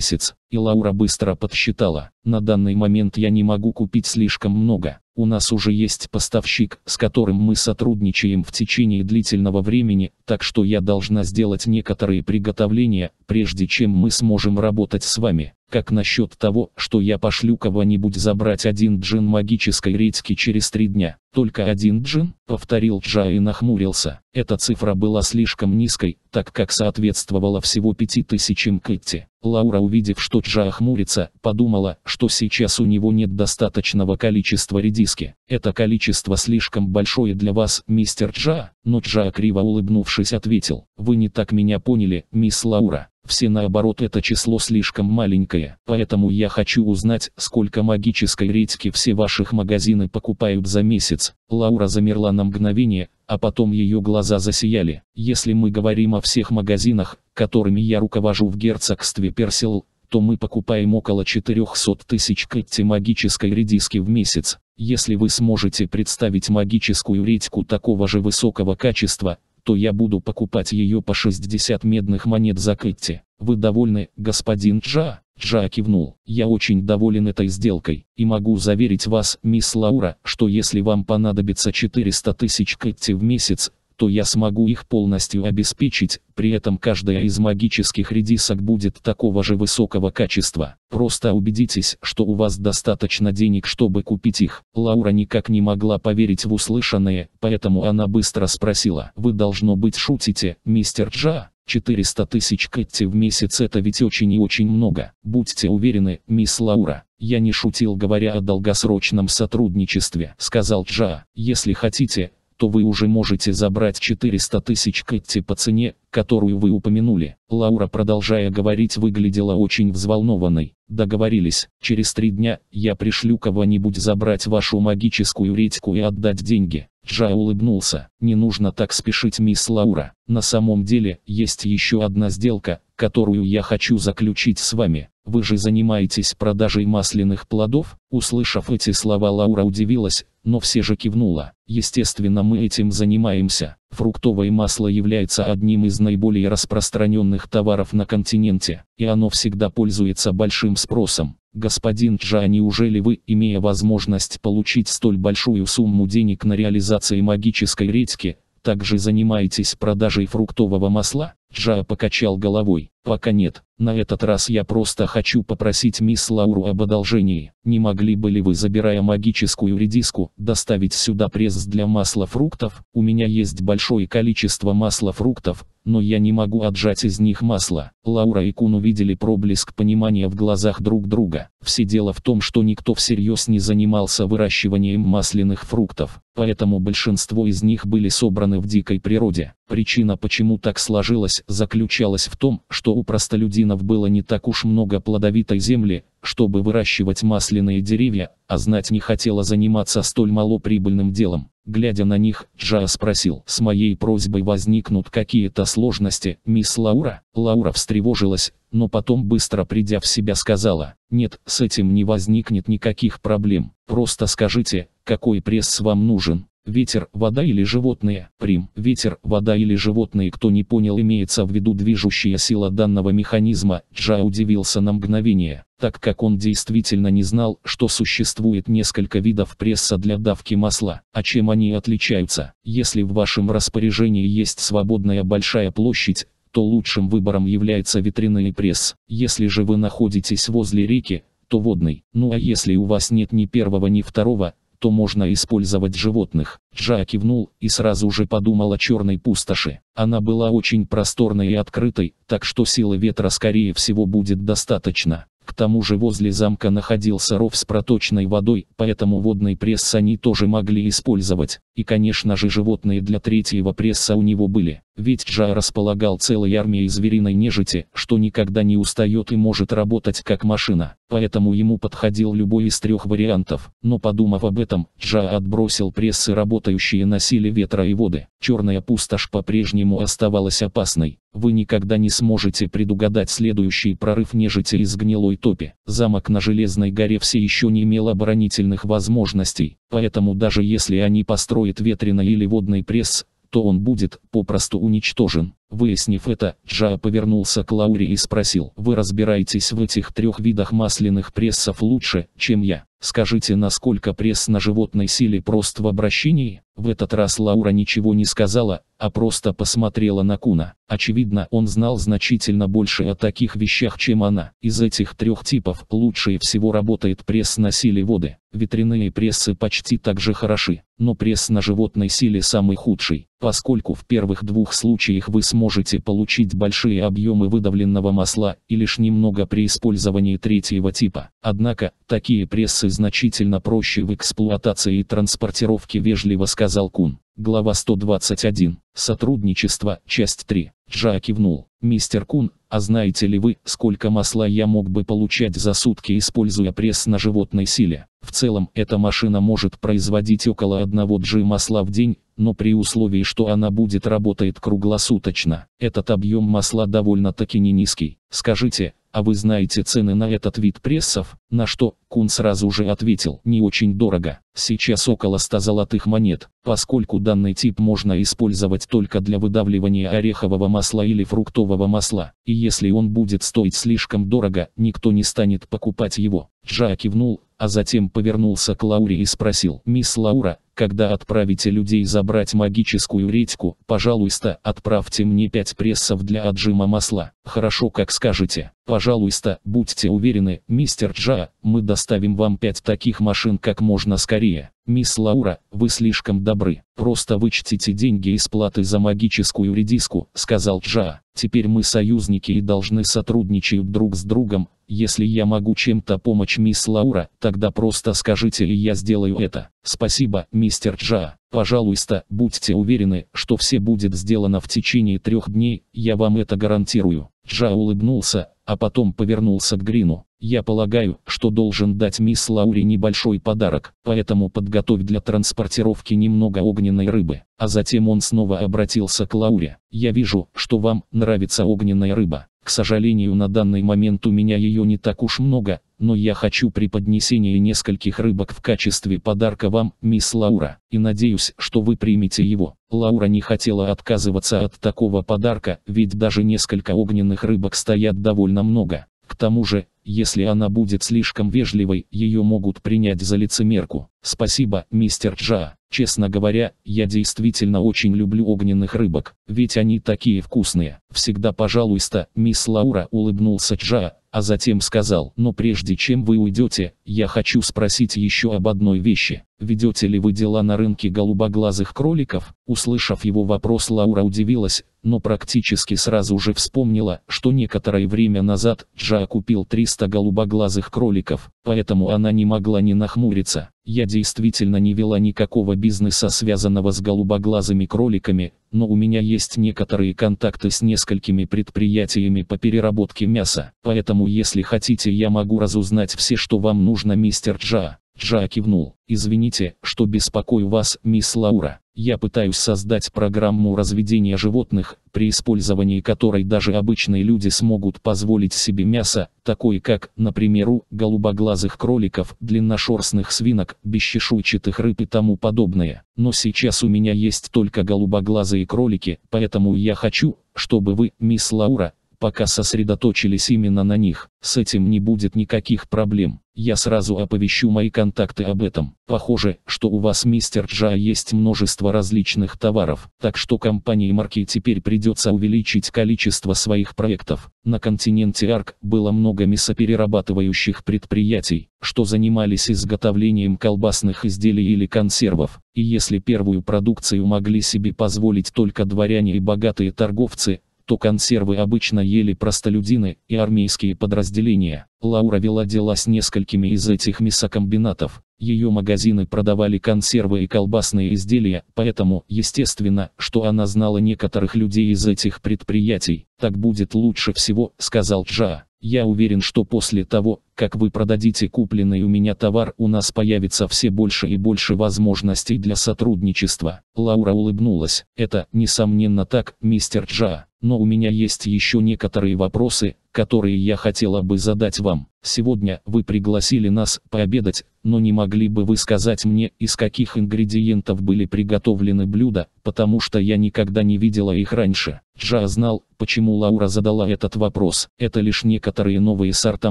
месяц, и Лаура быстро подсчитала. На данный момент я не могу купить слишком много. У нас уже есть поставщик, с которым мы сотрудничаем в течение длительного времени, так что я должна сделать некоторые приготовления, прежде чем мы сможем работать с вами. Как насчет того, что я пошлю кого-нибудь забрать один джин магической редьки через три дня? Только один джин? Повторил Джа и нахмурился. Эта цифра была слишком низкой, так как соответствовала всего пяти тысячам Кэтти. Лаура, увидев, что Джа хмурится, подумала, что сейчас у него нет достаточного количества редиски. Это количество слишком большое для вас, мистер Джа, но Джа криво улыбнувшись ответил, вы не так меня поняли, мисс Лаура. Все наоборот это число слишком маленькое, поэтому я хочу узнать, сколько магической редьки все ваших магазины покупают за месяц. Лаура замерла на мгновение, а потом ее глаза засияли. Если мы говорим о всех магазинах, которыми я руковожу в герцогстве Персил, то мы покупаем около 400 тысяч кэтти магической редиски в месяц. Если вы сможете представить магическую редьку такого же высокого качества, то я буду покупать ее по 60 медных монет за кэтти. Вы довольны, господин Джа? Джа кивнул. Я очень доволен этой сделкой, и могу заверить вас, мисс Лаура, что если вам понадобится 400 тысяч кэтти в месяц, то я смогу их полностью обеспечить, при этом каждая из магических редисок будет такого же высокого качества. Просто убедитесь, что у вас достаточно денег, чтобы купить их. Лаура никак не могла поверить в услышанное, поэтому она быстро спросила. Вы должно быть шутите, мистер Джа? 400 тысяч Кэтти в месяц это ведь очень и очень много. Будьте уверены, мисс Лаура. Я не шутил, говоря о долгосрочном сотрудничестве, сказал Джа. Если хотите, то вы уже можете забрать 400 тысяч Кэтти по цене, которую вы упомянули. Лаура, продолжая говорить, выглядела очень взволнованной. Договорились, через три дня я пришлю кого-нибудь забрать вашу магическую редьку и отдать деньги. Джа улыбнулся. Не нужно так спешить, мисс Лаура. На самом деле, есть еще одна сделка, которую я хочу заключить с вами. Вы же занимаетесь продажей масляных плодов? Услышав эти слова, Лаура удивилась, но все же кивнула. Естественно, мы этим занимаемся. Фруктовое масло является одним из наиболее распространенных товаров на континенте, и оно всегда пользуется большим спросом. Господин Джа, неужели вы, имея возможность получить столь большую сумму денег на реализации магической редьки, также занимаетесь продажей фруктового масла?» Джа покачал головой. Пока нет, на этот раз я просто хочу попросить мисс Лауру об одолжении. Не могли бы ли вы, забирая магическую редиску, доставить сюда пресс для масла фруктов? У меня есть большое количество масла фруктов, но я не могу отжать из них масло. Лаура и Кун увидели проблеск понимания в глазах друг друга. Все дело в том, что никто всерьез не занимался выращиванием масляных фруктов, поэтому большинство из них были собраны в дикой природе. Причина, почему так сложилось, заключалась в том, что что у простолюдинов было не так уж много плодовитой земли, чтобы выращивать масляные деревья, а знать не хотела заниматься столь малоприбыльным делом. Глядя на них, Джа спросил, «С моей просьбой возникнут какие-то сложности, мисс Лаура?» Лаура встревожилась, но потом быстро придя в себя сказала, «Нет, с этим не возникнет никаких проблем, просто скажите, какой пресс вам нужен?» Ветер, вода или животные. Прим. Ветер, вода или животные. Кто не понял, имеется в виду движущая сила данного механизма. Джа удивился на мгновение, так как он действительно не знал, что существует несколько видов пресса для давки масла. А чем они отличаются? Если в вашем распоряжении есть свободная большая площадь, то лучшим выбором является ветряный пресс. Если же вы находитесь возле реки, то водный. Ну а если у вас нет ни первого, ни второго, то можно использовать животных. Джа кивнул и сразу же подумал о черной пустоши. Она была очень просторной и открытой, так что силы ветра скорее всего будет достаточно. К тому же возле замка находился ров с проточной водой, поэтому водный пресс они тоже могли использовать. И конечно же животные для третьего пресса у него были. Ведь Джа располагал целой армией звериной нежити, что никогда не устает и может работать как машина. Поэтому ему подходил любой из трех вариантов. Но подумав об этом, Джа отбросил прессы, работающие на силе ветра и воды. Черная пустошь по-прежнему оставалась опасной. Вы никогда не сможете предугадать следующий прорыв нежити из гнилой топи. Замок на Железной горе все еще не имел оборонительных возможностей, поэтому даже если они построят ветреный или водный пресс, то он будет попросту уничтожен. Выяснив это, Джа повернулся к Лауре и спросил, «Вы разбираетесь в этих трех видах масляных прессов лучше, чем я. Скажите, насколько пресс на животной силе прост в обращении?» В этот раз Лаура ничего не сказала, а просто посмотрела на Куна. Очевидно, он знал значительно больше о таких вещах, чем она. Из этих трех типов лучше всего работает пресс на силе воды. Ветряные прессы почти так же хороши, но пресс на животной силе самый худший, поскольку в первых двух случаях вы сможете сможете получить большие объемы выдавленного масла и лишь немного при использовании третьего типа. Однако, такие прессы значительно проще в эксплуатации и транспортировке вежливо сказал Кун. Глава 121. Сотрудничество. Часть 3. Джа кивнул. «Мистер Кун, а знаете ли вы, сколько масла я мог бы получать за сутки, используя пресс на животной силе?» В целом эта машина может производить около 1 G масла в день, но при условии, что она будет работает круглосуточно. Этот объем масла довольно-таки не низкий. Скажите, а вы знаете цены на этот вид прессов? На что Кун сразу же ответил, не очень дорого. Сейчас около 100 золотых монет, поскольку данный тип можно использовать только для выдавливания орехового масла или фруктового масла. И если он будет стоить слишком дорого, никто не станет покупать его. Джа кивнул, а затем повернулся к Лауре и спросил, «Мисс Лаура, когда отправите людей забрать магическую редьку, пожалуйста, отправьте мне 5 прессов для отжима масла». Хорошо, как скажете. Пожалуйста, будьте уверены, мистер Джа, мы доставим вам пять таких машин как можно скорее. Мисс Лаура, вы слишком добры. Просто вычтите деньги из платы за магическую редиску, сказал Джа. Теперь мы союзники и должны сотрудничать друг с другом. Если я могу чем-то помочь мисс Лаура, тогда просто скажите и я сделаю это. Спасибо, мистер Джа. Пожалуйста, будьте уверены, что все будет сделано в течение трех дней, я вам это гарантирую. Джа улыбнулся, а потом повернулся к Грину. Я полагаю, что должен дать мисс Лаури небольшой подарок, поэтому подготовь для транспортировки немного огненной рыбы. А затем он снова обратился к Лауре. Я вижу, что вам нравится огненная рыба. К сожалению, на данный момент у меня ее не так уж много, но я хочу преподнесение нескольких рыбок в качестве подарка вам, мисс Лаура, и надеюсь, что вы примете его. Лаура не хотела отказываться от такого подарка, ведь даже несколько огненных рыбок стоят довольно много. К тому же, если она будет слишком вежливой, ее могут принять за лицемерку. Спасибо, мистер Джа. Честно говоря, я действительно очень люблю огненных рыбок, ведь они такие вкусные. Всегда пожалуйста, мисс Лаура улыбнулся Джа, а затем сказал, но прежде чем вы уйдете, я хочу спросить еще об одной вещи. Ведете ли вы дела на рынке голубоглазых кроликов? Услышав его вопрос, Лаура удивилась, но практически сразу же вспомнила, что некоторое время назад Джа купил три 300 голубоглазых кроликов, поэтому она не могла не нахмуриться. Я действительно не вела никакого бизнеса, связанного с голубоглазыми кроликами, но у меня есть некоторые контакты с несколькими предприятиями по переработке мяса, поэтому если хотите я могу разузнать все, что вам нужно, мистер Джа. Джа кивнул. «Извините, что беспокою вас, мисс Лаура. Я пытаюсь создать программу разведения животных, при использовании которой даже обычные люди смогут позволить себе мясо, такое как, например, у голубоглазых кроликов, длинношерстных свинок, бесчешуйчатых рыб и тому подобное. Но сейчас у меня есть только голубоглазые кролики, поэтому я хочу, чтобы вы, мисс Лаура, пока сосредоточились именно на них. С этим не будет никаких проблем. Я сразу оповещу мои контакты об этом. Похоже, что у вас, мистер Джа, есть множество различных товаров, так что компании марки теперь придется увеличить количество своих проектов. На континенте Арк было много мясоперерабатывающих предприятий, что занимались изготовлением колбасных изделий или консервов. И если первую продукцию могли себе позволить только дворяне и богатые торговцы, то консервы обычно ели простолюдины и армейские подразделения. Лаура вела дела с несколькими из этих мясокомбинатов. Ее магазины продавали консервы и колбасные изделия, поэтому, естественно, что она знала некоторых людей из этих предприятий. «Так будет лучше всего», — сказал Джа. «Я уверен, что после того, как вы продадите купленный у меня товар, у нас появится все больше и больше возможностей для сотрудничества». Лаура улыбнулась. «Это, несомненно так, мистер Джа» но у меня есть еще некоторые вопросы, которые я хотела бы задать вам. Сегодня вы пригласили нас пообедать, но не могли бы вы сказать мне, из каких ингредиентов были приготовлены блюда, потому что я никогда не видела их раньше. Джа знал, почему Лаура задала этот вопрос. Это лишь некоторые новые сорта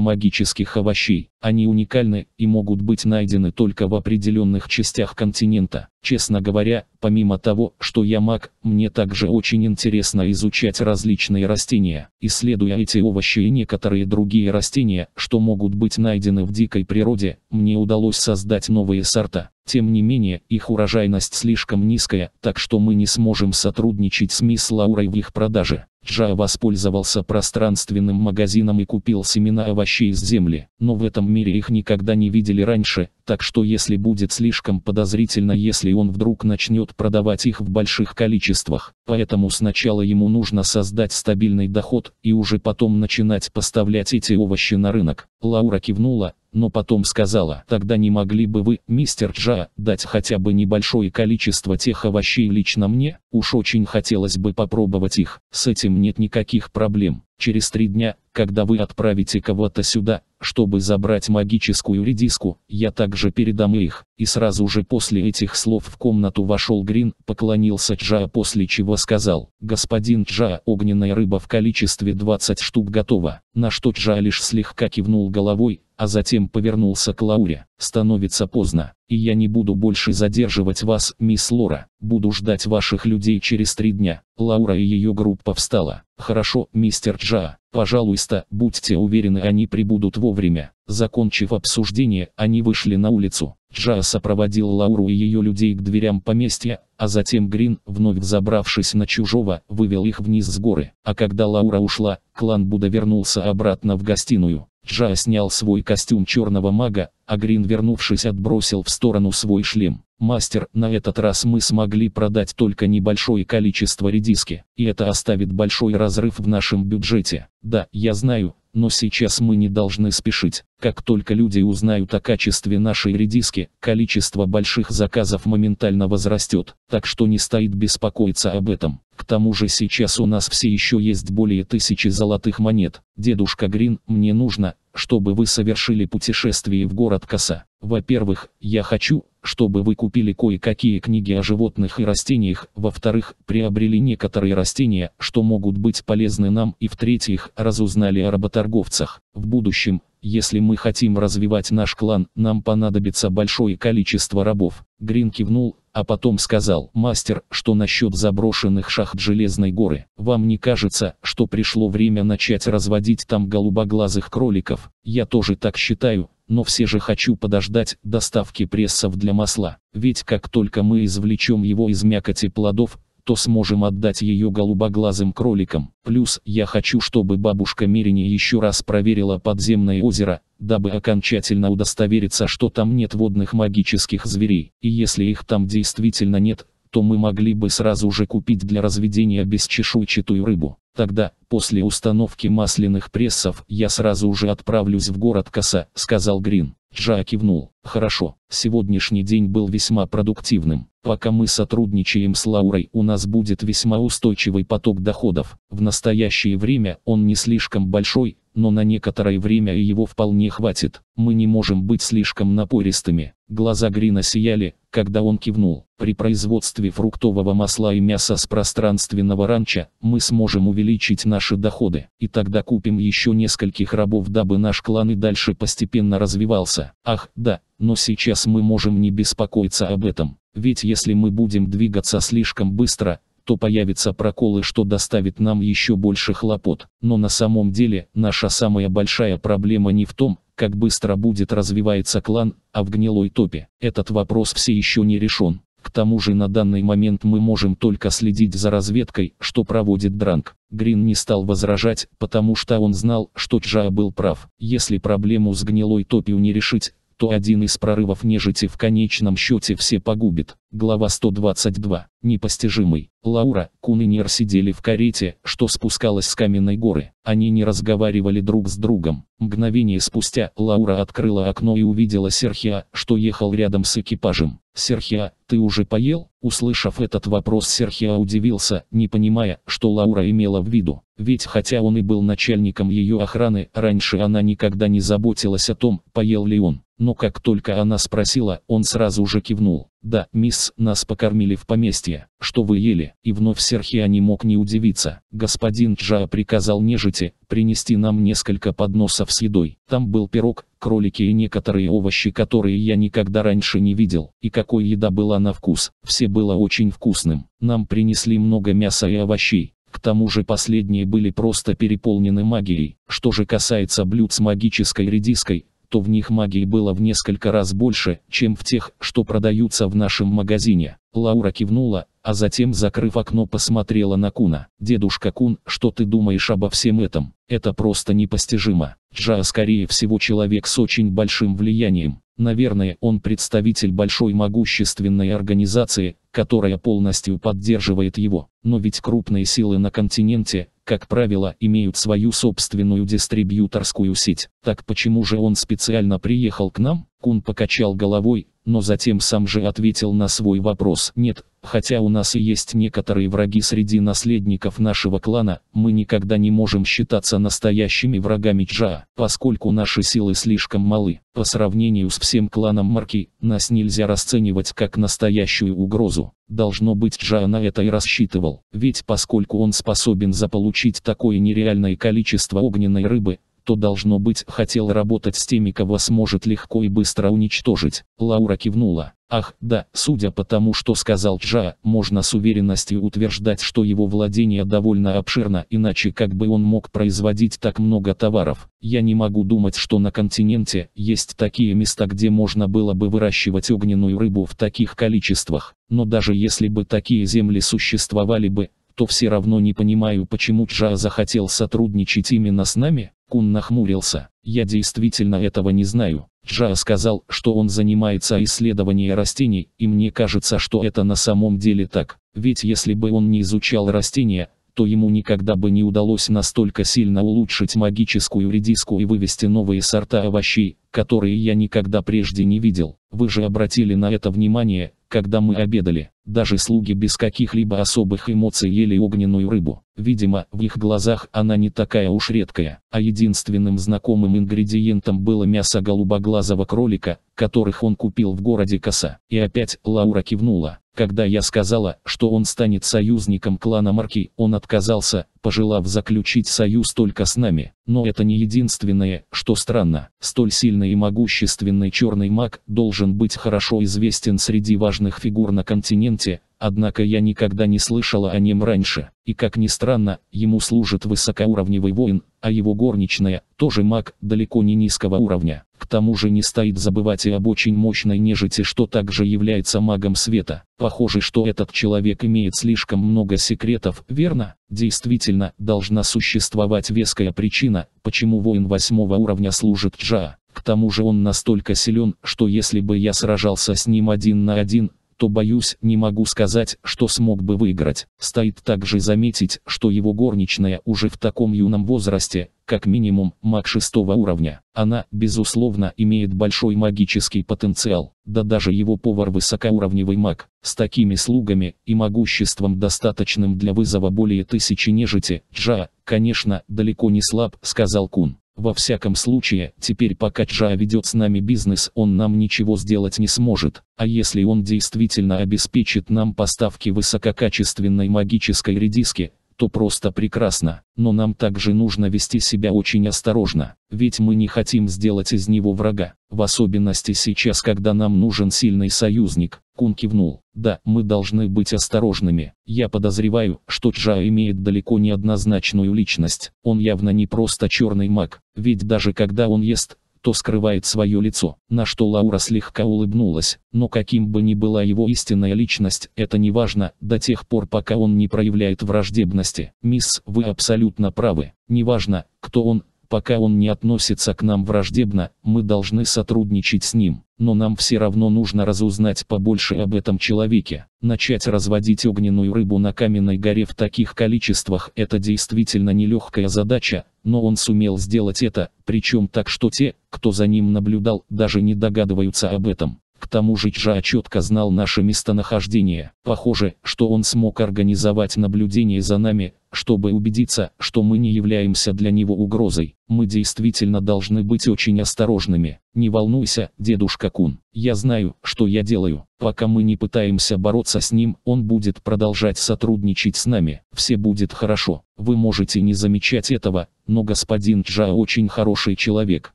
магических овощей. Они уникальны и могут быть найдены только в определенных частях континента. Честно говоря, помимо того, что я маг, мне также очень интересно изучать различные растения. Исследуя эти овощи и некоторые другие растения, что могут быть найдены в дикой природе, мне удалось удалось создать новые сорта. Тем не менее, их урожайность слишком низкая, так что мы не сможем сотрудничать с мисс Лаурой в их продаже. Джа воспользовался пространственным магазином и купил семена овощей с земли, но в этом мире их никогда не видели раньше, так что если будет слишком подозрительно, если он вдруг начнет продавать их в больших количествах, поэтому сначала ему нужно создать стабильный доход и уже потом начинать поставлять эти овощи на рынок. Лаура кивнула, но потом сказала, тогда не могли бы вы, мистер Джа, дать хотя бы небольшое количество тех овощей лично мне? Уж очень хотелось бы попробовать их, с этим нет никаких проблем. Через три дня, когда вы отправите кого-то сюда, чтобы забрать магическую редиску, я также передам их. И сразу же после этих слов в комнату вошел Грин, поклонился Джа, после чего сказал, «Господин Джа, огненная рыба в количестве 20 штук готова». На что Джа лишь слегка кивнул головой, а затем повернулся к Лауре. «Становится поздно, и я не буду больше задерживать вас, мисс Лора. Буду ждать ваших людей через три дня». Лаура и ее группа встала. «Хорошо, мистер Джа, пожалуйста, будьте уверены, они прибудут вовремя». Закончив обсуждение, они вышли на улицу. Джа сопроводил Лауру и ее людей к дверям поместья, а затем Грин, вновь забравшись на чужого, вывел их вниз с горы. А когда Лаура ушла, клан Буда вернулся обратно в гостиную. Джа снял свой костюм черного мага, а Грин, вернувшись, отбросил в сторону свой шлем. «Мастер, на этот раз мы смогли продать только небольшое количество редиски, и это оставит большой разрыв в нашем бюджете. Да, я знаю, но сейчас мы не должны спешить. Как только люди узнают о качестве нашей редиски, количество больших заказов моментально возрастет, так что не стоит беспокоиться об этом. К тому же сейчас у нас все еще есть более тысячи золотых монет. Дедушка Грин, мне нужно, чтобы вы совершили путешествие в город Коса. Во-первых, я хочу, чтобы вы купили кое-какие книги о животных и растениях, во-вторых, приобрели некоторые растения, что могут быть полезны нам и в-третьих, разузнали о работорговцах. В будущем, если мы хотим развивать наш клан, нам понадобится большое количество рабов. Грин кивнул, а потом сказал, мастер, что насчет заброшенных шахт Железной горы? Вам не кажется, что пришло время начать разводить там голубоглазых кроликов? Я тоже так считаю, но все же хочу подождать доставки прессов для масла. Ведь как только мы извлечем его из мякоти плодов, то сможем отдать ее голубоглазым кроликам. Плюс я хочу, чтобы бабушка Мирини еще раз проверила подземное озеро, дабы окончательно удостовериться, что там нет водных магических зверей. И если их там действительно нет, то мы могли бы сразу же купить для разведения бесчешуйчатую рыбу. Тогда, после установки масляных прессов, я сразу же отправлюсь в город Коса, сказал Грин. Джа кивнул. Хорошо, сегодняшний день был весьма продуктивным. Пока мы сотрудничаем с Лаурой, у нас будет весьма устойчивый поток доходов. В настоящее время он не слишком большой, но на некоторое время его вполне хватит. Мы не можем быть слишком напористыми. Глаза Грина сияли, когда он кивнул. При производстве фруктового масла и мяса с пространственного ранча мы сможем увеличить наши доходы. И тогда купим еще нескольких рабов, дабы наш клан и дальше постепенно развивался. Ах, да, но сейчас мы можем не беспокоиться об этом. Ведь если мы будем двигаться слишком быстро, то появятся проколы, что доставит нам еще больше хлопот. Но на самом деле, наша самая большая проблема не в том, как быстро будет развиваться клан, а в гнилой топе. Этот вопрос все еще не решен. К тому же на данный момент мы можем только следить за разведкой, что проводит Дранг. Грин не стал возражать, потому что он знал, что Джа был прав. Если проблему с гнилой топью не решить, то один из прорывов нежити в конечном счете все погубит. Глава 122. Непостижимый. Лаура, Кун и Нер сидели в карете, что спускалось с каменной горы. Они не разговаривали друг с другом. Мгновение спустя Лаура открыла окно и увидела Серхиа, что ехал рядом с экипажем. «Серхиа, ты уже поел?» Услышав этот вопрос, Серхиа удивился, не понимая, что Лаура имела в виду. Ведь хотя он и был начальником ее охраны, раньше она никогда не заботилась о том, поел ли он но как только она спросила, он сразу же кивнул. «Да, мисс, нас покормили в поместье, что вы ели?» И вновь Серхиа не мог не удивиться. Господин Джаа приказал нежити принести нам несколько подносов с едой. Там был пирог, кролики и некоторые овощи, которые я никогда раньше не видел. И какой еда была на вкус, все было очень вкусным. Нам принесли много мяса и овощей. К тому же последние были просто переполнены магией. Что же касается блюд с магической редиской, то в них магии было в несколько раз больше, чем в тех, что продаются в нашем магазине. Лаура кивнула, а затем, закрыв окно, посмотрела на Куна. «Дедушка Кун, что ты думаешь обо всем этом? Это просто непостижимо. Джа, скорее всего, человек с очень большим влиянием. Наверное, он представитель большой могущественной организации, которая полностью поддерживает его. Но ведь крупные силы на континенте, как правило, имеют свою собственную дистрибьюторскую сеть. Так почему же он специально приехал к нам? Кун покачал головой, но затем сам же ответил на свой вопрос. Нет, Хотя у нас и есть некоторые враги среди наследников нашего клана, мы никогда не можем считаться настоящими врагами Джа, поскольку наши силы слишком малы. По сравнению с всем кланом Марки, нас нельзя расценивать как настоящую угрозу. Должно быть Джа на это и рассчитывал, ведь поскольку он способен заполучить такое нереальное количество огненной рыбы, то должно быть хотел работать с теми, кого сможет легко и быстро уничтожить. Лаура кивнула. Ах, да, судя по тому, что сказал Джа, можно с уверенностью утверждать, что его владение довольно обширно, иначе как бы он мог производить так много товаров. Я не могу думать, что на континенте есть такие места, где можно было бы выращивать огненную рыбу в таких количествах. Но даже если бы такие земли существовали бы, то все равно не понимаю, почему Чжа захотел сотрудничать именно с нами, Кун нахмурился. Я действительно этого не знаю. Джа сказал, что он занимается исследованием растений, и мне кажется, что это на самом деле так. Ведь если бы он не изучал растения, то ему никогда бы не удалось настолько сильно улучшить магическую редиску и вывести новые сорта овощей, которые я никогда прежде не видел. Вы же обратили на это внимание, когда мы обедали. Даже слуги без каких-либо особых эмоций ели огненную рыбу. Видимо, в их глазах она не такая уж редкая. А единственным знакомым ингредиентом было мясо голубоглазого кролика, которых он купил в городе Коса. И опять Лаура кивнула. Когда я сказала, что он станет союзником клана Марки, он отказался, пожелав заключить союз только с нами. Но это не единственное, что странно. Столь сильный и могущественный черный маг должен быть хорошо известен среди важных фигур на континенте, однако я никогда не слышала о нем раньше. И как ни странно, ему служит высокоуровневый воин, а его горничная, тоже маг, далеко не низкого уровня. К тому же не стоит забывать и об очень мощной нежити, что также является магом света. Похоже, что этот человек имеет слишком много секретов, верно? Действительно, должна существовать веская причина, почему воин восьмого уровня служит Джа. К тому же он настолько силен, что если бы я сражался с ним один на один, то боюсь, не могу сказать, что смог бы выиграть. Стоит также заметить, что его горничная уже в таком юном возрасте, как минимум, маг шестого уровня. Она, безусловно, имеет большой магический потенциал. Да даже его повар высокоуровневый маг. С такими слугами и могуществом достаточным для вызова более тысячи нежити, Джа, конечно, далеко не слаб, сказал Кун. Во всяком случае, теперь пока Джа ведет с нами бизнес, он нам ничего сделать не сможет. А если он действительно обеспечит нам поставки высококачественной магической редиски, то просто прекрасно, но нам также нужно вести себя очень осторожно, ведь мы не хотим сделать из него врага, в особенности сейчас, когда нам нужен сильный союзник, Кун кивнул. Да, мы должны быть осторожными. Я подозреваю, что Джа имеет далеко не однозначную личность. Он явно не просто черный маг, ведь даже когда он ест, то скрывает свое лицо, на что Лаура слегка улыбнулась, но каким бы ни была его истинная личность, это не важно, до тех пор пока он не проявляет враждебности. «Мисс, вы абсолютно правы, неважно, кто он, Пока он не относится к нам враждебно, мы должны сотрудничать с ним. Но нам все равно нужно разузнать побольше об этом человеке. Начать разводить огненную рыбу на каменной горе в таких количествах – это действительно нелегкая задача, но он сумел сделать это, причем так, что те, кто за ним наблюдал, даже не догадываются об этом. К тому же Чжа четко знал наше местонахождение. Похоже, что он смог организовать наблюдение за нами, чтобы убедиться, что мы не являемся для него угрозой мы действительно должны быть очень осторожными. Не волнуйся, дедушка Кун. Я знаю, что я делаю. Пока мы не пытаемся бороться с ним, он будет продолжать сотрудничать с нами. Все будет хорошо. Вы можете не замечать этого, но господин Джа очень хороший человек.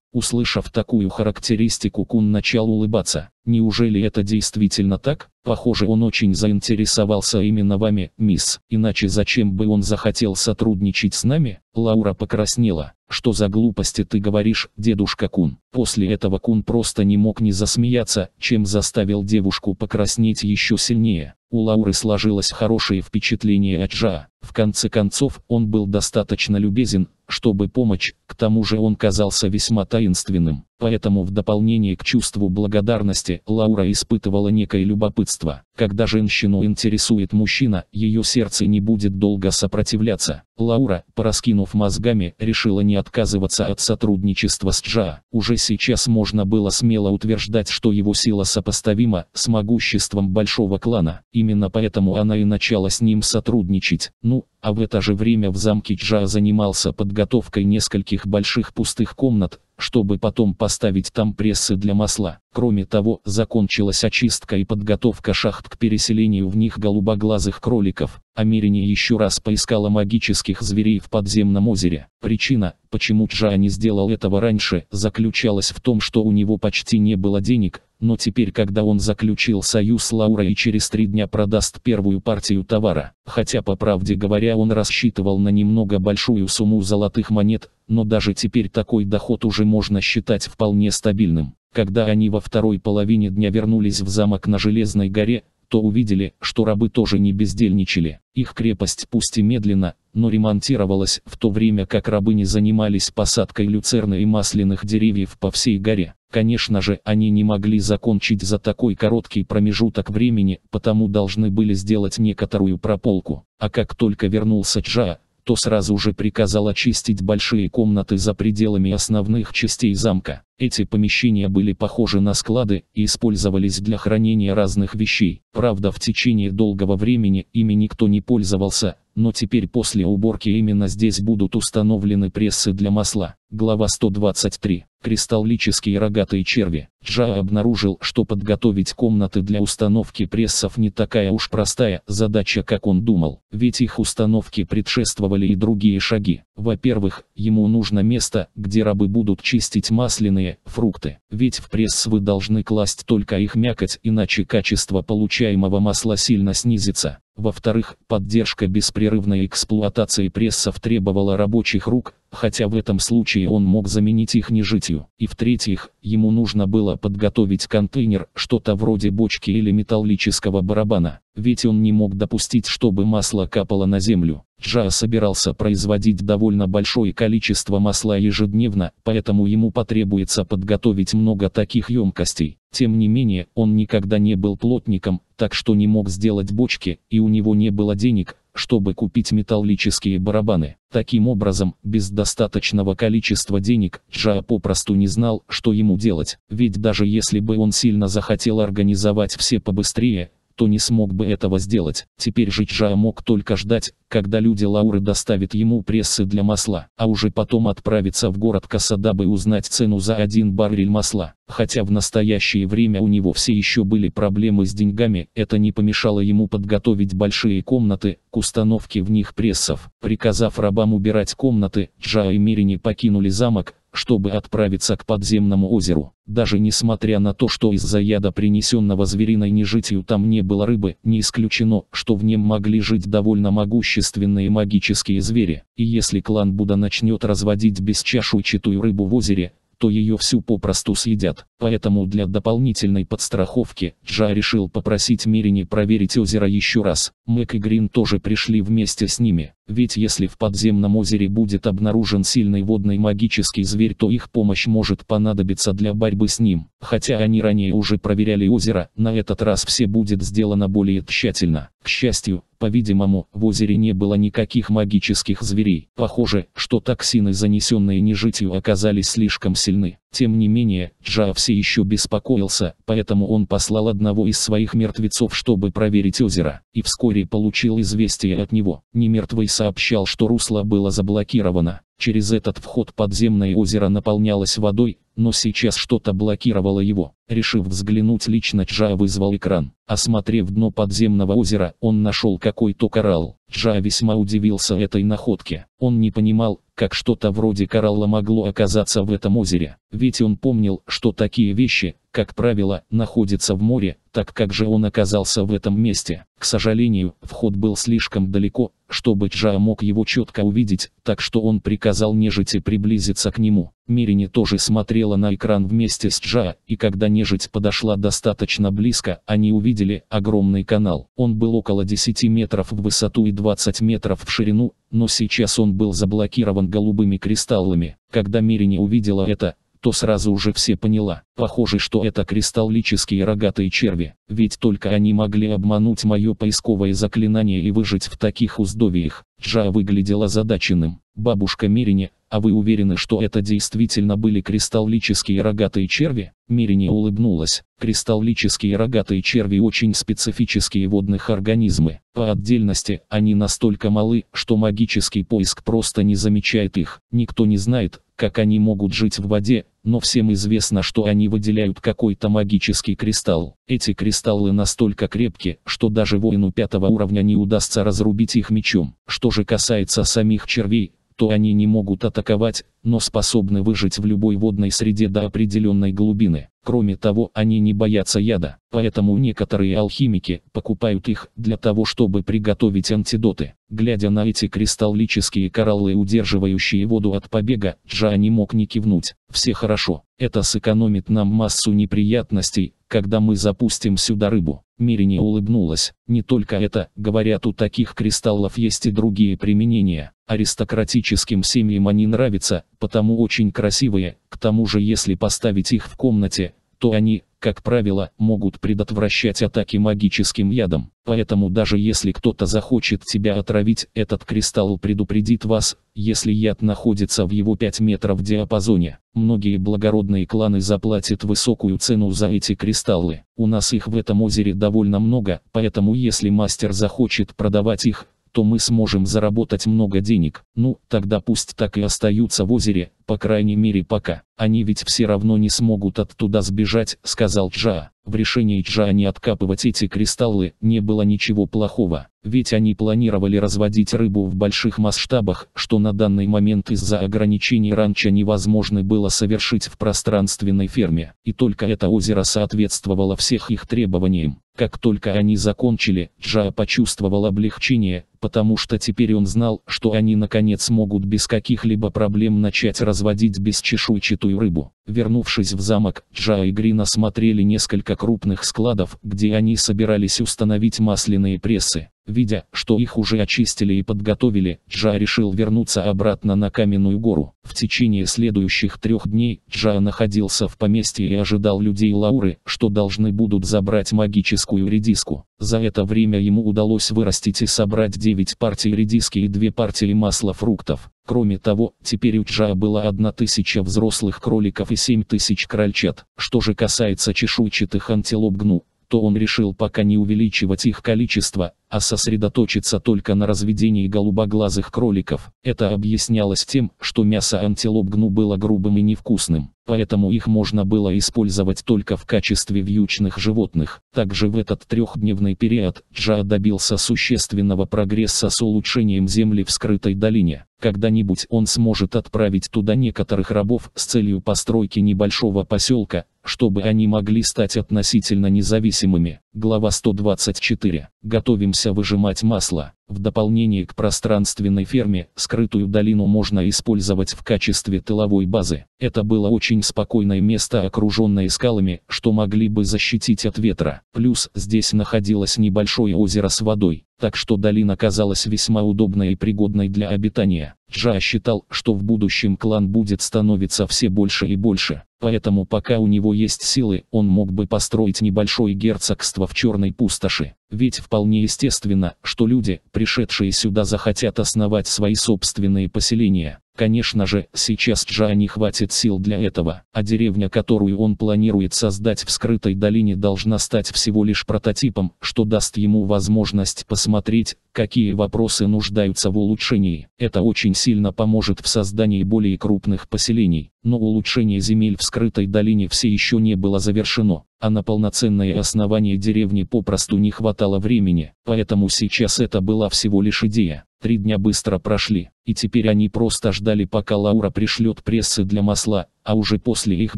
Услышав такую характеристику, Кун начал улыбаться. Неужели это действительно так? Похоже, он очень заинтересовался именно вами, мисс. Иначе зачем бы он захотел сотрудничать с нами? Лаура покраснела. Что за глупости ты говоришь, дедушка Кун? После этого Кун просто не мог не засмеяться, чем заставил девушку покраснеть еще сильнее. У Лауры сложилось хорошее впечатление от Джа. В конце концов, он был достаточно любезен, чтобы помочь, к тому же он казался весьма таинственным. Поэтому в дополнение к чувству благодарности Лаура испытывала некое любопытство. Когда женщину интересует мужчина, ее сердце не будет долго сопротивляться. Лаура, пораскинув мозгами, решила не отказываться от сотрудничества с Джа. Уже сейчас можно было смело утверждать, что его сила сопоставима с могуществом большого клана. Именно поэтому она и начала с ним сотрудничать. Ну, а в это же время в замке Джа занимался подготовкой нескольких больших пустых комнат, чтобы потом поставить там прессы для масла. Кроме того, закончилась очистка и подготовка шахт к переселению в них голубоглазых кроликов. Америне еще раз поискала магических зверей в подземном озере. Причина, почему Джа не сделал этого раньше, заключалась в том, что у него почти не было денег, но теперь когда он заключил союз с Лаурой и через три дня продаст первую партию товара, хотя по правде говоря он рассчитывал на немного большую сумму золотых монет, но даже теперь такой доход уже можно считать вполне стабильным. Когда они во второй половине дня вернулись в замок на Железной горе, то увидели, что рабы тоже не бездельничали. Их крепость пусть и медленно, но ремонтировалась, в то время как рабы не занимались посадкой люцерны и масляных деревьев по всей горе. Конечно же, они не могли закончить за такой короткий промежуток времени, потому должны были сделать некоторую прополку. А как только вернулся Чжа, то сразу же приказал очистить большие комнаты за пределами основных частей замка. Эти помещения были похожи на склады и использовались для хранения разных вещей. Правда, в течение долгого времени ими никто не пользовался, но теперь после уборки именно здесь будут установлены прессы для масла. Глава 123. Кристаллические рогатые черви. Джа обнаружил, что подготовить комнаты для установки прессов не такая уж простая задача, как он думал, ведь их установки предшествовали и другие шаги. Во-первых, ему нужно место, где рабы будут чистить масляные костные, фрукты. Ведь в пресс вы должны класть только их мякоть, иначе качество получаемого масла сильно снизится. Во-вторых, поддержка беспрерывной эксплуатации прессов требовала рабочих рук, хотя в этом случае он мог заменить их нежитью. И в-третьих, ему нужно было подготовить контейнер, что-то вроде бочки или металлического барабана, ведь он не мог допустить, чтобы масло капало на землю. Джа собирался производить довольно большое количество масла ежедневно, поэтому ему потребуется подготовить много таких емкостей. Тем не менее, он никогда не был плотником, так что не мог сделать бочки, и у него не было денег, чтобы купить металлические барабаны. Таким образом, без достаточного количества денег, Джа попросту не знал, что ему делать. Ведь даже если бы он сильно захотел организовать все побыстрее, то не смог бы этого сделать. Теперь же Чжа мог только ждать, когда люди Лауры доставят ему прессы для масла, а уже потом отправиться в город Каса, дабы узнать цену за один баррель масла. Хотя в настоящее время у него все еще были проблемы с деньгами, это не помешало ему подготовить большие комнаты к установке в них прессов. Приказав рабам убирать комнаты, Джа и Мирини покинули замок, чтобы отправиться к подземному озеру. Даже несмотря на то, что из-за яда, принесенного звериной нежитью, там не было рыбы, не исключено, что в нем могли жить довольно могущественные магические звери. И если клан Буда начнет разводить бесчашуйчатую рыбу в озере, то ее всю попросту съедят. Поэтому для дополнительной подстраховки Джа решил попросить Мерини проверить озеро еще раз. Мэг и Грин тоже пришли вместе с ними. Ведь если в подземном озере будет обнаружен сильный водный магический зверь, то их помощь может понадобиться для борьбы с ним. Хотя они ранее уже проверяли озеро, на этот раз все будет сделано более тщательно. К счастью, по-видимому, в озере не было никаких магических зверей. Похоже, что токсины, занесенные нежитью, оказались слишком сильны. Тем не менее, Джа все еще беспокоился, поэтому он послал одного из своих мертвецов, чтобы проверить озеро, и вскоре получил известие от него. Немертвый сообщал, что русло было заблокировано. Через этот вход подземное озеро наполнялось водой, но сейчас что-то блокировало его. Решив взглянуть лично, Чжа вызвал экран. Осмотрев дно подземного озера, он нашел какой-то коралл. Джа весьма удивился этой находке. Он не понимал, как что-то вроде коралла могло оказаться в этом озере. Ведь он помнил, что такие вещи, как правило, находятся в море, так как же он оказался в этом месте. К сожалению, вход был слишком далеко, чтобы Джа мог его четко увидеть, так что он приказал нежити приблизиться к нему. Мирине тоже смотрела на экран вместе с Джа, и когда нежить подошла достаточно близко, они увидели огромный канал. Он был около 10 метров в высоту и 20 метров в ширину, но сейчас он был заблокирован голубыми кристаллами. Когда Мири увидела это, то сразу уже все поняла. Похоже, что это кристаллические рогатые черви, ведь только они могли обмануть мое поисковое заклинание и выжить в таких условиях. Джа выглядела задаченным. Бабушка Мирине, а вы уверены, что это действительно были кристаллические рогатые черви? Мирине улыбнулась. Кристаллические рогатые черви очень специфические водных организмы. По отдельности, они настолько малы, что магический поиск просто не замечает их. Никто не знает, как они могут жить в воде, но всем известно, что они выделяют какой-то магический кристалл. Эти кристаллы настолько крепки, что даже воину пятого уровня не удастся разрубить их мечом. Что же касается самих червей, то они не могут атаковать, но способны выжить в любой водной среде до определенной глубины. Кроме того, они не боятся яда, поэтому некоторые алхимики покупают их для того, чтобы приготовить антидоты. Глядя на эти кристаллические кораллы, удерживающие воду от побега, Джа не мог не кивнуть. Все хорошо. Это сэкономит нам массу неприятностей, когда мы запустим сюда рыбу. Мирине улыбнулась. Не только это, говорят, у таких кристаллов есть и другие применения. Аристократическим семьям они нравятся, потому очень красивые. К тому же, если поставить их в комнате, то они, как правило, могут предотвращать атаки магическим ядом. Поэтому даже если кто-то захочет тебя отравить, этот кристалл предупредит вас, если яд находится в его 5 метров диапазоне. Многие благородные кланы заплатят высокую цену за эти кристаллы. У нас их в этом озере довольно много, поэтому если мастер захочет продавать их, то мы сможем заработать много денег. Ну, тогда пусть так и остаются в озере, по крайней мере пока. Они ведь все равно не смогут оттуда сбежать, сказал Джа. В решении Джа не откапывать эти кристаллы не было ничего плохого, ведь они планировали разводить рыбу в больших масштабах, что на данный момент из-за ограничений ранчо невозможно было совершить в пространственной ферме, и только это озеро соответствовало всех их требованиям. Как только они закончили, Джа почувствовал облегчение, потому что теперь он знал, что они наконец могут без каких-либо проблем начать развиваться разводить бесчешуйчатую рыбу. Вернувшись в замок, Джа и Грин осмотрели несколько крупных складов, где они собирались установить масляные прессы. Видя, что их уже очистили и подготовили, Джа решил вернуться обратно на Каменную гору. В течение следующих трех дней Джа находился в поместье и ожидал людей Лауры, что должны будут забрать магическую редиску. За это время ему удалось вырастить и собрать 9 партий редиски и 2 партии масла фруктов. Кроме того, теперь у Джа было 1000 взрослых кроликов и 7000 крольчат. Что же касается чешуйчатых антилоп гну, то он решил пока не увеличивать их количество, а сосредоточиться только на разведении голубоглазых кроликов. Это объяснялось тем, что мясо антилоп гну было грубым и невкусным, поэтому их можно было использовать только в качестве вьючных животных. Также в этот трехдневный период Джа добился существенного прогресса с улучшением земли в скрытой долине. Когда-нибудь он сможет отправить туда некоторых рабов с целью постройки небольшого поселка, чтобы они могли стать относительно независимыми. Глава 124. Готовимся выжимать масло. В дополнение к пространственной ферме, скрытую долину можно использовать в качестве тыловой базы. Это было очень спокойное место, окруженное скалами, что могли бы защитить от ветра. Плюс здесь находилось небольшое озеро с водой, так что долина казалась весьма удобной и пригодной для обитания. Джа считал, что в будущем клан будет становиться все больше и больше, поэтому пока у него есть силы, он мог бы построить небольшое герцогство в черной пустоши. Ведь вполне естественно, что люди, пришедшие сюда захотят основать свои собственные поселения. Конечно же, сейчас Джаа не хватит сил для этого, а деревня, которую он планирует создать в скрытой долине должна стать всего лишь прототипом, что даст ему возможность посмотреть, какие вопросы нуждаются в улучшении. Это очень сильно поможет в создании более крупных поселений, но улучшение земель в скрытой долине все еще не было завершено а на полноценное основание деревни попросту не хватало времени, поэтому сейчас это была всего лишь идея. Три дня быстро прошли и теперь они просто ждали пока Лаура пришлет прессы для масла, а уже после их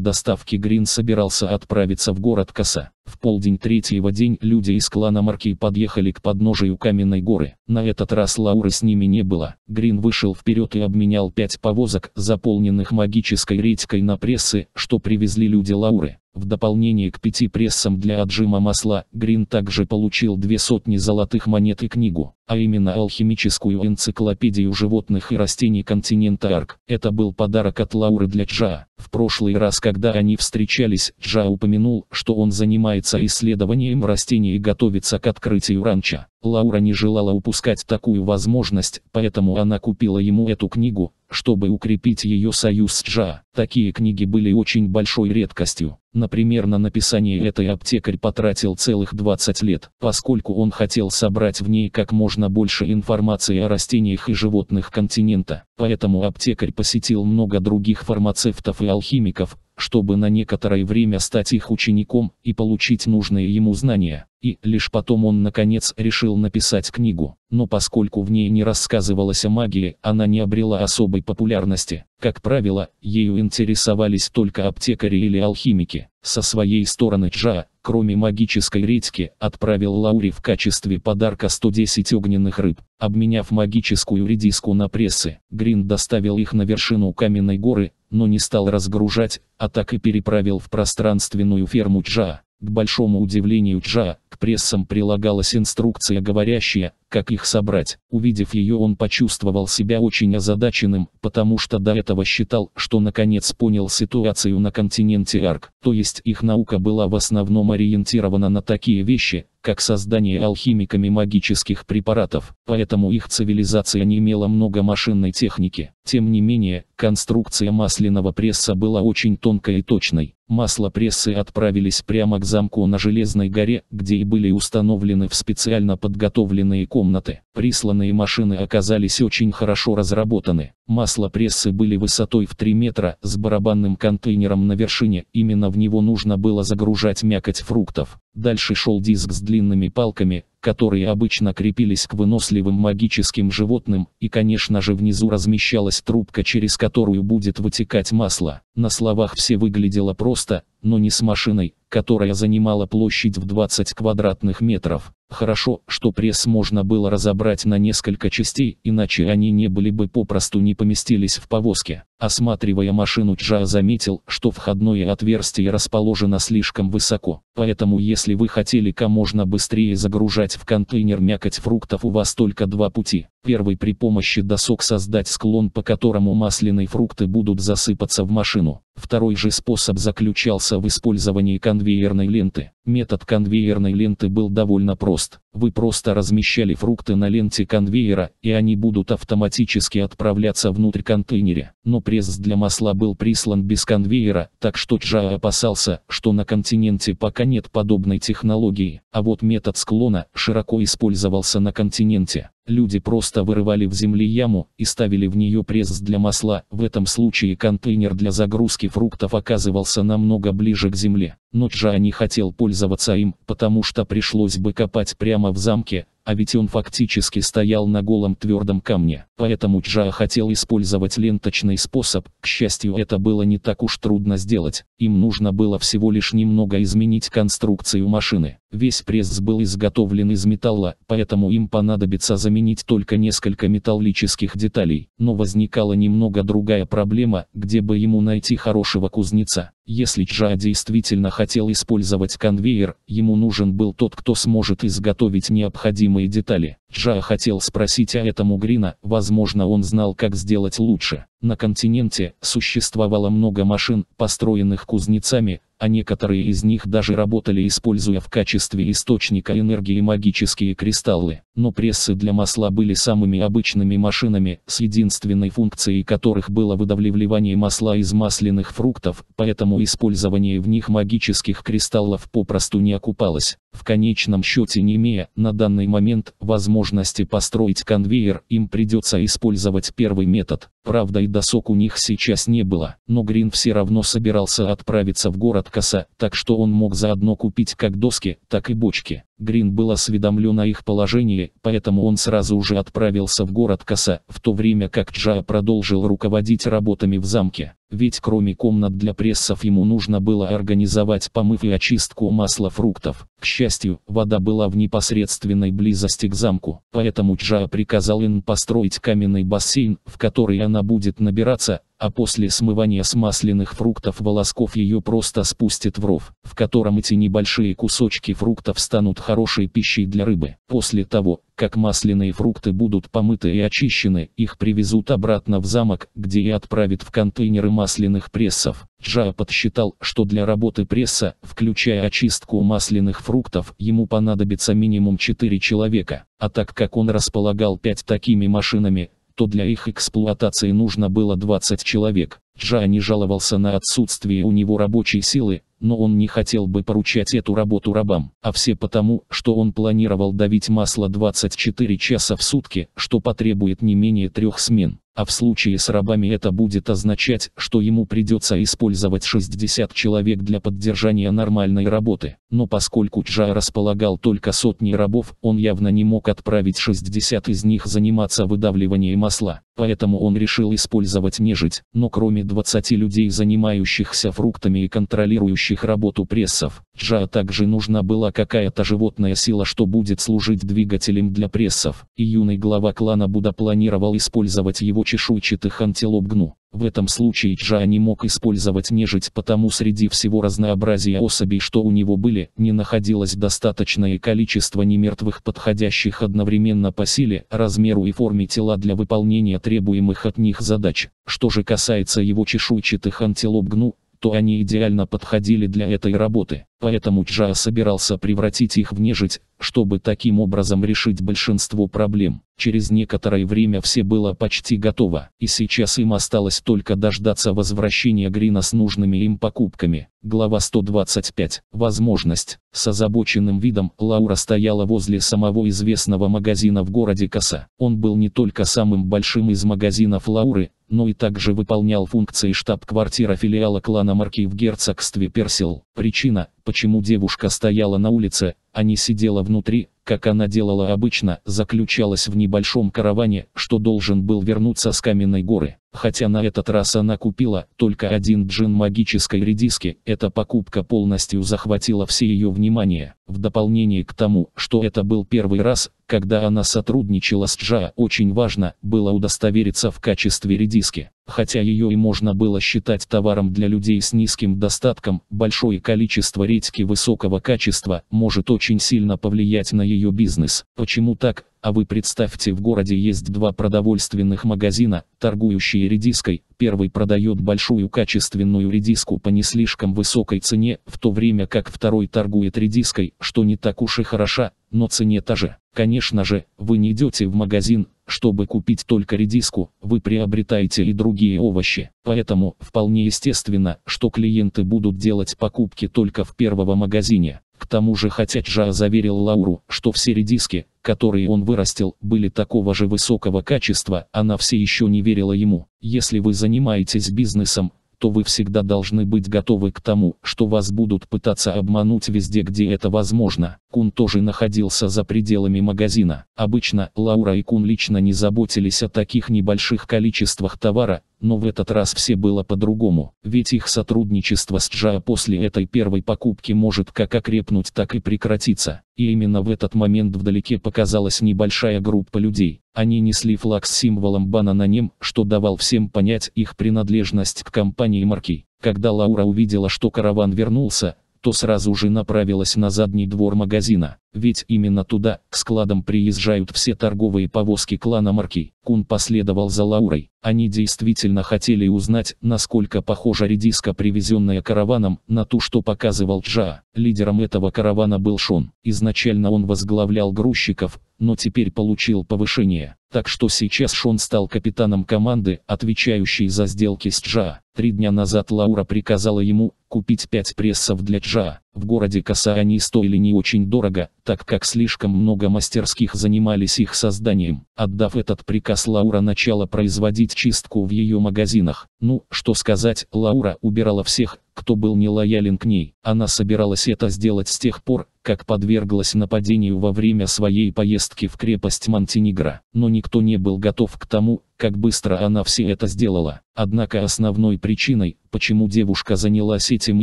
доставки Грин собирался отправиться в город Коса. В полдень третьего день люди из клана Марки подъехали к подножию Каменной горы. На этот раз Лауры с ними не было. Грин вышел вперед и обменял пять повозок, заполненных магической редькой на прессы, что привезли люди Лауры. В дополнение к пяти прессам для отжима масла, Грин также получил две сотни золотых монет и книгу, а именно алхимическую энциклопедию животных животных и растений континента Арк. Это был подарок от Лауры для Джа. В прошлый раз, когда они встречались, Джа упомянул, что он занимается исследованием растений и готовится к открытию ранча. Лаура не желала упускать такую возможность, поэтому она купила ему эту книгу, чтобы укрепить ее союз с Джа. Такие книги были очень большой редкостью. Например, на написание этой аптекарь потратил целых 20 лет, поскольку он хотел собрать в ней как можно больше информации о растениях и животных континента. Поэтому аптекарь посетил много других фармацевтов и алхимиков, чтобы на некоторое время стать их учеником и получить нужные ему знания. И лишь потом он наконец решил написать книгу. Но поскольку в ней не рассказывалось о магии, она не обрела особой популярности. Как правило, ею интересовались только аптекари или алхимики. Со своей стороны Джа, кроме магической редьки, отправил Лаури в качестве подарка 110 огненных рыб. Обменяв магическую редиску на прессы, Грин доставил их на вершину каменной горы, но не стал разгружать, а так и переправил в пространственную ферму Чжа. К большому удивлению Чжа, к прессам прилагалась инструкция говорящая, как их собрать. Увидев ее он почувствовал себя очень озадаченным, потому что до этого считал, что наконец понял ситуацию на континенте Арк. То есть их наука была в основном ориентирована на такие вещи, как создание алхимиками магических препаратов, поэтому их цивилизация не имела много машинной техники. Тем не менее, конструкция масляного пресса была очень тонкой и точной. Масло прессы отправились прямо к замку на Железной горе, где и были установлены в специально подготовленные комнаты комнаты. Присланные машины оказались очень хорошо разработаны. Масло-прессы были высотой в 3 метра, с барабанным контейнером на вершине, именно в него нужно было загружать мякоть фруктов. Дальше шел диск с длинными палками, которые обычно крепились к выносливым магическим животным, и конечно же внизу размещалась трубка, через которую будет вытекать масло. На словах все выглядело просто, но не с машиной, которая занимала площадь в 20 квадратных метров. Хорошо, что пресс можно было разобрать на несколько частей, иначе они не были бы попросту не поместились в повозке. Осматривая машину Джа заметил, что входное отверстие расположено слишком высоко. Поэтому если вы хотели как можно быстрее загружать в контейнер мякоть фруктов у вас только два пути. Первый при помощи досок создать склон по которому масляные фрукты будут засыпаться в машину. Второй же способ заключался в использовании конвейерной ленты. Метод конвейерной ленты был довольно прост. Вы просто размещали фрукты на ленте конвейера, и они будут автоматически отправляться внутрь контейнера. Но пресс для масла был прислан без конвейера, так что Чжа опасался, что на континенте пока нет подобной технологии, а вот метод склона широко использовался на континенте. Люди просто вырывали в земле яму и ставили в нее пресс для масла. В этом случае контейнер для загрузки фруктов оказывался намного ближе к земле. Но Джа не хотел пользоваться им, потому что пришлось бы копать прямо в замке, а ведь он фактически стоял на голом твердом камне. Поэтому Джа хотел использовать ленточный способ, к счастью это было не так уж трудно сделать, им нужно было всего лишь немного изменить конструкцию машины. Весь пресс был изготовлен из металла, поэтому им понадобится заменить только несколько металлических деталей. Но возникала немного другая проблема, где бы ему найти хорошего кузнеца. Если Джа действительно хотел использовать конвейер, ему нужен был тот, кто сможет изготовить необходимые детали. Джа хотел спросить о этом у Грина, возможно он знал как сделать лучше. На континенте существовало много машин, построенных кузнецами, а некоторые из них даже работали используя в качестве источника энергии магические кристаллы но прессы для масла были самыми обычными машинами, с единственной функцией которых было выдавливание масла из масляных фруктов, поэтому использование в них магических кристаллов попросту не окупалось. В конечном счете не имея, на данный момент, возможности построить конвейер, им придется использовать первый метод. Правда и досок у них сейчас не было, но Грин все равно собирался отправиться в город Коса, так что он мог заодно купить как доски, так и бочки. Грин был осведомлен о их положении, поэтому он сразу уже отправился в город Коса, в то время как Джа продолжил руководить работами в замке. Ведь кроме комнат для прессов ему нужно было организовать помыв и очистку масла фруктов. К счастью, вода была в непосредственной близости к замку, поэтому Чжа приказал им построить каменный бассейн, в который она будет набираться, а после смывания с масляных фруктов волосков ее просто спустят в ров, в котором эти небольшие кусочки фруктов станут хорошей пищей для рыбы. После того, как масляные фрукты будут помыты и очищены, их привезут обратно в замок, где и отправят в контейнеры масляных прессов. Джа подсчитал, что для работы пресса, включая очистку масляных фруктов, ему понадобится минимум 4 человека. А так как он располагал 5 такими машинами, то для их эксплуатации нужно было 20 человек. Джани жаловался на отсутствие у него рабочей силы, но он не хотел бы поручать эту работу рабам, а все потому, что он планировал давить масло 24 часа в сутки, что потребует не менее трех смен а в случае с рабами это будет означать, что ему придется использовать 60 человек для поддержания нормальной работы. Но поскольку Чжа располагал только сотней рабов, он явно не мог отправить 60 из них заниматься выдавливанием масла. Поэтому он решил использовать нежить, но кроме 20 людей, занимающихся фруктами и контролирующих работу прессов, Чжа также нужна была какая-то животная сила, что будет служить двигателем для прессов, и юный глава клана Буда планировал использовать его чешуйчатых антилоп гну. В этом случае Джа не мог использовать нежить, потому среди всего разнообразия особей, что у него были, не находилось достаточное количество немертвых подходящих одновременно по силе, размеру и форме тела для выполнения требуемых от них задач. Что же касается его чешуйчатых антилоп гну, то они идеально подходили для этой работы. Поэтому Чжа собирался превратить их в нежить, чтобы таким образом решить большинство проблем. Через некоторое время все было почти готово, и сейчас им осталось только дождаться возвращения Грина с нужными им покупками. Глава 125. Возможность. С озабоченным видом Лаура стояла возле самого известного магазина в городе Коса. Он был не только самым большим из магазинов Лауры, но и также выполнял функции штаб-квартира филиала клана Марки в герцогстве Персил. Причина, почему девушка стояла на улице, а не сидела внутри, как она делала обычно, заключалась в небольшом караване, что должен был вернуться с Каменной горы. Хотя на этот раз она купила только один джин магической редиски, эта покупка полностью захватила все ее внимание. В дополнение к тому, что это был первый раз, когда она сотрудничала с Джа, очень важно было удостовериться в качестве редиски. Хотя ее и можно было считать товаром для людей с низким достатком, большое количество редьки высокого качества может очень сильно повлиять на ее бизнес. Почему так? А вы представьте, в городе есть два продовольственных магазина, торгующие редиской. Первый продает большую качественную редиску по не слишком высокой цене, в то время как второй торгует редиской, что не так уж и хороша, но цене та же. Конечно же, вы не идете в магазин, чтобы купить только редиску, вы приобретаете и другие овощи. Поэтому, вполне естественно, что клиенты будут делать покупки только в первого магазине. К тому же хотя Хотячжа заверил Лауру, что все редиски, которые он вырастил, были такого же высокого качества, она все еще не верила ему. Если вы занимаетесь бизнесом, то вы всегда должны быть готовы к тому, что вас будут пытаться обмануть везде, где это возможно. Кун тоже находился за пределами магазина. Обычно Лаура и Кун лично не заботились о таких небольших количествах товара, но в этот раз все было по-другому, ведь их сотрудничество с Джа после этой первой покупки может как окрепнуть, так и прекратиться. И именно в этот момент вдалеке показалась небольшая группа людей. Они несли флаг с символом бана на нем, что давал всем понять их принадлежность к компании марки. Когда Лаура увидела, что караван вернулся, то сразу же направилась на задний двор магазина. Ведь именно туда, к складам приезжают все торговые повозки клана Марки. Кун последовал за Лаурой. Они действительно хотели узнать, насколько похожа редиска, привезенная караваном, на ту, что показывал Джа. Лидером этого каравана был Шон. Изначально он возглавлял грузчиков, но теперь получил повышение. Так что сейчас Шон стал капитаном команды, отвечающей за сделки с Джа. Три дня назад Лаура приказала ему купить пять прессов для Джа. В городе Коса они стоили не очень дорого, так как слишком много мастерских занимались их созданием. Отдав этот приказ, Лаура начала производить чистку в ее магазинах. Ну, что сказать, Лаура убирала всех, кто был не лоялен к ней. Она собиралась это сделать с тех пор, как подверглась нападению во время своей поездки в крепость Монтенегра, но никто не был готов к тому, как быстро она все это сделала. Однако основной причиной, почему девушка занялась этим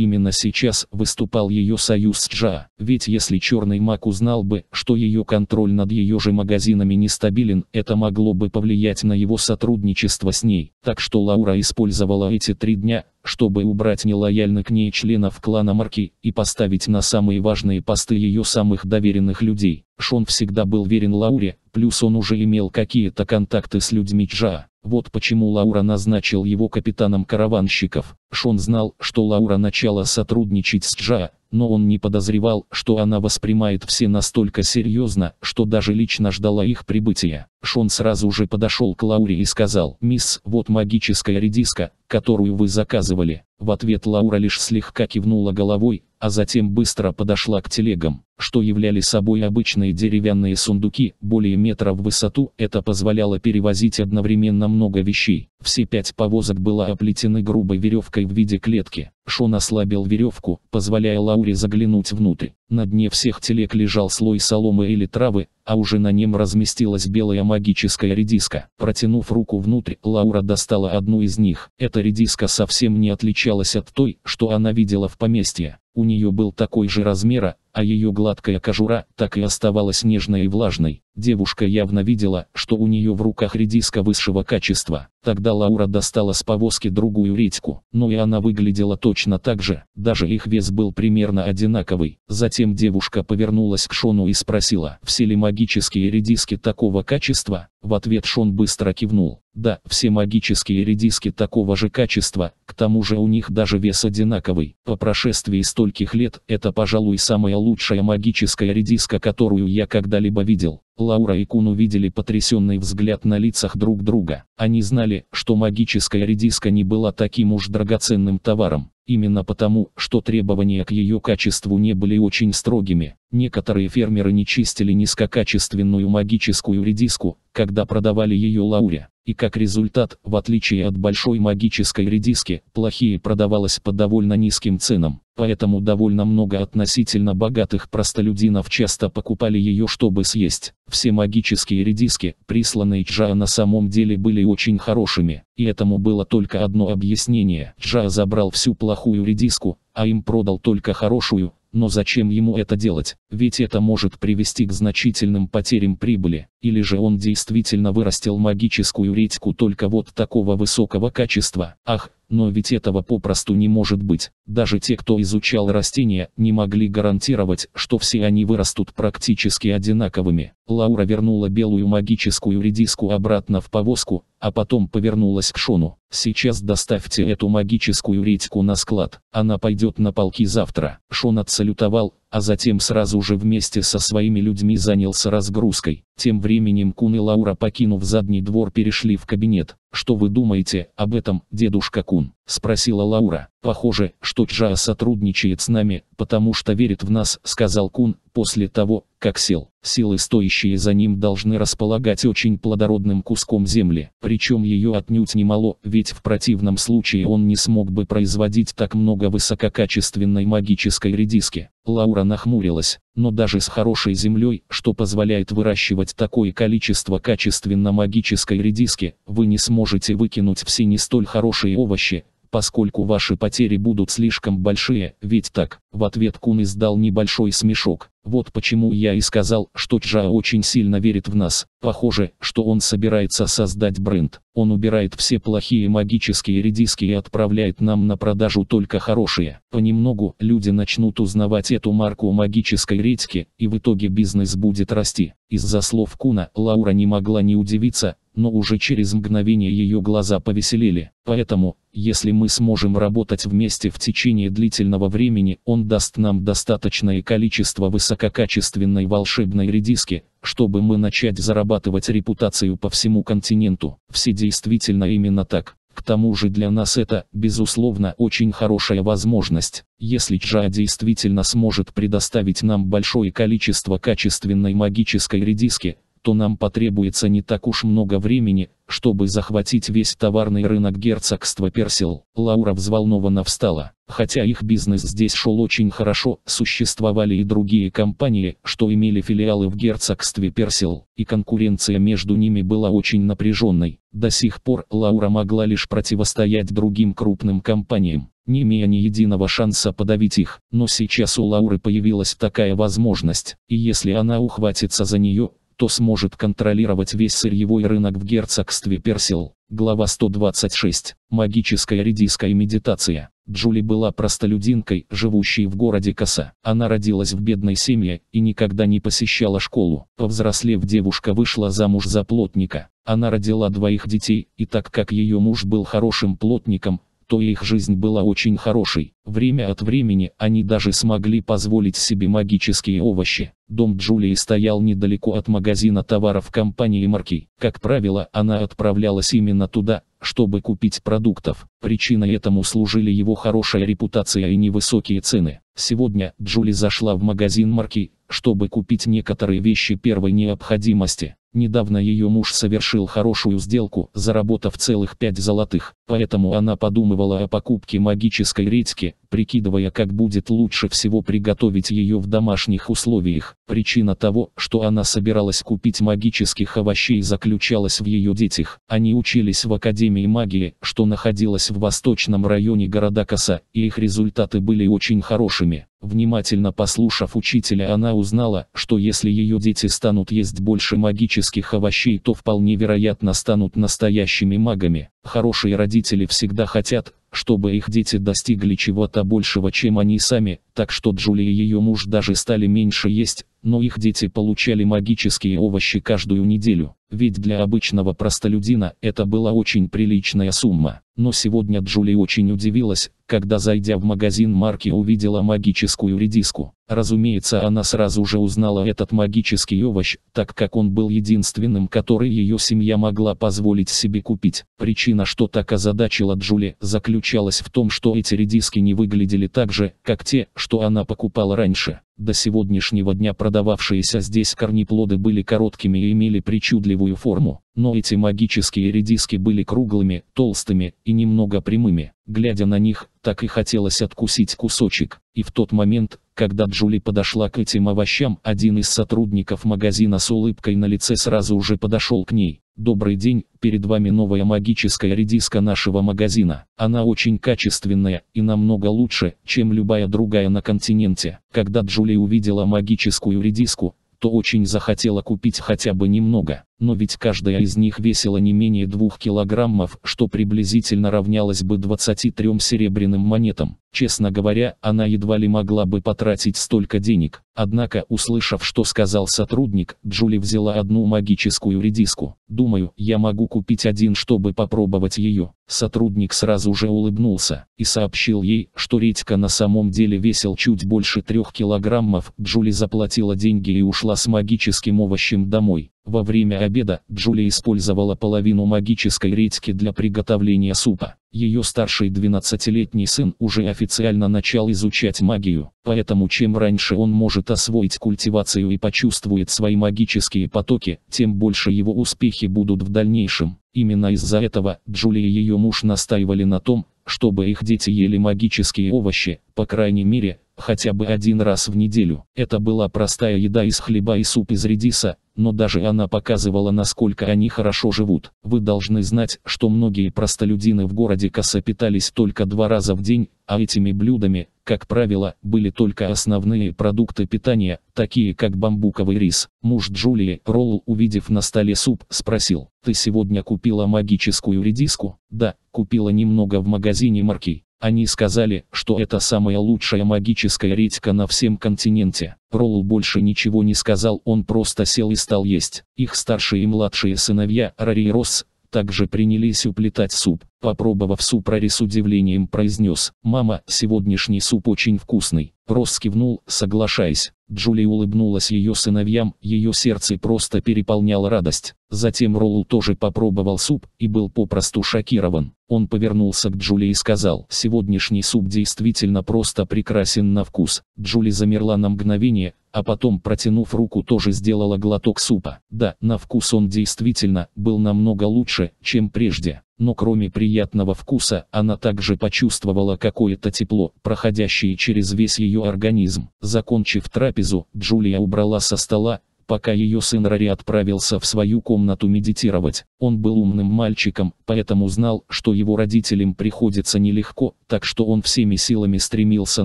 именно сейчас, выступал ее союз с Джа. Ведь если черный маг узнал бы, что ее контроль над ее же магазинами нестабилен, это могло бы повлиять на его сотрудничество с ней. Так что Лаура использовала эти три дня, чтобы убрать нелояльно к ней членов клана Марки и поставить на самые важные посты ее самых доверенных людей. Шон всегда был верен Лауре, плюс он уже имел какие-то контакты с людьми Чжа. Вот почему Лаура назначил его капитаном караванщиков. Шон знал, что Лаура начала сотрудничать с Джа, но он не подозревал, что она воспринимает все настолько серьезно, что даже лично ждала их прибытия. Шон сразу же подошел к Лауре и сказал, «Мисс, вот магическая редиска, которую вы заказывали». В ответ Лаура лишь слегка кивнула головой, а затем быстро подошла к телегам что являли собой обычные деревянные сундуки, более метра в высоту, это позволяло перевозить одновременно много вещей. Все пять повозок было оплетены грубой веревкой в виде клетки. Шон ослабил веревку, позволяя Лауре заглянуть внутрь. На дне всех телег лежал слой соломы или травы, а уже на нем разместилась белая магическая редиска. Протянув руку внутрь, Лаура достала одну из них. Эта редиска совсем не отличалась от той, что она видела в поместье. У нее был такой же размера, а ее гладкая кожура так и оставалась нежной и влажной. Девушка явно видела, что у нее в руках редиска высшего качества. Тогда Лаура достала с повозки другую редьку, но и она выглядела точно так же, даже их вес был примерно одинаковый. Затем девушка повернулась к Шону и спросила, все ли магические редиски такого качества? В ответ Шон быстро кивнул. Да, все магические редиски такого же качества, к тому же у них даже вес одинаковый. По прошествии стольких лет, это, пожалуй, самая лучшая магическая редиска, которую я когда-либо видел. Лаура и Кун увидели потрясенный взгляд на лицах друг друга. Они знали, что магическая редиска не была таким уж драгоценным товаром. Именно потому, что требования к ее качеству не были очень строгими, некоторые фермеры не чистили низкокачественную магическую редиску, когда продавали ее лауре, и как результат, в отличие от большой магической редиски, плохие продавалось по довольно низким ценам, поэтому довольно много относительно богатых простолюдинов часто покупали ее чтобы съесть. Все магические редиски, присланные Чжа на самом деле были очень хорошими, и этому было только одно объяснение. Джа забрал всю плохую редиску, а им продал только хорошую, но зачем ему это делать? Ведь это может привести к значительным потерям прибыли. Или же он действительно вырастил магическую редьку только вот такого высокого качества. Ах, но ведь этого попросту не может быть. Даже те, кто изучал растения, не могли гарантировать, что все они вырастут практически одинаковыми. Лаура вернула белую магическую редиску обратно в повозку, а потом повернулась к Шону. «Сейчас доставьте эту магическую редьку на склад, она пойдет на полки завтра». Шон отсалютовал, а затем сразу же вместе со своими людьми занялся разгрузкой. Тем временем Кун и Лаура, покинув задний двор, перешли в кабинет. «Что вы думаете об этом, дедушка Кун?» – спросила Лаура. «Похоже, что Чжа сотрудничает с нами, потому что верит в нас», – сказал Кун после того, как сел. Силы, стоящие за ним, должны располагать очень плодородным куском земли, причем ее отнюдь немало, ведь в противном случае он не смог бы производить так много высококачественной магической редиски. Лаура нахмурилась. Но даже с хорошей землей, что позволяет выращивать такое количество качественно магической редиски, вы не сможете выкинуть все не столь хорошие овощи, поскольку ваши потери будут слишком большие, ведь так?» В ответ Кун издал небольшой смешок. «Вот почему я и сказал, что Чжа очень сильно верит в нас. Похоже, что он собирается создать бренд. Он убирает все плохие магические редиски и отправляет нам на продажу только хорошие. Понемногу люди начнут узнавать эту марку магической редьки, и в итоге бизнес будет расти». Из-за слов Куна, Лаура не могла не удивиться, но уже через мгновение ее глаза повеселели. Поэтому, если мы сможем работать вместе в течение длительного времени, он даст нам достаточное количество высококачественной волшебной редиски, чтобы мы начать зарабатывать репутацию по всему континенту. Все действительно именно так. К тому же для нас это, безусловно, очень хорошая возможность. Если Джа действительно сможет предоставить нам большое количество качественной магической редиски, то нам потребуется не так уж много времени, чтобы захватить весь товарный рынок герцогства Персил. Лаура взволнованно встала. Хотя их бизнес здесь шел очень хорошо, существовали и другие компании, что имели филиалы в герцогстве Персил, и конкуренция между ними была очень напряженной. До сих пор Лаура могла лишь противостоять другим крупным компаниям, не имея ни единого шанса подавить их, но сейчас у Лауры появилась такая возможность, и если она ухватится за нее, кто сможет контролировать весь сырьевой рынок в герцогстве Персил. Глава 126. Магическая редиска медитация. Джули была простолюдинкой, живущей в городе Коса. Она родилась в бедной семье и никогда не посещала школу. Повзрослев, девушка вышла замуж за плотника. Она родила двоих детей, и так как ее муж был хорошим плотником, то их жизнь была очень хорошей. Время от времени они даже смогли позволить себе магические овощи. Дом Джулии стоял недалеко от магазина товаров компании Марки. Как правило, она отправлялась именно туда, чтобы купить продуктов. Причиной этому служили его хорошая репутация и невысокие цены. Сегодня Джули зашла в магазин Марки, чтобы купить некоторые вещи первой необходимости. Недавно ее муж совершил хорошую сделку, заработав целых 5 золотых. Поэтому она подумывала о покупке магической редьки, прикидывая, как будет лучше всего приготовить ее в домашних условиях. Причина того, что она собиралась купить магических овощей заключалась в ее детях. Они учились в Академии магии, что находилась в восточном районе города Коса, и их результаты были очень хорошими. Внимательно послушав учителя, она узнала, что если ее дети станут есть больше магических овощей, то вполне вероятно станут настоящими магами. Хорошие родители родители всегда хотят, чтобы их дети достигли чего-то большего, чем они сами, так что Джулия и ее муж даже стали меньше есть, но их дети получали магические овощи каждую неделю, ведь для обычного простолюдина это была очень приличная сумма. Но сегодня Джули очень удивилась, когда зайдя в магазин марки увидела магическую редиску. Разумеется, она сразу же узнала этот магический овощ, так как он был единственным, который ее семья могла позволить себе купить. Причина, что так озадачила Джули, заключалась в том, что эти редиски не выглядели так же, как те, что она покупала раньше. До сегодняшнего дня продававшиеся здесь корнеплоды были короткими и имели причудливую форму, но эти магические редиски были круглыми, толстыми и немного прямыми. Глядя на них, так и хотелось откусить кусочек. И в тот момент, когда Джули подошла к этим овощам, один из сотрудников магазина с улыбкой на лице сразу уже подошел к ней. Добрый день, перед вами новая магическая редиска нашего магазина. Она очень качественная и намного лучше, чем любая другая на континенте. Когда Джули увидела магическую редиску, то очень захотела купить хотя бы немного. Но ведь каждая из них весила не менее 2 килограммов, что приблизительно равнялось бы 23 серебряным монетам. Честно говоря, она едва ли могла бы потратить столько денег. Однако, услышав, что сказал сотрудник, Джули взяла одну магическую редиску. «Думаю, я могу купить один, чтобы попробовать ее». Сотрудник сразу же улыбнулся и сообщил ей, что редька на самом деле весил чуть больше трех килограммов. Джули заплатила деньги и ушла с магическим овощем домой. Во время обеда Джули использовала половину магической редьки для приготовления супа. Ее старший 12-летний сын уже официально начал изучать магию, поэтому чем раньше он может освоить культивацию и почувствует свои магические потоки, тем больше его успехи будут в дальнейшем. Именно из-за этого Джули и ее муж настаивали на том, чтобы их дети ели магические овощи, по крайней мере, хотя бы один раз в неделю. Это была простая еда из хлеба и суп из редиса, но даже она показывала, насколько они хорошо живут. Вы должны знать, что многие простолюдины в городе Каса питались только два раза в день, а этими блюдами, как правило, были только основные продукты питания, такие как бамбуковый рис. Муж Джулии, Ролл, увидев на столе суп, спросил, «Ты сегодня купила магическую редиску?» «Да, купила немного в магазине марки. Они сказали, что это самая лучшая магическая редька на всем континенте. Ролл больше ничего не сказал, он просто сел и стал есть. Их старшие и младшие сыновья, Рари и Росс, также принялись уплетать суп. Попробовав суп, Рари с удивлением произнес, «Мама, сегодняшний суп очень вкусный». Рос кивнул, соглашаясь. Джули улыбнулась ее сыновьям, ее сердце просто переполняло радость. Затем Ролл тоже попробовал суп и был попросту шокирован. Он повернулся к Джули и сказал, «Сегодняшний суп действительно просто прекрасен на вкус». Джули замерла на мгновение, а потом, протянув руку, тоже сделала глоток супа. Да, на вкус он действительно был намного лучше, чем прежде. Но кроме приятного вкуса, она также почувствовала какое-то тепло, проходящее через весь ее организм. Закончив трапезу, Джулия убрала со стола, пока ее сын Рари отправился в свою комнату медитировать. Он был умным мальчиком, поэтому знал, что его родителям приходится нелегко, так что он всеми силами стремился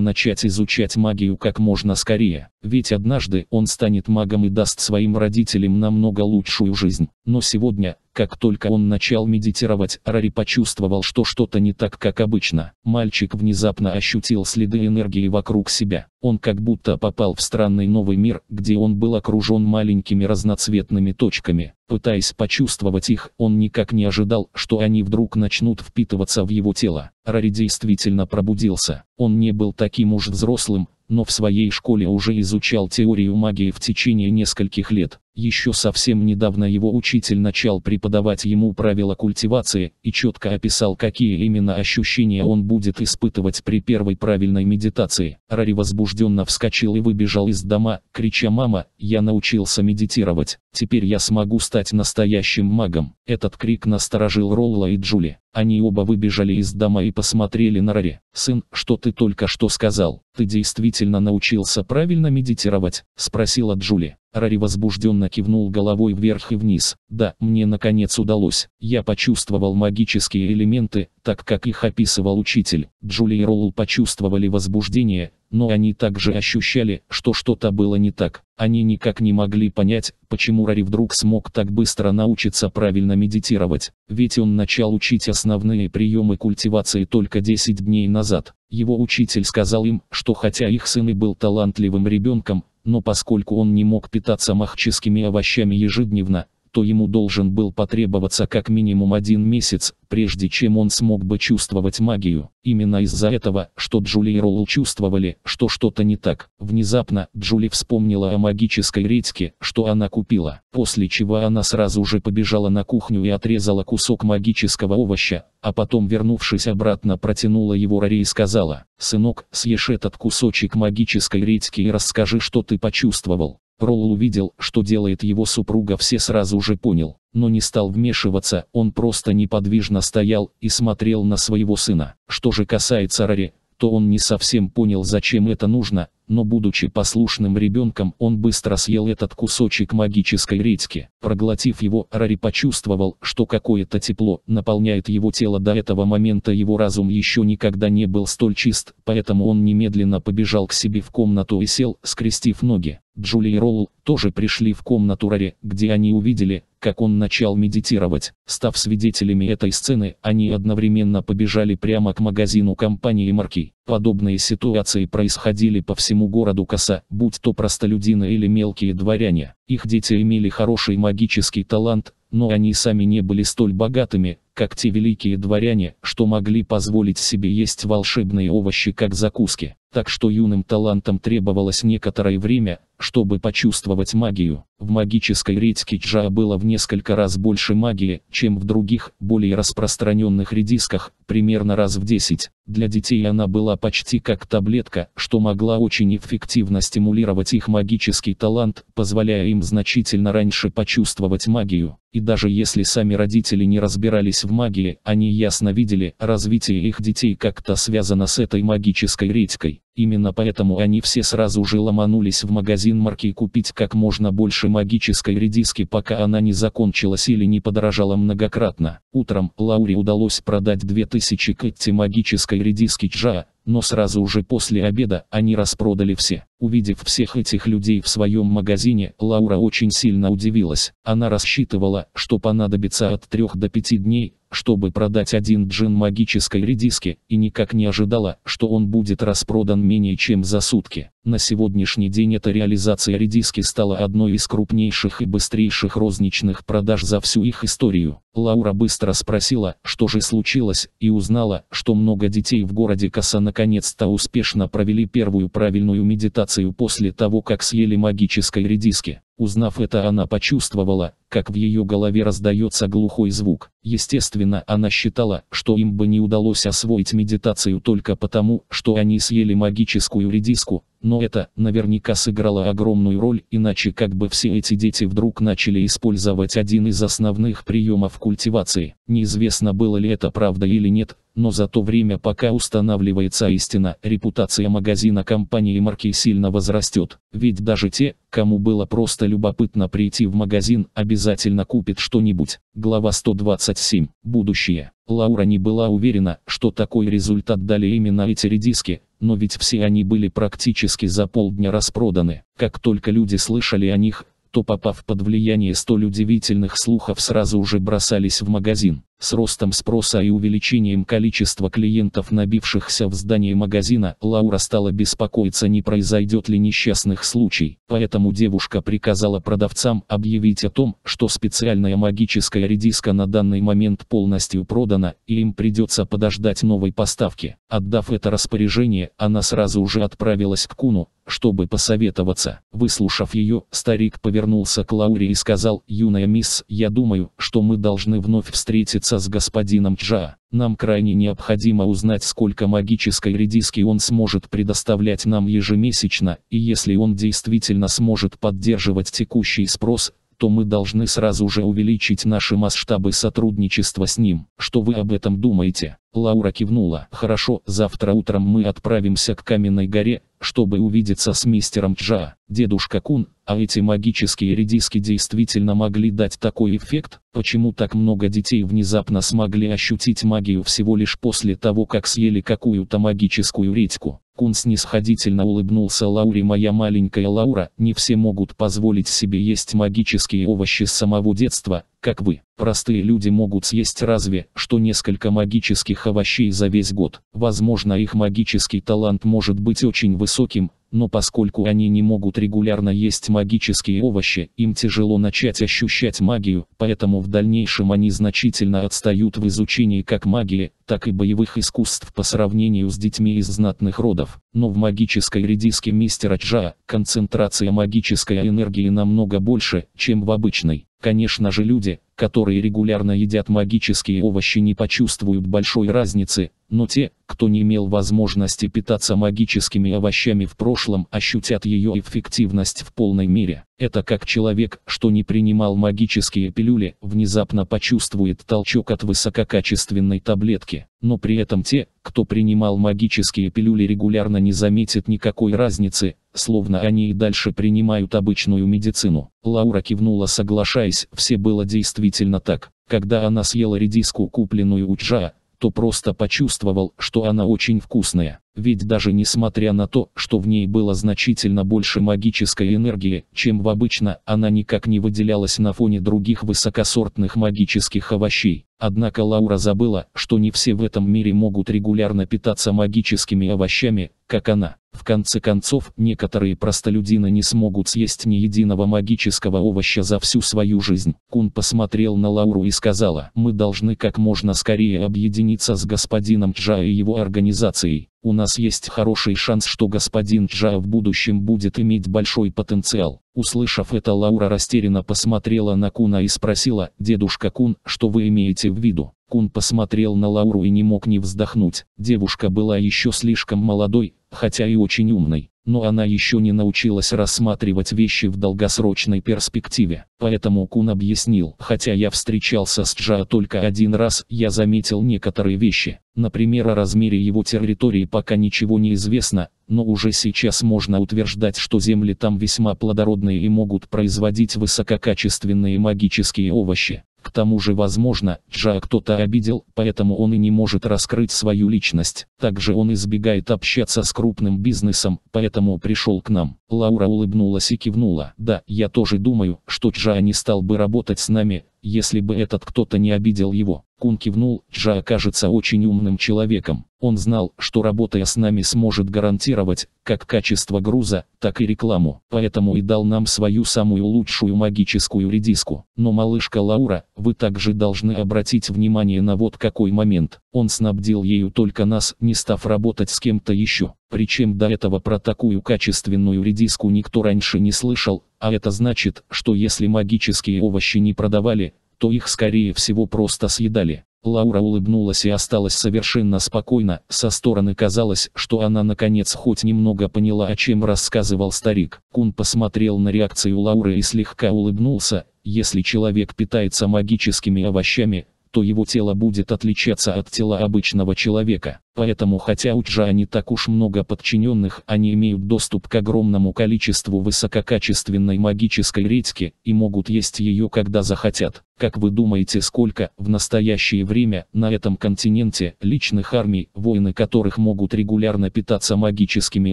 начать изучать магию как можно скорее. Ведь однажды он станет магом и даст своим родителям намного лучшую жизнь. Но сегодня, как только он начал медитировать, Рари почувствовал, что что-то не так, как обычно. Мальчик внезапно ощутил следы энергии вокруг себя. Он как будто попал в странный новый мир, где он был окружен маленькими разноцветными точками. Пытаясь почувствовать их, он никак не ожидал, что они вдруг начнут впитываться в его тело. Рари действительно пробудился. Он не был таким уж взрослым, но в своей школе уже изучал теорию магии в течение нескольких лет. Еще совсем недавно его учитель начал преподавать ему правила культивации и четко описал, какие именно ощущения он будет испытывать при первой правильной медитации. Рари возбужденно вскочил и выбежал из дома, крича «Мама, я научился медитировать, теперь я смогу стать настоящим магом». Этот крик насторожил Ролла и Джули. Они оба выбежали из дома и посмотрели на Рари. «Сын, что ты только что сказал? Ты действительно научился правильно медитировать?» – спросила Джули. Рари возбужденно кивнул головой вверх и вниз. «Да, мне наконец удалось. Я почувствовал магические элементы, так как их описывал учитель. Джули и Ролл почувствовали возбуждение, но они также ощущали, что что-то было не так. Они никак не могли понять, почему Рари вдруг смог так быстро научиться правильно медитировать. Ведь он начал учить основные приемы культивации только 10 дней назад. Его учитель сказал им, что хотя их сын и был талантливым ребенком, но поскольку он не мог питаться махческими овощами ежедневно, то ему должен был потребоваться как минимум один месяц, прежде чем он смог бы чувствовать магию. Именно из-за этого, что Джули и Роул чувствовали, что что-то не так. Внезапно Джули вспомнила о магической редьке, что она купила, после чего она сразу же побежала на кухню и отрезала кусок магического овоща, а потом, вернувшись обратно, протянула его Рори и сказала, «Сынок, съешь этот кусочек магической редьки и расскажи, что ты почувствовал». Ролл увидел, что делает его супруга, все сразу же понял, но не стал вмешиваться, он просто неподвижно стоял и смотрел на своего сына. Что же касается Рари, то он не совсем понял, зачем это нужно, но будучи послушным ребенком, он быстро съел этот кусочек магической редьки. Проглотив его, Рари почувствовал, что какое-то тепло наполняет его тело. До этого момента его разум еще никогда не был столь чист, поэтому он немедленно побежал к себе в комнату и сел, скрестив ноги. Джули и Ролл тоже пришли в комнату Рари, где они увидели, как он начал медитировать. Став свидетелями этой сцены, они одновременно побежали прямо к магазину компании Марки. Подобные ситуации происходили по всему городу Коса, будь то простолюдины или мелкие дворяне. Их дети имели хороший магический талант, но они сами не были столь богатыми, как те великие дворяне, что могли позволить себе есть волшебные овощи как закуски. Так что юным талантам требовалось некоторое время, чтобы почувствовать магию. В магической редьке Чжа было в несколько раз больше магии, чем в других, более распространенных редисках, примерно раз в 10. Для детей она была почти как таблетка, что могла очень эффективно стимулировать их магический талант, позволяя им значительно раньше почувствовать магию. И даже если сами родители не разбирались в магии, они ясно видели, развитие их детей как-то связано с этой магической редькой. Именно поэтому они все сразу же ломанулись в магазин марки и купить как можно больше магической редиски, пока она не закончилась или не подорожала многократно. Утром Лауре удалось продать 2000 кэтти магической редиски Чжа, но сразу же после обеда они распродали все. Увидев всех этих людей в своем магазине, Лаура очень сильно удивилась. Она рассчитывала, что понадобится от 3 до 5 дней, чтобы продать один джин магической редиски, и никак не ожидала, что он будет распродан менее чем за сутки. На сегодняшний день эта реализация редиски стала одной из крупнейших и быстрейших розничных продаж за всю их историю. Лаура быстро спросила, что же случилось, и узнала, что много детей в городе Коса наконец-то успешно провели первую правильную медитацию после того, как съели магической редиски. Узнав это, она почувствовала, как в ее голове раздается глухой звук. Естественно, она считала, что им бы не удалось освоить медитацию только потому, что они съели магическую редиску, но это наверняка сыграло огромную роль, иначе как бы все эти дети вдруг начали использовать один из основных приемов культивации. Неизвестно было ли это правда или нет, но за то время пока устанавливается истина, репутация магазина компании марки сильно возрастет. Ведь даже те, кому было просто любопытно прийти в магазин, обязательно купят что-нибудь. Глава 127. Будущее. Лаура не была уверена, что такой результат дали именно эти редиски, но ведь все они были практически за полдня распроданы. Как только люди слышали о них, то попав под влияние столь удивительных слухов сразу же бросались в магазин. С ростом спроса и увеличением количества клиентов, набившихся в здание магазина, Лаура стала беспокоиться, не произойдет ли несчастных случай. Поэтому девушка приказала продавцам объявить о том, что специальная магическая редиска на данный момент полностью продана, и им придется подождать новой поставки. Отдав это распоряжение, она сразу же отправилась к Куну, чтобы посоветоваться. Выслушав ее, старик повернулся к Лауре и сказал, «Юная мисс, я думаю, что мы должны вновь встретиться общаться с господином Чжа. Нам крайне необходимо узнать, сколько магической редиски он сможет предоставлять нам ежемесячно, и если он действительно сможет поддерживать текущий спрос, то мы должны сразу же увеличить наши масштабы сотрудничества с ним. Что вы об этом думаете? Лаура кивнула. Хорошо, завтра утром мы отправимся к Каменной горе, чтобы увидеться с мистером Чжа, дедушка Кун, а эти магические редиски действительно могли дать такой эффект, почему так много детей внезапно смогли ощутить магию всего лишь после того, как съели какую-то магическую редьку. Кун снисходительно улыбнулся Лауре «Моя маленькая Лаура, не все могут позволить себе есть магические овощи с самого детства, как вы. Простые люди могут съесть разве, что несколько магических овощей за весь год. Возможно их магический талант может быть очень высоким высоким, но поскольку они не могут регулярно есть магические овощи, им тяжело начать ощущать магию, поэтому в дальнейшем они значительно отстают в изучении как магии, так и боевых искусств по сравнению с детьми из знатных родов. Но в магической редиске мистера Чжа концентрация магической энергии намного больше, чем в обычной. Конечно же люди, которые регулярно едят магические овощи не почувствуют большой разницы, но те, кто не имел возможности питаться магическими овощами в прошлом, ощутят ее эффективность в полной мере. Это как человек, что не принимал магические пилюли, внезапно почувствует толчок от высококачественной таблетки. Но при этом те, кто принимал магические пилюли регулярно не заметит никакой разницы, словно они и дальше принимают обычную медицину. Лаура кивнула соглашаясь, все было действительно действительно так. Когда она съела редиску, купленную у Чжа, то просто почувствовал, что она очень вкусная. Ведь даже несмотря на то, что в ней было значительно больше магической энергии, чем в обычно, она никак не выделялась на фоне других высокосортных магических овощей. Однако Лаура забыла, что не все в этом мире могут регулярно питаться магическими овощами, как она. В конце концов, некоторые простолюдины не смогут съесть ни единого магического овоща за всю свою жизнь. Кун посмотрел на Лауру и сказала, мы должны как можно скорее объединиться с господином Чжа и его организацией. У нас есть хороший шанс, что господин Джа в будущем будет иметь большой потенциал. Услышав это, Лаура растерянно посмотрела на Куна и спросила, «Дедушка Кун, что вы имеете в виду?» Кун посмотрел на Лауру и не мог не вздохнуть. Девушка была еще слишком молодой, хотя и очень умной, но она еще не научилась рассматривать вещи в долгосрочной перспективе. Поэтому Кун объяснил, хотя я встречался с Джа только один раз, я заметил некоторые вещи. Например, о размере его территории пока ничего не известно, но уже сейчас можно утверждать, что земли там весьма плодородные и могут производить высококачественные магические овощи. К тому же, возможно, Джа кто-то обидел, поэтому он и не может раскрыть свою личность. Также он избегает общаться с крупным бизнесом, поэтому пришел к нам. Лаура улыбнулась и кивнула. «Да, я тоже думаю, что Чжа не стал бы работать с нами, если бы этот кто-то не обидел его». Кун кивнул, Чжа окажется очень умным человеком. Он знал, что работая с нами сможет гарантировать, как качество груза, так и рекламу. Поэтому и дал нам свою самую лучшую магическую редиску. Но малышка Лаура, вы также должны обратить внимание на вот какой момент. Он снабдил ею только нас, не став работать с кем-то еще. Причем до этого про такую качественную редиску никто раньше не слышал, а это значит, что если магические овощи не продавали, то их скорее всего просто съедали. Лаура улыбнулась и осталась совершенно спокойна, со стороны казалось, что она наконец хоть немного поняла о чем рассказывал старик. Кун посмотрел на реакцию Лауры и слегка улыбнулся, если человек питается магическими овощами, то его тело будет отличаться от тела обычного человека. Поэтому хотя у Джа не так уж много подчиненных, они имеют доступ к огромному количеству высококачественной магической редьки и могут есть ее когда захотят. Как вы думаете, сколько в настоящее время на этом континенте личных армий, воины которых могут регулярно питаться магическими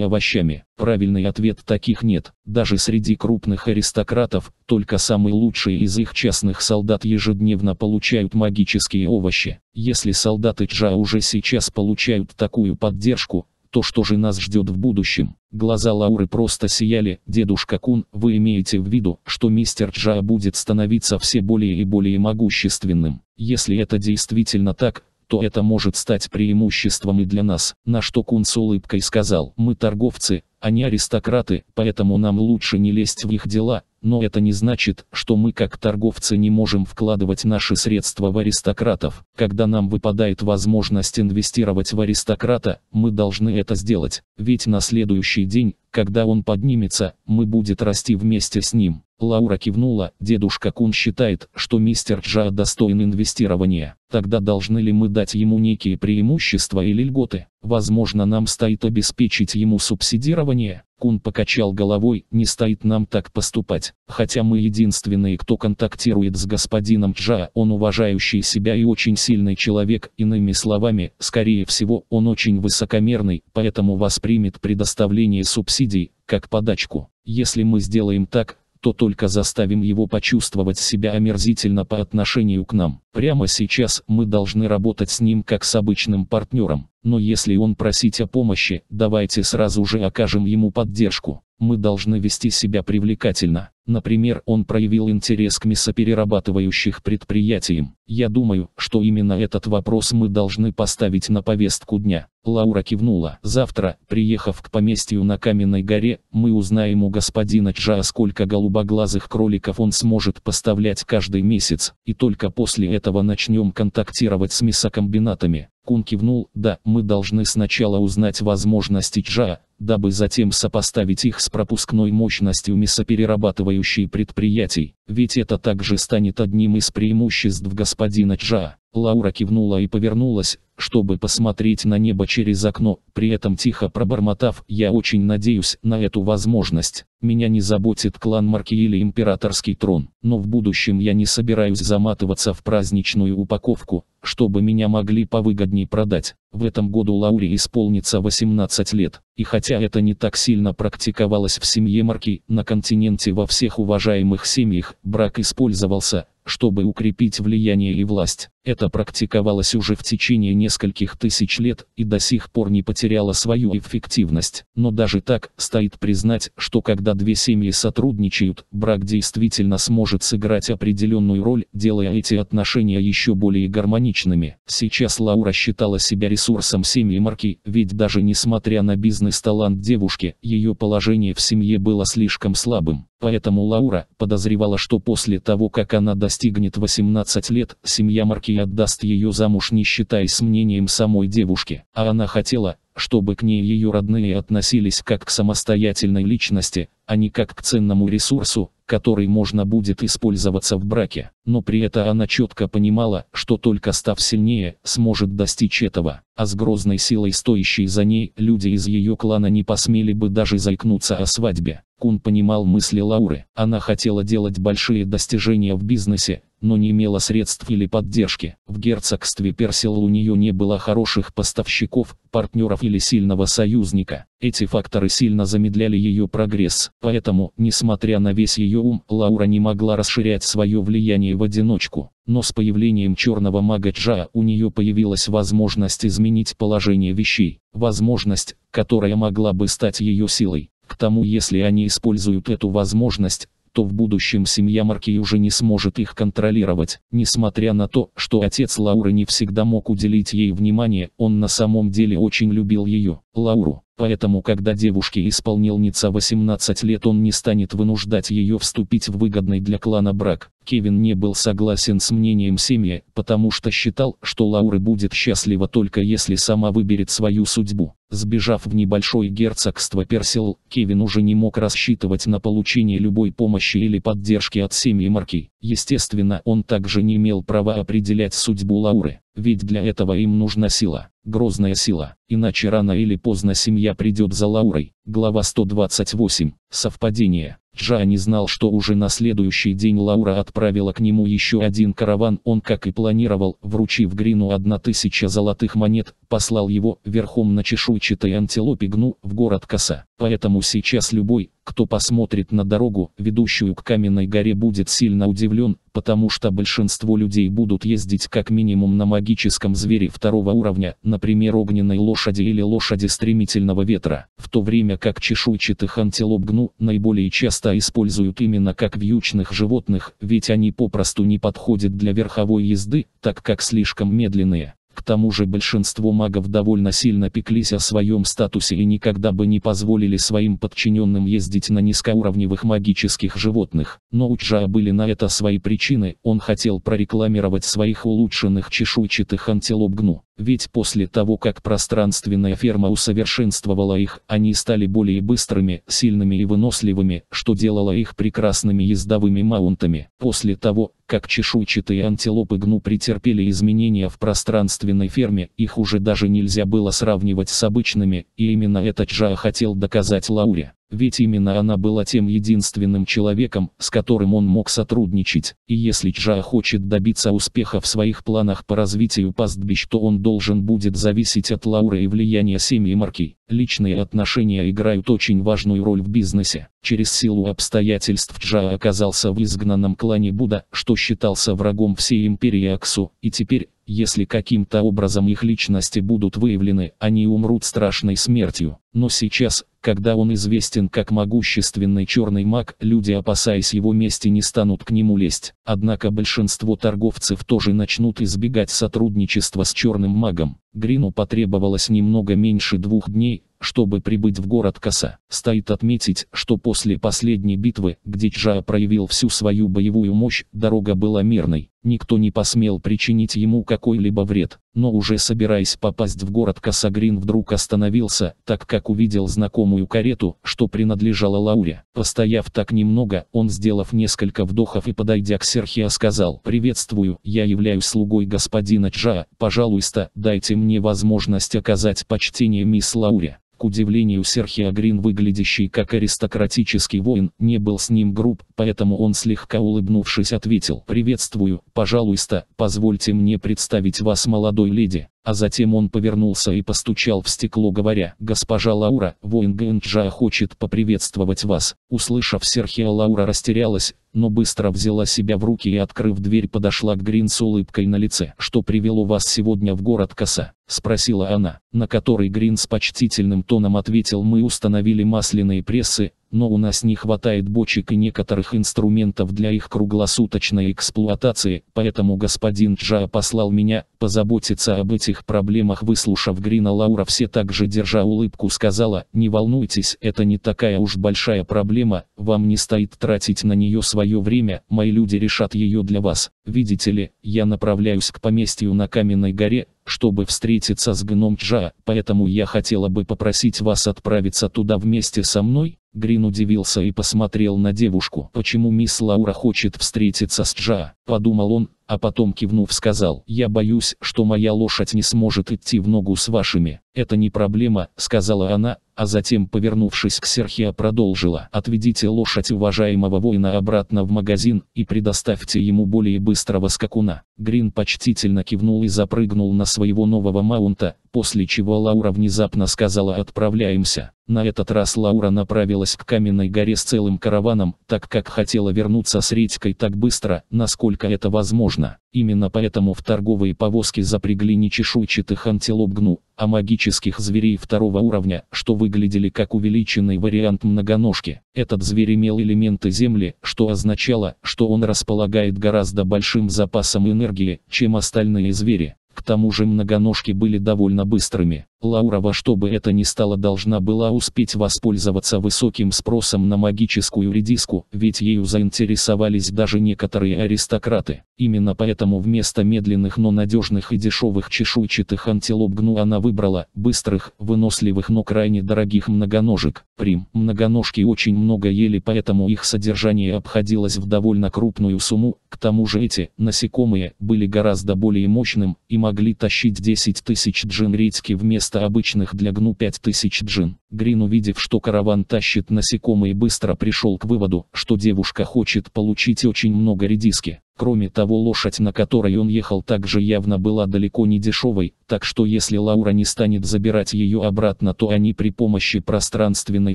овощами? Правильный ответ таких нет. Даже среди крупных аристократов, только самые лучшие из их частных солдат ежедневно получают магические овощи. Если солдаты Джа уже сейчас получают такую поддержку, то, что же нас ждет в будущем. Глаза Лауры просто сияли. Дедушка Кун, вы имеете в виду, что мистер Джа будет становиться все более и более могущественным. Если это действительно так, то это может стать преимуществом и для нас, на что Кун с улыбкой сказал, мы торговцы, а не аристократы, поэтому нам лучше не лезть в их дела, но это не значит, что мы как торговцы не можем вкладывать наши средства в аристократов. Когда нам выпадает возможность инвестировать в аристократа, мы должны это сделать. Ведь на следующий день, когда он поднимется, мы будет расти вместе с ним. Лаура кивнула, дедушка Кун считает, что мистер Джа достоин инвестирования. Тогда должны ли мы дать ему некие преимущества или льготы? Возможно нам стоит обеспечить ему субсидирование? Кун покачал головой, не стоит нам так поступать. Хотя мы единственные, кто контактирует с господином Джа, он уважающий себя и очень сильный человек, иными словами, скорее всего, он очень высокомерный, поэтому воспримет предоставление субсидирования субсидий, как подачку. Если мы сделаем так, то только заставим его почувствовать себя омерзительно по отношению к нам. Прямо сейчас мы должны работать с ним как с обычным партнером. Но если он просить о помощи, давайте сразу же окажем ему поддержку. Мы должны вести себя привлекательно. Например, он проявил интерес к мясоперерабатывающих предприятиям. Я думаю, что именно этот вопрос мы должны поставить на повестку дня. Лаура кивнула. Завтра, приехав к поместью на Каменной горе, мы узнаем у господина Чжа, сколько голубоглазых кроликов он сможет поставлять каждый месяц, и только после этого начнем контактировать с мясокомбинатами. Кун кивнул, да, мы должны сначала узнать возможности Чжа, дабы затем сопоставить их с пропускной мощностью мясоперерабатывающих управляющий предприятий, ведь это также станет одним из преимуществ господина Чжа. Лаура кивнула и повернулась, чтобы посмотреть на небо через окно, при этом тихо пробормотав «Я очень надеюсь на эту возможность». Меня не заботит клан Марки или императорский трон, но в будущем я не собираюсь заматываться в праздничную упаковку, чтобы меня могли повыгоднее продать. В этом году Лауре исполнится 18 лет, и хотя это не так сильно практиковалось в семье Марки, на континенте во всех уважаемых семьях брак использовался чтобы укрепить влияние и власть. Это практиковалось уже в течение нескольких тысяч лет и до сих пор не потеряло свою эффективность. Но даже так, стоит признать, что когда две семьи сотрудничают, брак действительно сможет сыграть определенную роль, делая эти отношения еще более гармоничными. Сейчас Лаура считала себя ресурсом семьи Марки, ведь даже несмотря на бизнес-талант девушки, ее положение в семье было слишком слабым. Поэтому Лаура подозревала, что после того, как она достигнет 18 лет, семья Марки отдаст ее замуж не считаясь мнением самой девушки. А она хотела, чтобы к ней ее родные относились как к самостоятельной личности, а не как к ценному ресурсу, который можно будет использоваться в браке, но при этом она четко понимала, что только став сильнее, сможет достичь этого, а с грозной силой стоящей за ней, люди из ее клана не посмели бы даже заикнуться о свадьбе. Кун понимал мысли Лауры, она хотела делать большие достижения в бизнесе, но не имела средств или поддержки. В герцогстве Персил у нее не было хороших поставщиков, партнеров или сильного союзника. Эти факторы сильно замедляли ее прогресс, поэтому, несмотря на весь ее ум, Лаура не могла расширять свое влияние в одиночку. Но с появлением черного мага Джа у нее появилась возможность изменить положение вещей, возможность, которая могла бы стать ее силой. К тому, если они используют эту возможность, то в будущем семья Марки уже не сможет их контролировать. Несмотря на то, что отец Лауры не всегда мог уделить ей внимание, он на самом деле очень любил ее, Лауру. Поэтому, когда девушке исполнилница 18 лет, он не станет вынуждать ее вступить в выгодный для клана брак. Кевин не был согласен с мнением семьи, потому что считал, что Лаура будет счастлива только если сама выберет свою судьбу. Сбежав в небольшое герцогство Персил, Кевин уже не мог рассчитывать на получение любой помощи или поддержки от семьи Марки. Естественно, он также не имел права определять судьбу Лауры, ведь для этого им нужна сила, грозная сила, иначе рано или поздно семья придет за Лаурой. Глава 128. Совпадение не знал, что уже на следующий день Лаура отправила к нему еще один караван. Он, как и планировал, вручив Грину 1000 золотых монет, послал его верхом на чешуйчатой антилопе Гну в город Коса. Поэтому сейчас любой, кто посмотрит на дорогу, ведущую к каменной горе будет сильно удивлен, потому что большинство людей будут ездить как минимум на магическом звере второго уровня, например огненной лошади или лошади стремительного ветра, в то время как чешуйчатых антилоп гну наиболее часто используют именно как вьючных животных, ведь они попросту не подходят для верховой езды, так как слишком медленные. К тому же большинство магов довольно сильно пеклись о своем статусе и никогда бы не позволили своим подчиненным ездить на низкоуровневых магических животных. Но у Чжа были на это свои причины, он хотел прорекламировать своих улучшенных чешуйчатых антилоп гну. Ведь после того, как пространственная ферма усовершенствовала их, они стали более быстрыми, сильными и выносливыми, что делало их прекрасными ездовыми маунтами. После того, как чешуйчатые антилопы гну претерпели изменения в пространственной ферме, их уже даже нельзя было сравнивать с обычными, и именно это Джа хотел доказать Лауре. Ведь именно она была тем единственным человеком, с которым он мог сотрудничать. И если Чжа хочет добиться успеха в своих планах по развитию пастбищ, то он должен будет зависеть от Лауры и влияния семьи Марки. Личные отношения играют очень важную роль в бизнесе. Через силу обстоятельств Чжа оказался в изгнанном клане Будда, что считался врагом всей империи Аксу, и теперь, если каким-то образом их личности будут выявлены, они умрут страшной смертью. Но сейчас, когда он известен как могущественный черный маг, люди, опасаясь его мести, не станут к нему лезть. Однако большинство торговцев тоже начнут избегать сотрудничества с черным магом. Грину потребовалось немного меньше двух дней, чтобы прибыть в город Каса. Стоит отметить, что после последней битвы, где Чжа проявил всю свою боевую мощь, дорога была мирной. Никто не посмел причинить ему какой-либо вред, но уже собираясь попасть в город Касагрин вдруг остановился, так как увидел знакомую карету, что принадлежала Лауре. Постояв так немного, он сделав несколько вдохов и подойдя к Серхио сказал «Приветствую, я являюсь слугой господина Чжа, пожалуйста, дайте мне возможность оказать почтение мисс Лауре». К удивлению Серхио Грин, выглядящий как аристократический воин, не был с ним груб, поэтому он слегка улыбнувшись ответил «Приветствую, пожалуйста, позвольте мне представить вас молодой леди». А затем он повернулся и постучал в стекло, говоря, «Госпожа Лаура, воин Гэнджа хочет поприветствовать вас». Услышав Серхио Лаура растерялась, но быстро взяла себя в руки и, открыв дверь, подошла к Грин с улыбкой на лице. «Что привело вас сегодня в город Коса?» – спросила она, на который Грин с почтительным тоном ответил, «Мы установили масляные прессы, но у нас не хватает бочек и некоторых инструментов для их круглосуточной эксплуатации, поэтому господин Джа послал меня позаботиться об этих проблемах. Выслушав Грина, Лаура все так же держа улыбку сказала, не волнуйтесь, это не такая уж большая проблема, вам не стоит тратить на нее свое время, мои люди решат ее для вас. Видите ли, я направляюсь к поместью на Каменной горе, чтобы встретиться с гном Джа, поэтому я хотела бы попросить вас отправиться туда вместе со мной, Грин удивился и посмотрел на девушку. «Почему мисс Лаура хочет встретиться с Джа?» – подумал он, а потом кивнув сказал, «Я боюсь, что моя лошадь не сможет идти в ногу с вашими». «Это не проблема», — сказала она, а затем, повернувшись к Серхио, продолжила, «Отведите лошадь уважаемого воина обратно в магазин и предоставьте ему более быстрого скакуна». Грин почтительно кивнул и запрыгнул на своего нового маунта, после чего Лаура внезапно сказала «Отправляемся». На этот раз Лаура направилась к каменной горе с целым караваном, так как хотела вернуться с Редькой так быстро, насколько это возможно нужно. Именно поэтому в торговые повозки запрягли не чешуйчатых антилоп гну, а магических зверей второго уровня, что выглядели как увеличенный вариант многоножки. Этот зверь имел элементы земли, что означало, что он располагает гораздо большим запасом энергии, чем остальные звери. К тому же многоножки были довольно быстрыми. Лаура во что бы это ни стало должна была успеть воспользоваться высоким спросом на магическую редиску, ведь ею заинтересовались даже некоторые аристократы. Именно поэтому вместо медленных, но надежных и дешевых чешуйчатых антилоп гну она выбрала быстрых, выносливых, но крайне дорогих многоножек. Прим. Многоножки очень много ели, поэтому их содержание обходилось в довольно крупную сумму, к тому же эти насекомые были гораздо более мощным и могли тащить 10 тысяч джин редьки вместо вместо обычных для гну 5000 джин. Грин, увидев, что караван тащит насекомые, быстро пришел к выводу, что девушка хочет получить очень много редиски. Кроме того, лошадь, на которой он ехал, также явно была далеко не дешевой, так что если Лаура не станет забирать ее обратно, то они при помощи пространственной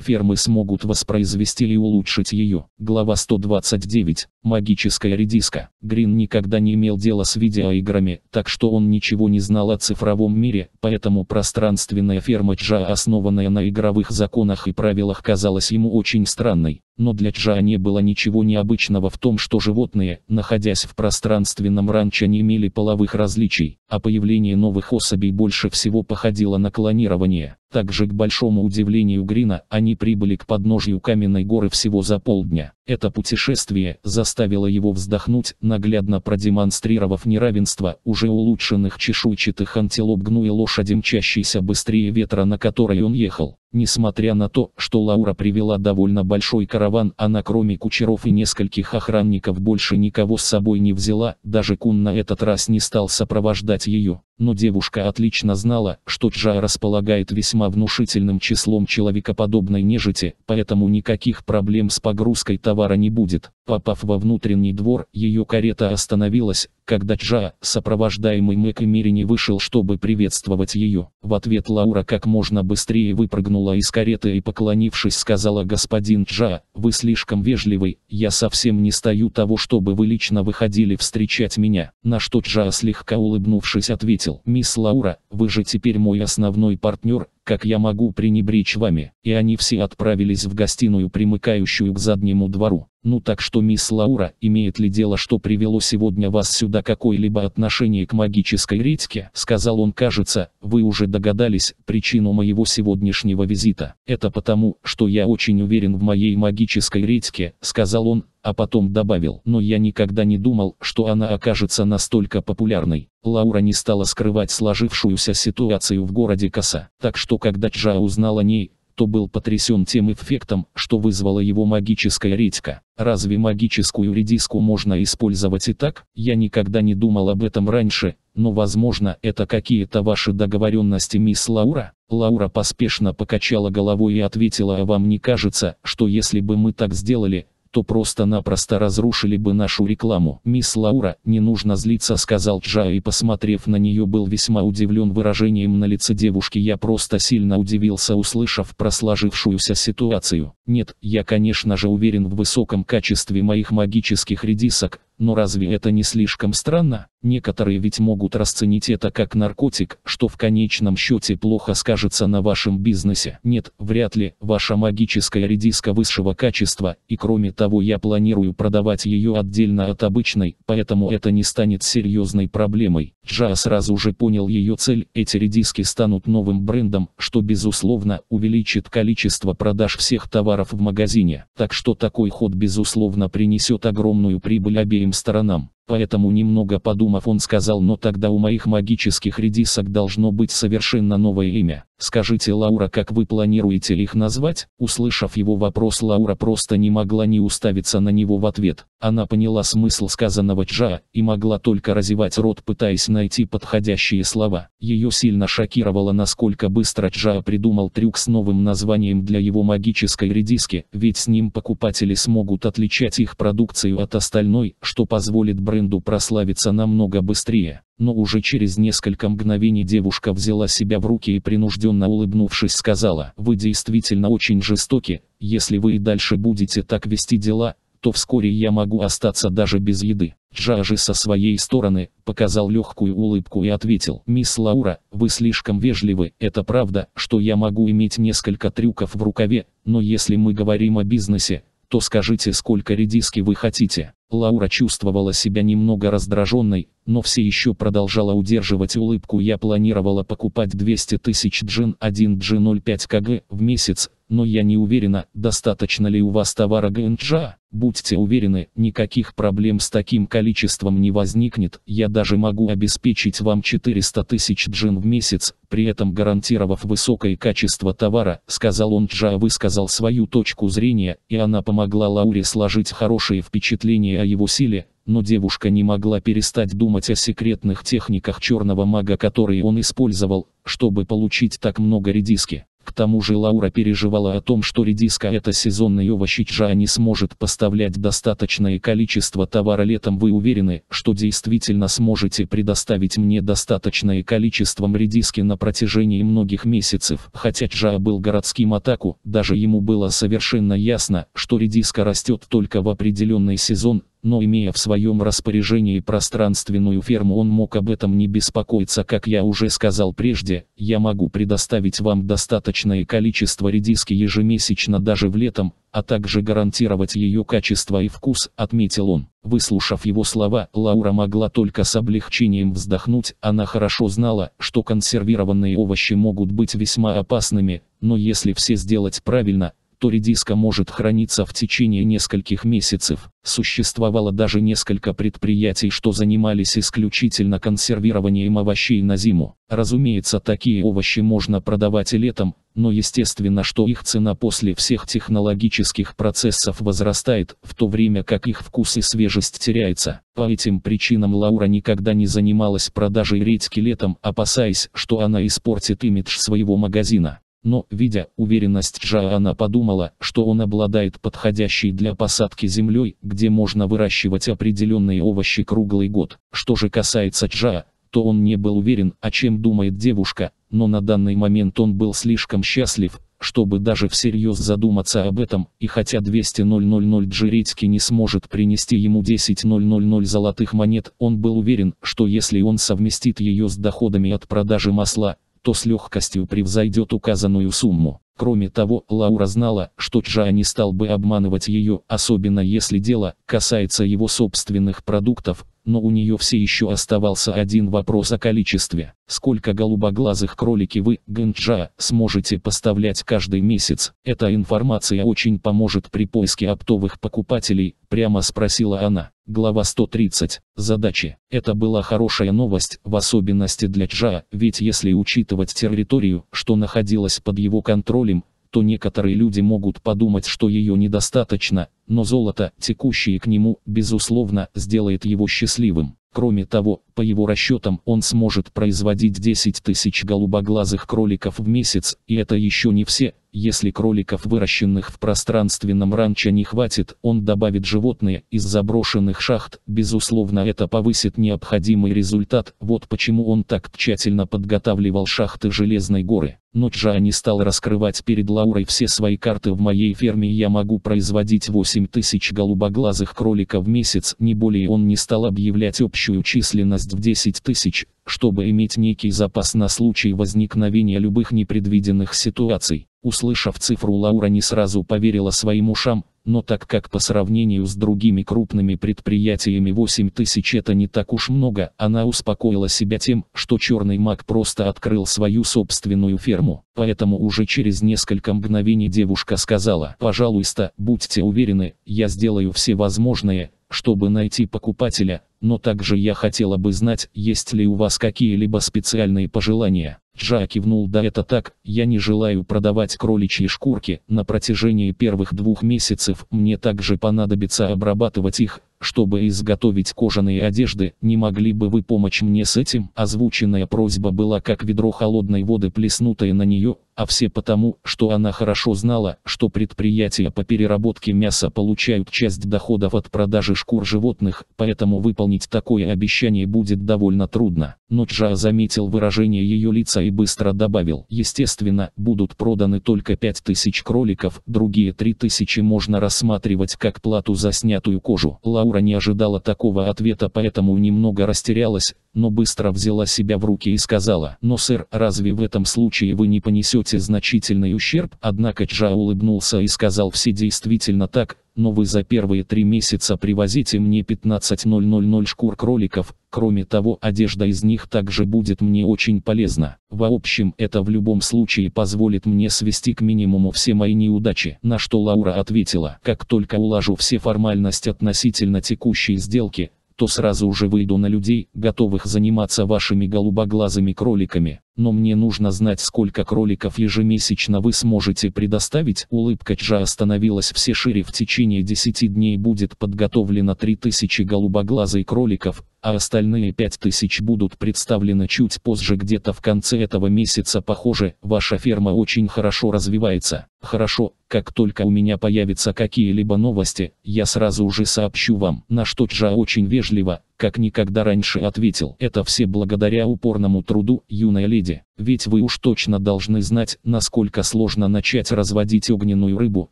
фермы смогут воспроизвести и улучшить ее. Глава 129. Магическая редиска. Грин никогда не имел дела с видеоиграми, так что он ничего не знал о цифровом мире, поэтому пространственная ферма Джа, основанная на игровых законах и правилах, казалась ему очень странной. Но для Чжа не было ничего необычного в том, что животные, находясь в пространственном ранчо, не имели половых различий, а появление новых особей больше всего походило на клонирование. Также к большому удивлению Грина они прибыли к подножью каменной горы всего за полдня. Это путешествие заставило его вздохнуть, наглядно продемонстрировав неравенство уже улучшенных чешуйчатых антилоп гну и лошади, мчащейся быстрее ветра, на которой он ехал. Несмотря на то, что Лаура привела довольно большой караван, она кроме кучеров и нескольких охранников больше никого с собой не взяла, даже Кун на этот раз не стал сопровождать ее. Но девушка отлично знала, что Джа располагает весьма весьма внушительным числом человекоподобной нежити, поэтому никаких проблем с погрузкой товара не будет. Попав во внутренний двор, ее карета остановилась, когда Джа, сопровождаемый Мэк и Мирини вышел, чтобы приветствовать ее. В ответ Лаура как можно быстрее выпрыгнула из кареты и поклонившись сказала «Господин Джа, вы слишком вежливый, я совсем не стою того, чтобы вы лично выходили встречать меня». На что Джа слегка улыбнувшись ответил «Мисс Лаура, вы же теперь мой основной партнер, как я могу пренебречь вами, и они все отправились в гостиную, примыкающую к заднему двору. Ну так что мисс Лаура, имеет ли дело, что привело сегодня вас сюда какое-либо отношение к магической редьке? Сказал он, кажется, вы уже догадались причину моего сегодняшнего визита. Это потому, что я очень уверен в моей магической редьке, сказал он, а потом добавил, но я никогда не думал, что она окажется настолько популярной. Лаура не стала скрывать сложившуюся ситуацию в городе Коса, так что когда Джа узнал о ней, то был потрясен тем эффектом, что вызвала его магическая редька. Разве магическую редиску можно использовать и так? Я никогда не думал об этом раньше, но возможно это какие-то ваши договоренности, мисс Лаура? Лаура поспешно покачала головой и ответила, а вам не кажется, что если бы мы так сделали, то просто-напросто разрушили бы нашу рекламу. Мисс Лаура, не нужно злиться, сказал Джа и, посмотрев на нее, был весьма удивлен выражением на лице девушки. Я просто сильно удивился, услышав про сложившуюся ситуацию. Нет, я, конечно же, уверен в высоком качестве моих магических редисок, но разве это не слишком странно? Некоторые ведь могут расценить это как наркотик, что в конечном счете плохо скажется на вашем бизнесе. Нет, вряд ли, ваша магическая редиска высшего качества, и кроме того я планирую продавать ее отдельно от обычной, поэтому это не станет серьезной проблемой. Джа сразу же понял ее цель, эти редиски станут новым брендом, что безусловно увеличит количество продаж всех товаров в магазине. Так что такой ход безусловно принесет огромную прибыль обеим обеим сторонам. Поэтому немного подумав он сказал, но тогда у моих магических редисок должно быть совершенно новое имя. Скажите, Лаура, как вы планируете их назвать? Услышав его вопрос, Лаура просто не могла не уставиться на него в ответ. Она поняла смысл сказанного Чжа и могла только разевать рот, пытаясь найти подходящие слова. Ее сильно шокировало, насколько быстро Чжа придумал трюк с новым названием для его магической редиски, ведь с ним покупатели смогут отличать их продукцию от остальной, что позволит брать бренду прославиться намного быстрее. Но уже через несколько мгновений девушка взяла себя в руки и принужденно улыбнувшись сказала, «Вы действительно очень жестоки, если вы и дальше будете так вести дела, то вскоре я могу остаться даже без еды». Джажи со своей стороны показал легкую улыбку и ответил, «Мисс Лаура, вы слишком вежливы, это правда, что я могу иметь несколько трюков в рукаве, но если мы говорим о бизнесе, то скажите, сколько редиски вы хотите. Лаура чувствовала себя немного раздраженной, но все еще продолжала удерживать улыбку. Я планировала покупать 200 тысяч джин 1 g 0,5 кг в месяц, но я не уверена, достаточно ли у вас товара ГНЧА. Будьте уверены, никаких проблем с таким количеством не возникнет, я даже могу обеспечить вам 400 тысяч джин в месяц, при этом гарантировав высокое качество товара, сказал он Джа высказал свою точку зрения, и она помогла Лауре сложить хорошее впечатление о его силе, но девушка не могла перестать думать о секретных техниках черного мага, которые он использовал, чтобы получить так много редиски. К тому же Лаура переживала о том, что редиска это сезонный овощ, а не сможет поставлять достаточное количество товара летом. Вы уверены, что действительно сможете предоставить мне достаточное количество редиски на протяжении многих месяцев? Хотя Джа был городским атаку, даже ему было совершенно ясно, что редиска растет только в определенный сезон, но имея в своем распоряжении пространственную ферму он мог об этом не беспокоиться. Как я уже сказал прежде, я могу предоставить вам достаточное количество редиски ежемесячно даже в летом, а также гарантировать ее качество и вкус, отметил он. Выслушав его слова, Лаура могла только с облегчением вздохнуть, она хорошо знала, что консервированные овощи могут быть весьма опасными, но если все сделать правильно, то может храниться в течение нескольких месяцев. Существовало даже несколько предприятий, что занимались исключительно консервированием овощей на зиму. Разумеется, такие овощи можно продавать и летом, но естественно, что их цена после всех технологических процессов возрастает, в то время как их вкус и свежесть теряется. По этим причинам Лаура никогда не занималась продажей редьки летом, опасаясь, что она испортит имидж своего магазина но, видя уверенность Джоана подумала, что он обладает подходящей для посадки землей, где можно выращивать определенные овощи круглый год. Что же касается Джоа, то он не был уверен, о чем думает девушка, но на данный момент он был слишком счастлив, чтобы даже всерьез задуматься об этом, и хотя 200.000 Джерецки не сможет принести ему 10.000 золотых монет, он был уверен, что если он совместит ее с доходами от продажи масла, то с легкостью превзойдет указанную сумму. Кроме того, Лаура знала, что Чжа не стал бы обманывать ее, особенно если дело касается его собственных продуктов, но у нее все еще оставался один вопрос о количестве. Сколько голубоглазых кролики вы, Гэнджа, сможете поставлять каждый месяц? Эта информация очень поможет при поиске оптовых покупателей, прямо спросила она. Глава 130. Задачи. Это была хорошая новость, в особенности для Джа, ведь если учитывать территорию, что находилась под его контролем, то некоторые люди могут подумать, что ее недостаточно, но золото, текущее к нему, безусловно, сделает его счастливым. Кроме того, по его расчетам он сможет производить 10 тысяч голубоглазых кроликов в месяц, и это еще не все, если кроликов выращенных в пространственном ранчо не хватит, он добавит животные из заброшенных шахт, безусловно это повысит необходимый результат, вот почему он так тщательно подготавливал шахты Железной горы. Ночь же не стал раскрывать перед Лаурой все свои карты в моей ферме я могу производить 8 тысяч голубоглазых кроликов в месяц, не более он не стал объявлять общую численность стоимость в 10 тысяч, чтобы иметь некий запас на случай возникновения любых непредвиденных ситуаций. Услышав цифру, Лаура не сразу поверила своим ушам, но так как по сравнению с другими крупными предприятиями 8 тысяч это не так уж много, она успокоила себя тем, что черный маг просто открыл свою собственную ферму. Поэтому уже через несколько мгновений девушка сказала, «Пожалуйста, будьте уверены, я сделаю все возможное, чтобы найти покупателя, но также я хотела бы знать, есть ли у вас какие-либо специальные пожелания. Джа кивнул, да это так, я не желаю продавать кроличьи шкурки, на протяжении первых двух месяцев мне также понадобится обрабатывать их, чтобы изготовить кожаные одежды, не могли бы вы помочь мне с этим? Озвученная просьба была как ведро холодной воды плеснутое на нее, а все потому, что она хорошо знала, что предприятия по переработке мяса получают часть доходов от продажи шкур животных, поэтому выполнить такое обещание будет довольно трудно. Но Чжа заметил выражение ее лица и быстро добавил, естественно, будут проданы только 5000 кроликов, другие 3000 можно рассматривать как плату за снятую кожу. Лаура не ожидала такого ответа, поэтому немного растерялась, но быстро взяла себя в руки и сказала, но сэр, разве в этом случае вы не понесете нанесете значительный ущерб, однако Чжа улыбнулся и сказал все действительно так, но вы за первые три месяца привозите мне 15.000 шкур кроликов, кроме того одежда из них также будет мне очень полезна. В общем это в любом случае позволит мне свести к минимуму все мои неудачи, на что Лаура ответила, как только улажу все формальности относительно текущей сделки, то сразу же выйду на людей, готовых заниматься вашими голубоглазыми кроликами но мне нужно знать, сколько кроликов ежемесячно вы сможете предоставить. Улыбка Чжа остановилась все шире в течение 10 дней будет подготовлено 3000 голубоглазый кроликов, а остальные 5000 будут представлены чуть позже где-то в конце этого месяца. Похоже, ваша ферма очень хорошо развивается. Хорошо, как только у меня появятся какие-либо новости, я сразу же сообщу вам. На что Чжа очень вежливо, как никогда раньше ответил. Это все благодаря упорному труду, юная леди. Ведь вы уж точно должны знать, насколько сложно начать разводить огненную рыбу,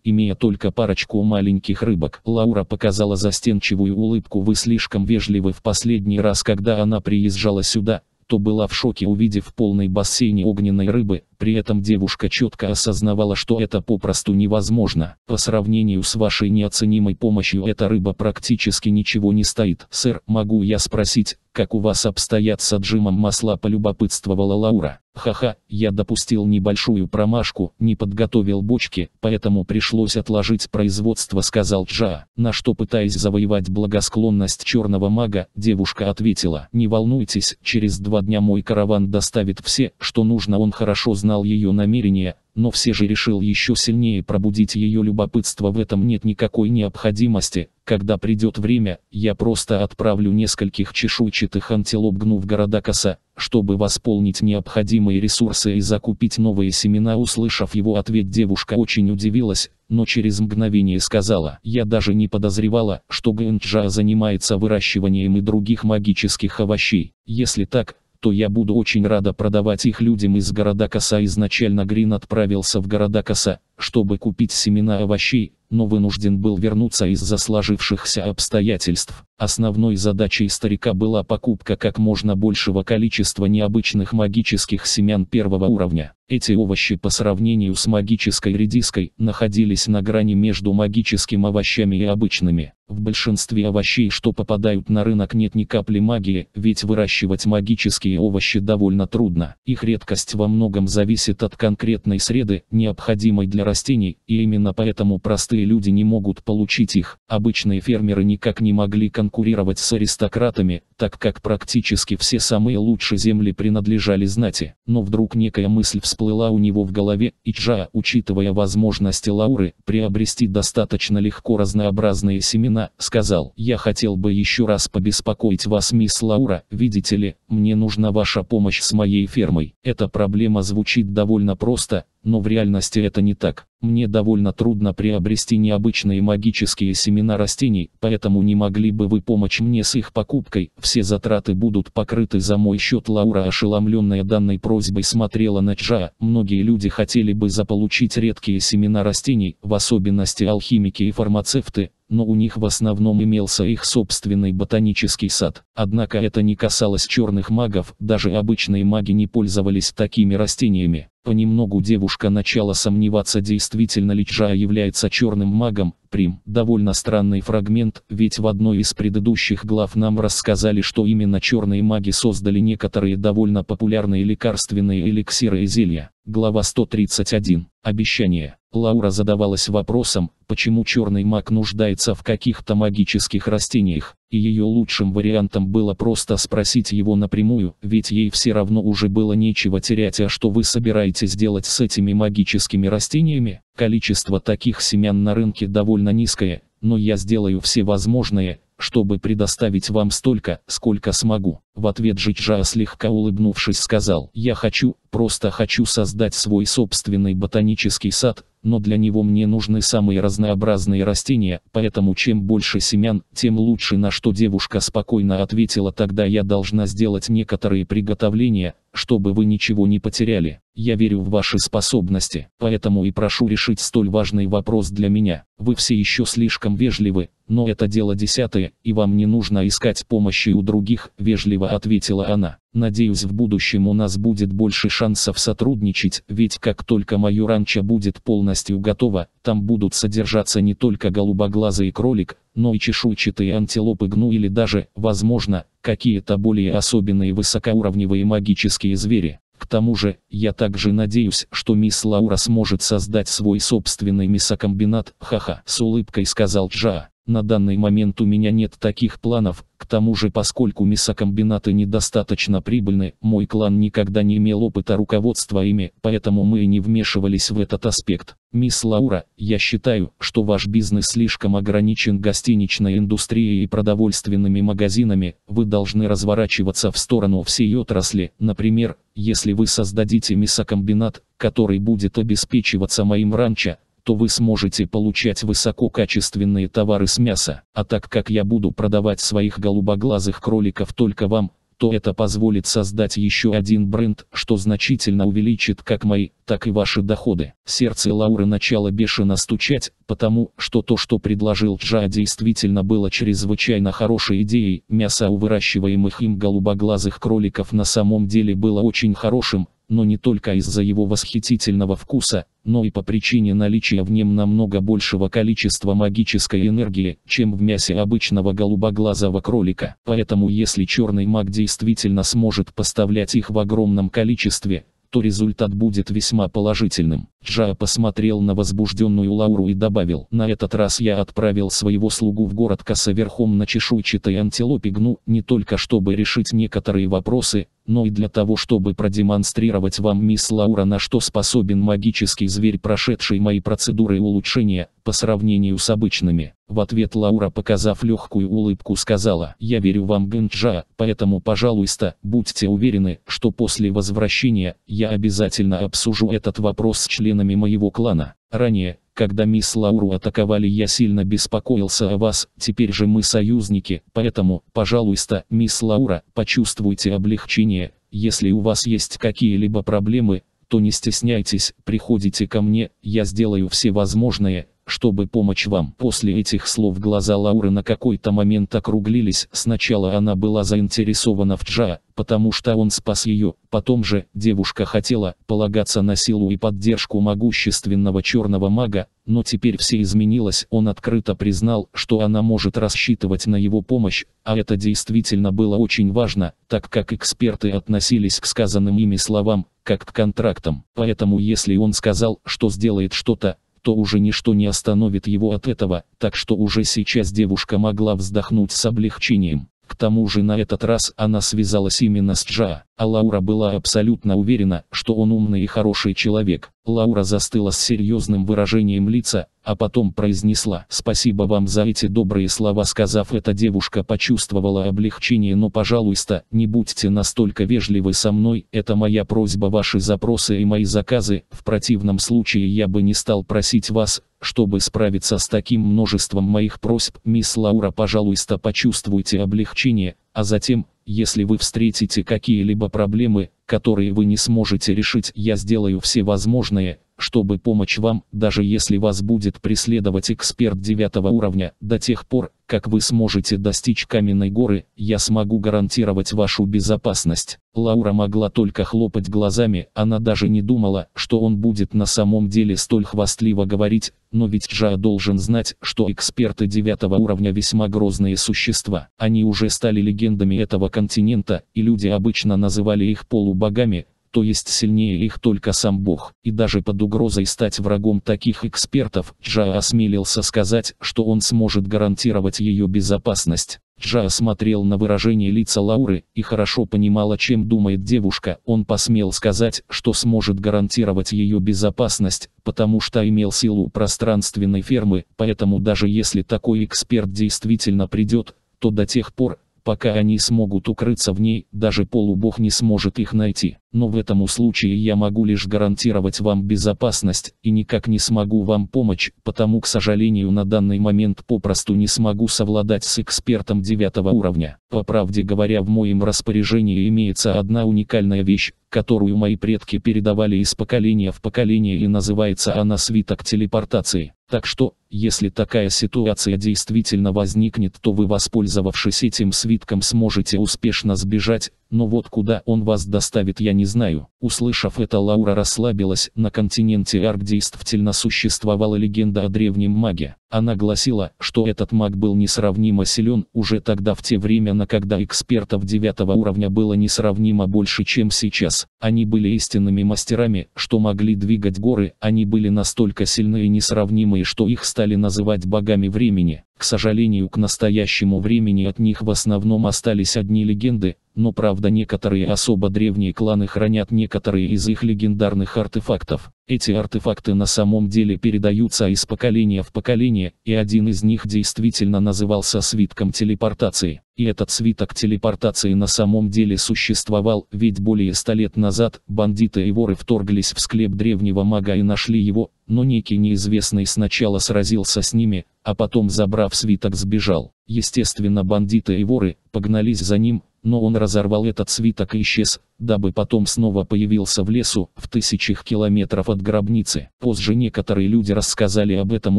имея только парочку маленьких рыбок. Лаура показала застенчивую улыбку. Вы слишком вежливы в последний раз, когда она приезжала сюда то была в шоке увидев полный бассейн огненной рыбы, при этом девушка четко осознавала, что это попросту невозможно. По сравнению с вашей неоценимой помощью эта рыба практически ничего не стоит. Сэр, могу я спросить, как у вас обстоят с отжимом масла полюбопытствовала Лаура. Ха-ха, я допустил небольшую промашку, не подготовил бочки, поэтому пришлось отложить производство, сказал Джа. На что пытаясь завоевать благосклонность черного мага, девушка ответила, не волнуйтесь, через два дня мой караван доставит все, что нужно. Он хорошо знал ее намерения, но все же решил еще сильнее пробудить ее любопытство. В этом нет никакой необходимости. Когда придет время, я просто отправлю нескольких чешуйчатых антилоп гну в города Коса, чтобы восполнить необходимые ресурсы и закупить новые семена. Услышав его ответ, девушка очень удивилась, но через мгновение сказала, «Я даже не подозревала, что Гэнджа занимается выращиванием и других магических овощей. Если так, то я буду очень рада продавать их людям из города Коса. Изначально Грин отправился в города Коса, чтобы купить семена овощей, но вынужден был вернуться из-за сложившихся обстоятельств. Основной задачей старика была покупка как можно большего количества необычных магических семян первого уровня. Эти овощи по сравнению с магической редиской находились на грани между магическим овощами и обычными. В большинстве овощей, что попадают на рынок, нет ни капли магии, ведь выращивать магические овощи довольно трудно. Их редкость во многом зависит от конкретной среды, необходимой для растений, и именно поэтому простые люди не могут получить их. Обычные фермеры никак не могли конкурировать конкурировать с аристократами, так как практически все самые лучшие земли принадлежали знати. Но вдруг некая мысль всплыла у него в голове, и Джа, учитывая возможности Лауры, приобрести достаточно легко разнообразные семена, сказал, «Я хотел бы еще раз побеспокоить вас, мисс Лаура, видите ли, мне нужна ваша помощь с моей фермой. Эта проблема звучит довольно просто, но в реальности это не так. Мне довольно трудно приобрести необычные магические семена растений, поэтому не могли бы вы помочь мне с их покупкой, все затраты будут покрыты за мой счет. Лаура, ошеломленная данной просьбой, смотрела на Чжа. Многие люди хотели бы заполучить редкие семена растений, в особенности алхимики и фармацевты, но у них в основном имелся их собственный ботанический сад. Однако это не касалось черных магов, даже обычные маги не пользовались такими растениями. Понемногу девушка начала сомневаться, действительно ли Чжа является черным магом, прим. Довольно странный фрагмент, ведь в одной из предыдущих глав нам рассказали, что именно черные маги создали некоторые довольно популярные лекарственные эликсиры и зелья. Глава 131. Обещание. Лаура задавалась вопросом, почему черный маг нуждается в каких-то магических растениях, и ее лучшим вариантом было просто спросить его напрямую, ведь ей все равно уже было нечего терять, а что вы собираетесь делать с этими магическими растениями? Количество таких семян на рынке довольно низкое, но я сделаю все возможное, чтобы предоставить вам столько, сколько смогу. В ответ Жичжа слегка улыбнувшись сказал, я хочу, просто хочу создать свой собственный ботанический сад, но для него мне нужны самые разнообразные растения, поэтому чем больше семян, тем лучше, на что девушка спокойно ответила, тогда я должна сделать некоторые приготовления, чтобы вы ничего не потеряли. Я верю в ваши способности, поэтому и прошу решить столь важный вопрос для меня. Вы все еще слишком вежливы, но это дело десятое, и вам не нужно искать помощи у других», – вежливо ответила она. «Надеюсь, в будущем у нас будет больше шансов сотрудничать, ведь как только мое ранчо будет полностью готово, там будут содержаться не только голубоглазый кролик, но и чешуйчатые антилопы гну или даже, возможно, какие-то более особенные высокоуровневые магические звери. К тому же, я также надеюсь, что мисс Лаура сможет создать свой собственный мясокомбинат, ха-ха, с улыбкой сказал Джа. На данный момент у меня нет таких планов, к тому же поскольку мясокомбинаты недостаточно прибыльны, мой клан никогда не имел опыта руководства ими, поэтому мы и не вмешивались в этот аспект. Мисс Лаура, я считаю, что ваш бизнес слишком ограничен гостиничной индустрией и продовольственными магазинами, вы должны разворачиваться в сторону всей отрасли, например, если вы создадите мясокомбинат, который будет обеспечиваться моим ранчо, то вы сможете получать высококачественные товары с мяса. А так как я буду продавать своих голубоглазых кроликов только вам, то это позволит создать еще один бренд, что значительно увеличит как мои, так и ваши доходы. Сердце Лауры начало бешено стучать, потому что то, что предложил Джа действительно было чрезвычайно хорошей идеей. Мясо у выращиваемых им голубоглазых кроликов на самом деле было очень хорошим, но не только из-за его восхитительного вкуса, но и по причине наличия в нем намного большего количества магической энергии, чем в мясе обычного голубоглазого кролика. Поэтому если черный маг действительно сможет поставлять их в огромном количестве, то результат будет весьма положительным. Джа посмотрел на возбужденную Лауру и добавил, «На этот раз я отправил своего слугу в город Каса верхом на чешуйчатой антилопе Гну, не только чтобы решить некоторые вопросы, но и для того, чтобы продемонстрировать вам, мисс Лаура, на что способен магический зверь, прошедший мои процедуры улучшения, по сравнению с обычными. В ответ Лаура, показав легкую улыбку, сказала, «Я верю вам, Гэнджа, поэтому, пожалуйста, будьте уверены, что после возвращения, я обязательно обсужу этот вопрос с членами моего клана». Ранее, когда мисс Лауру атаковали, я сильно беспокоился о вас, теперь же мы союзники, поэтому, пожалуйста, мисс Лаура, почувствуйте облегчение. Если у вас есть какие-либо проблемы, то не стесняйтесь, приходите ко мне, я сделаю все возможное, чтобы помочь вам. После этих слов глаза Лауры на какой-то момент округлились. Сначала она была заинтересована в Джа, потому что он спас ее. Потом же девушка хотела полагаться на силу и поддержку могущественного черного мага, но теперь все изменилось. Он открыто признал, что она может рассчитывать на его помощь, а это действительно было очень важно, так как эксперты относились к сказанным ими словам, как к контрактам. Поэтому если он сказал, что сделает что-то, то уже ничто не остановит его от этого, так что уже сейчас девушка могла вздохнуть с облегчением. К тому же на этот раз она связалась именно с Джа, а Лаура была абсолютно уверена, что он умный и хороший человек. Лаура застыла с серьезным выражением лица, а потом произнесла «Спасибо вам за эти добрые слова». Сказав это, девушка почувствовала облегчение, но, пожалуйста, не будьте настолько вежливы со мной, это моя просьба, ваши запросы и мои заказы, в противном случае я бы не стал просить вас, чтобы справиться с таким множеством моих просьб, мисс Лаура, пожалуйста, почувствуйте облегчение, а затем, если вы встретите какие-либо проблемы, которые вы не сможете решить, я сделаю все возможное, чтобы помочь вам, даже если вас будет преследовать эксперт девятого уровня, до тех пор, как вы сможете достичь каменной горы, я смогу гарантировать вашу безопасность. Лаура могла только хлопать глазами, она даже не думала, что он будет на самом деле столь хвастливо говорить, но ведь Джа должен знать, что эксперты девятого уровня весьма грозные существа. Они уже стали легендами этого континента, и люди обычно называли их полубогами, то есть сильнее их только сам Бог. И даже под угрозой стать врагом таких экспертов, Джа осмелился сказать, что он сможет гарантировать ее безопасность. Джа смотрел на выражение лица Лауры и хорошо понимал, о чем думает девушка. Он посмел сказать, что сможет гарантировать ее безопасность, потому что имел силу пространственной фермы, поэтому даже если такой эксперт действительно придет, то до тех пор, Пока они смогут укрыться в ней, даже полубог не сможет их найти. Но в этом случае я могу лишь гарантировать вам безопасность и никак не смогу вам помочь, потому, к сожалению, на данный момент попросту не смогу совладать с экспертом девятого уровня. По правде говоря, в моем распоряжении имеется одна уникальная вещь, которую мои предки передавали из поколения в поколение и называется она свиток телепортации. Так что, если такая ситуация действительно возникнет, то вы, воспользовавшись этим свитком, сможете успешно сбежать, но вот куда он вас доставит я не знаю. Услышав это, Лаура расслабилась. На континенте Арк действительно существовала легенда о древнем маге. Она гласила, что этот маг был несравнимо силен уже тогда в те времена, когда экспертов девятого уровня было несравнимо больше, чем сейчас. Они были истинными мастерами, что могли двигать горы, они были настолько сильны и несравнимы что их стали называть богами времени. К сожалению, к настоящему времени от них в основном остались одни легенды, но правда некоторые особо древние кланы хранят некоторые из их легендарных артефактов. Эти артефакты на самом деле передаются из поколения в поколение, и один из них действительно назывался свитком телепортации. И этот свиток телепортации на самом деле существовал, ведь более ста лет назад бандиты и воры вторглись в склеп древнего мага и нашли его, но некий неизвестный сначала сразился с ними, а потом забрав свиток сбежал. Естественно бандиты и воры погнались за ним, но он разорвал этот свиток и исчез, дабы потом снова появился в лесу, в тысячах километров от гробницы. Позже некоторые люди рассказали об этом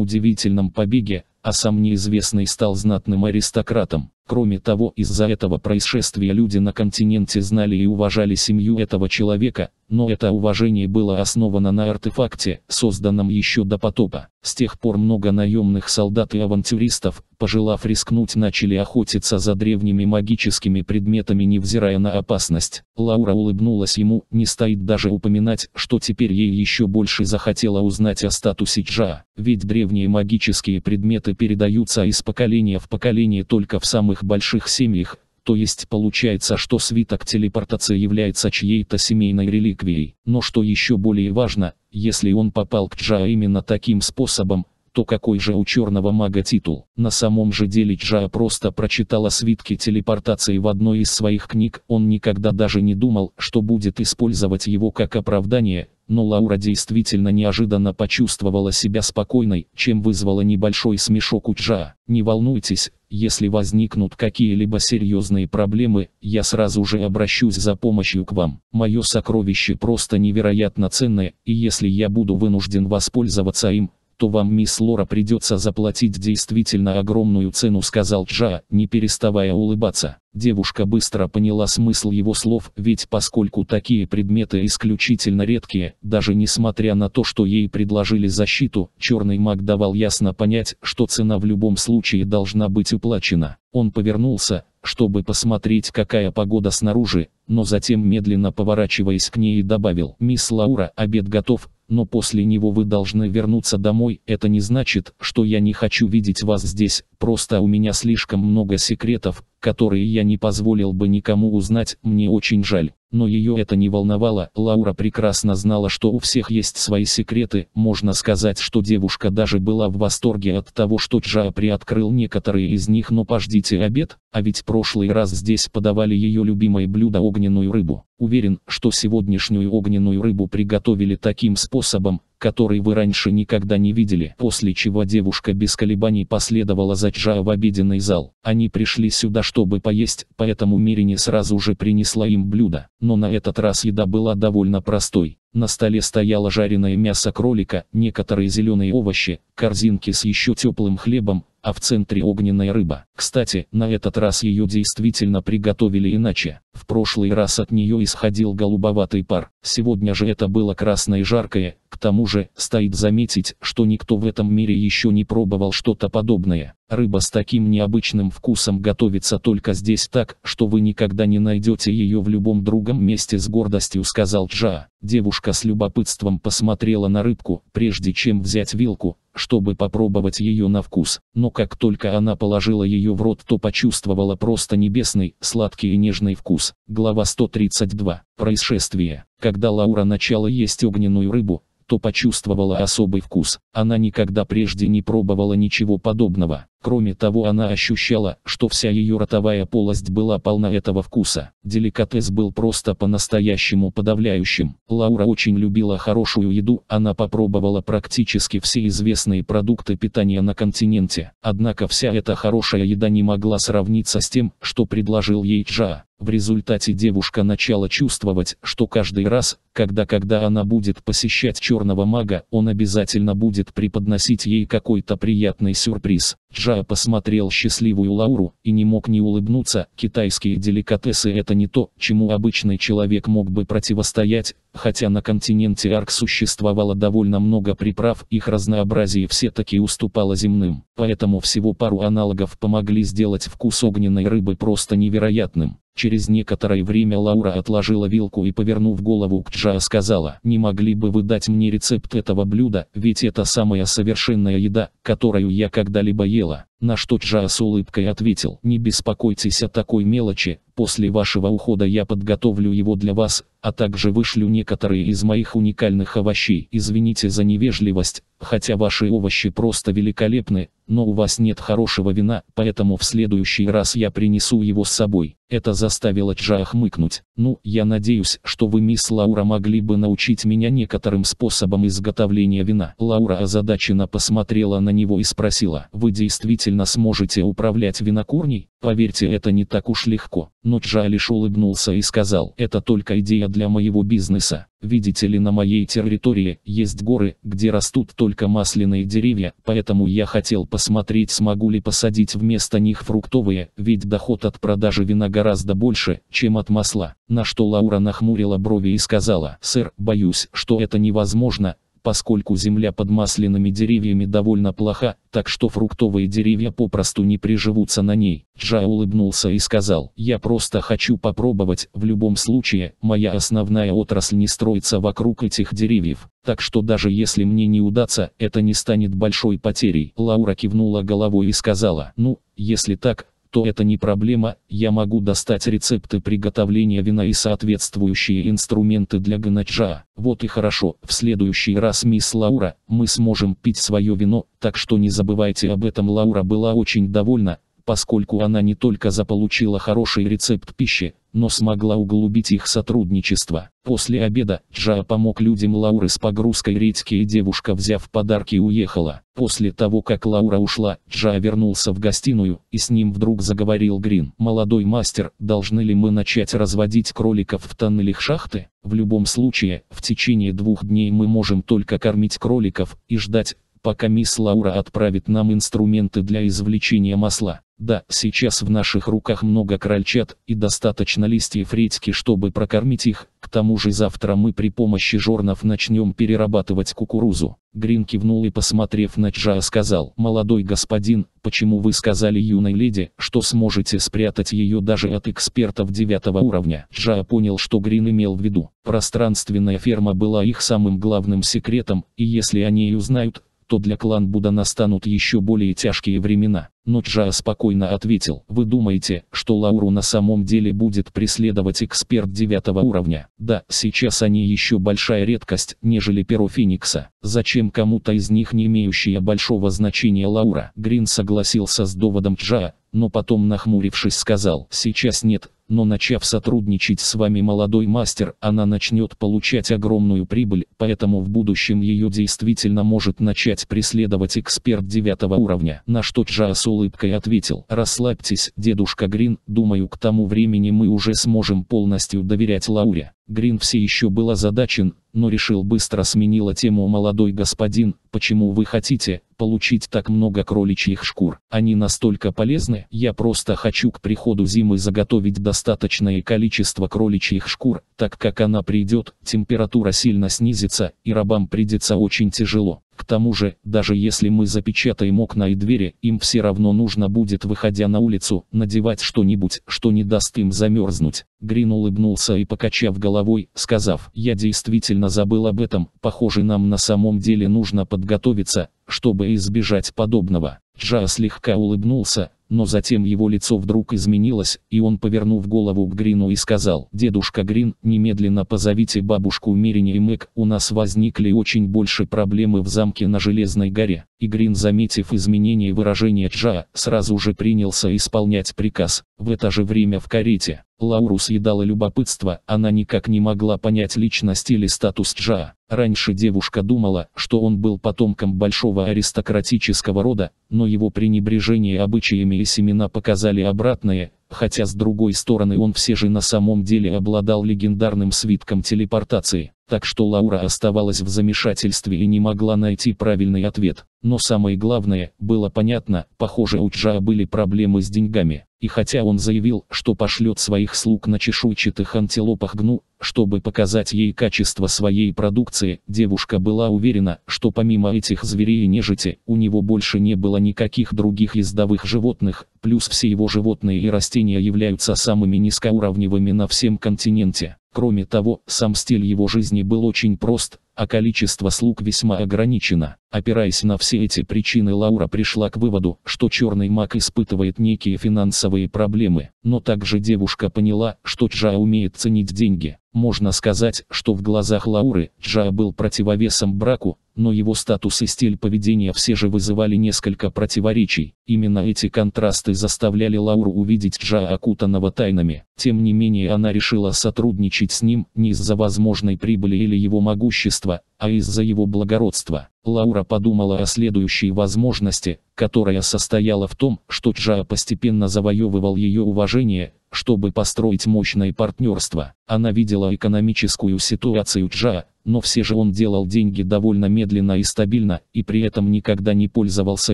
удивительном побеге, а сам неизвестный стал знатным аристократом. Кроме того, из-за этого происшествия люди на континенте знали и уважали семью этого человека, но это уважение было основано на артефакте, созданном еще до потопа. С тех пор много наемных солдат и авантюристов, пожелав рискнуть, начали охотиться за древними магическими предметами, невзирая на опасность. Лаура улыбнулась ему, не стоит даже упоминать, что теперь ей еще больше захотела узнать о статусе Джа, ведь древние магические предметы передаются из поколения в поколение только в самых самых больших семьях, то есть получается, что свиток телепортации является чьей-то семейной реликвией. Но что еще более важно, если он попал к Джа именно таким способом, то какой же у черного мага титул? На самом же деле Джа просто прочитала свитки телепортации в одной из своих книг, он никогда даже не думал, что будет использовать его как оправдание, но Лаура действительно неожиданно почувствовала себя спокойной, чем вызвала небольшой смешок у Джа. «Не волнуйтесь, если возникнут какие-либо серьезные проблемы, я сразу же обращусь за помощью к вам. Мое сокровище просто невероятно ценное, и если я буду вынужден воспользоваться им, то вам мисс Лора придется заплатить действительно огромную цену», сказал Джа, не переставая улыбаться. Девушка быстро поняла смысл его слов, ведь поскольку такие предметы исключительно редкие, даже несмотря на то, что ей предложили защиту, черный маг давал ясно понять, что цена в любом случае должна быть уплачена. Он повернулся, чтобы посмотреть, какая погода снаружи, но затем медленно поворачиваясь к ней добавил «Мисс Лаура, обед готов, но после него вы должны вернуться домой. Это не значит, что я не хочу видеть вас здесь, просто у меня слишком много секретов, которые я не позволил бы никому узнать, мне очень жаль. Но ее это не волновало, Лаура прекрасно знала, что у всех есть свои секреты, можно сказать, что девушка даже была в восторге от того, что Джа приоткрыл некоторые из них, но пождите обед, а ведь прошлый раз здесь подавали ее любимое блюдо огненную рыбу. Уверен, что сегодняшнюю огненную рыбу приготовили таким способом, который вы раньше никогда не видели. После чего девушка без колебаний последовала за Чжао в обеденный зал. Они пришли сюда, чтобы поесть, поэтому Мирине сразу же принесла им блюдо. Но на этот раз еда была довольно простой. На столе стояло жареное мясо кролика, некоторые зеленые овощи, корзинки с еще теплым хлебом, а в центре огненная рыба. Кстати, на этот раз ее действительно приготовили иначе. В прошлый раз от нее исходил голубоватый пар. Сегодня же это было красное и жаркое, к тому же, стоит заметить, что никто в этом мире еще не пробовал что-то подобное. Рыба с таким необычным вкусом готовится только здесь так, что вы никогда не найдете ее в любом другом месте с гордостью сказал Джа. Девушка с любопытством посмотрела на рыбку, прежде чем взять вилку, чтобы попробовать ее на вкус. Но как только она положила ее в рот, то почувствовала просто небесный, сладкий и нежный вкус. Глава 132. Происшествие. Когда Лаура начала есть огненную рыбу, то почувствовала особый вкус. Она никогда прежде не пробовала ничего подобного. Кроме того она ощущала, что вся ее ротовая полость была полна этого вкуса. Деликатес был просто по-настоящему подавляющим. Лаура очень любила хорошую еду, она попробовала практически все известные продукты питания на континенте. Однако вся эта хорошая еда не могла сравниться с тем, что предложил ей Джа. В результате девушка начала чувствовать, что каждый раз, когда-когда она будет посещать черного мага, он обязательно будет преподносить ей какой-то приятный сюрприз. Джая посмотрел счастливую Лауру и не мог не улыбнуться. Китайские деликатесы это не то, чему обычный человек мог бы противостоять, Хотя на континенте Арк существовало довольно много приправ, их разнообразие все-таки уступало земным. Поэтому всего пару аналогов помогли сделать вкус огненной рыбы просто невероятным. Через некоторое время Лаура отложила вилку и, повернув голову к Джа, сказала, «Не могли бы вы дать мне рецепт этого блюда, ведь это самая совершенная еда, которую я когда-либо ела». На что Джа с улыбкой ответил, «Не беспокойтесь о такой мелочи, после вашего ухода я подготовлю его для вас, а также вышлю некоторые из моих уникальных овощей. Извините за невежливость, Хотя ваши овощи просто великолепны, но у вас нет хорошего вина, поэтому в следующий раз я принесу его с собой. Это заставило Джа хмыкнуть. Ну, я надеюсь, что вы, мисс Лаура, могли бы научить меня некоторым способам изготовления вина. Лаура озадаченно посмотрела на него и спросила, вы действительно сможете управлять винокурней? Поверьте, это не так уж легко. Но Джа лишь улыбнулся и сказал, это только идея для моего бизнеса. Видите ли, на моей территории есть горы, где растут только масляные деревья, поэтому я хотел посмотреть, смогу ли посадить вместо них фруктовые, ведь доход от продажи вина гораздо больше, чем от масла. На что Лаура нахмурила брови и сказала, «Сэр, боюсь, что это невозможно, поскольку земля под масляными деревьями довольно плоха, так что фруктовые деревья попросту не приживутся на ней. Джа улыбнулся и сказал, я просто хочу попробовать, в любом случае, моя основная отрасль не строится вокруг этих деревьев, так что даже если мне не удастся, это не станет большой потерей. Лаура кивнула головой и сказала, ну, если так, что это не проблема, я могу достать рецепты приготовления вина и соответствующие инструменты для гоноча. Вот и хорошо, в следующий раз, мисс Лаура, мы сможем пить свое вино, так что не забывайте об этом. Лаура была очень довольна, поскольку она не только заполучила хороший рецепт пищи, но смогла углубить их сотрудничество. После обеда Джа помог людям Лауры с погрузкой редьки и девушка, взяв подарки, уехала. После того, как Лаура ушла, Джа вернулся в гостиную, и с ним вдруг заговорил Грин. «Молодой мастер, должны ли мы начать разводить кроликов в тоннелях шахты? В любом случае, в течение двух дней мы можем только кормить кроликов и ждать, пока мисс Лаура отправит нам инструменты для извлечения масла. Да, сейчас в наших руках много крольчат и достаточно листьев редьки, чтобы прокормить их, к тому же завтра мы при помощи жорнов начнем перерабатывать кукурузу. Грин кивнул и, посмотрев на Чжа, сказал, «Молодой господин, почему вы сказали юной леди, что сможете спрятать ее даже от экспертов девятого уровня?» Чжа понял, что Грин имел в виду. Пространственная ферма была их самым главным секретом, и если они узнают, то для клан Буда настанут еще более тяжкие времена. Но Джаа спокойно ответил, вы думаете, что Лауру на самом деле будет преследовать эксперт девятого уровня? Да, сейчас они еще большая редкость, нежели перо Феникса. Зачем кому-то из них не имеющая большого значения Лаура? Грин согласился с доводом Джаа, но потом нахмурившись сказал, сейчас нет, но начав сотрудничать с вами молодой мастер, она начнет получать огромную прибыль, поэтому в будущем ее действительно может начать преследовать эксперт девятого уровня. На что Джа с улыбкой ответил, расслабьтесь, дедушка Грин, думаю к тому времени мы уже сможем полностью доверять Лауре. Грин все еще был озадачен, но решил быстро сменила тему молодой господин, почему вы хотите, получить так много кроличьих шкур. Они настолько полезны, я просто хочу к приходу зимы заготовить достаточное количество кроличьих шкур, так как она придет, температура сильно снизится, и рабам придется очень тяжело. К тому же, даже если мы запечатаем окна и двери, им все равно нужно будет, выходя на улицу, надевать что-нибудь, что не даст им замерзнуть. Грин улыбнулся и, покачав головой, сказав, «Я действительно забыл об этом, похоже нам на самом деле нужно подготовиться, чтобы избежать подобного, Джа слегка улыбнулся, но затем его лицо вдруг изменилось, и он, повернув голову к Грину и сказал, «Дедушка Грин, немедленно позовите бабушку Мерини и Мэг, у нас возникли очень больше проблемы в замке на Железной горе». Игрин, заметив изменение выражения Джа, сразу же принялся исполнять приказ. В это же время в карете. Лауру съедало любопытство, она никак не могла понять личность или статус Джа. Раньше девушка думала, что он был потомком большого аристократического рода, но его пренебрежение обычаями и семена показали обратное, хотя с другой стороны он все же на самом деле обладал легендарным свитком телепортации так что Лаура оставалась в замешательстве и не могла найти правильный ответ. Но самое главное, было понятно, похоже у Джа были проблемы с деньгами. И хотя он заявил, что пошлет своих слуг на чешуйчатых антилопах гну, чтобы показать ей качество своей продукции, девушка была уверена, что помимо этих зверей и нежити, у него больше не было никаких других ездовых животных, плюс все его животные и растения являются самыми низкоуровневыми на всем континенте. Кроме того, сам стиль его жизни был очень прост, а количество слуг весьма ограничено. Опираясь на все эти причины Лаура пришла к выводу, что черный маг испытывает некие финансовые проблемы, но также девушка поняла, что Чжа умеет ценить деньги. Можно сказать, что в глазах Лауры Чжа был противовесом браку, но его статус и стиль поведения все же вызывали несколько противоречий. Именно эти контрасты заставляли Лауру увидеть Джа окутанного тайнами. Тем не менее она решила сотрудничать с ним не из-за возможной прибыли или его могущества, а из-за его благородства. Лаура подумала о следующей возможности, которая состояла в том, что Чжа постепенно завоевывал ее уважение, чтобы построить мощное партнерство. Она видела экономическую ситуацию Чжа, но все же он делал деньги довольно медленно и стабильно, и при этом никогда не пользовался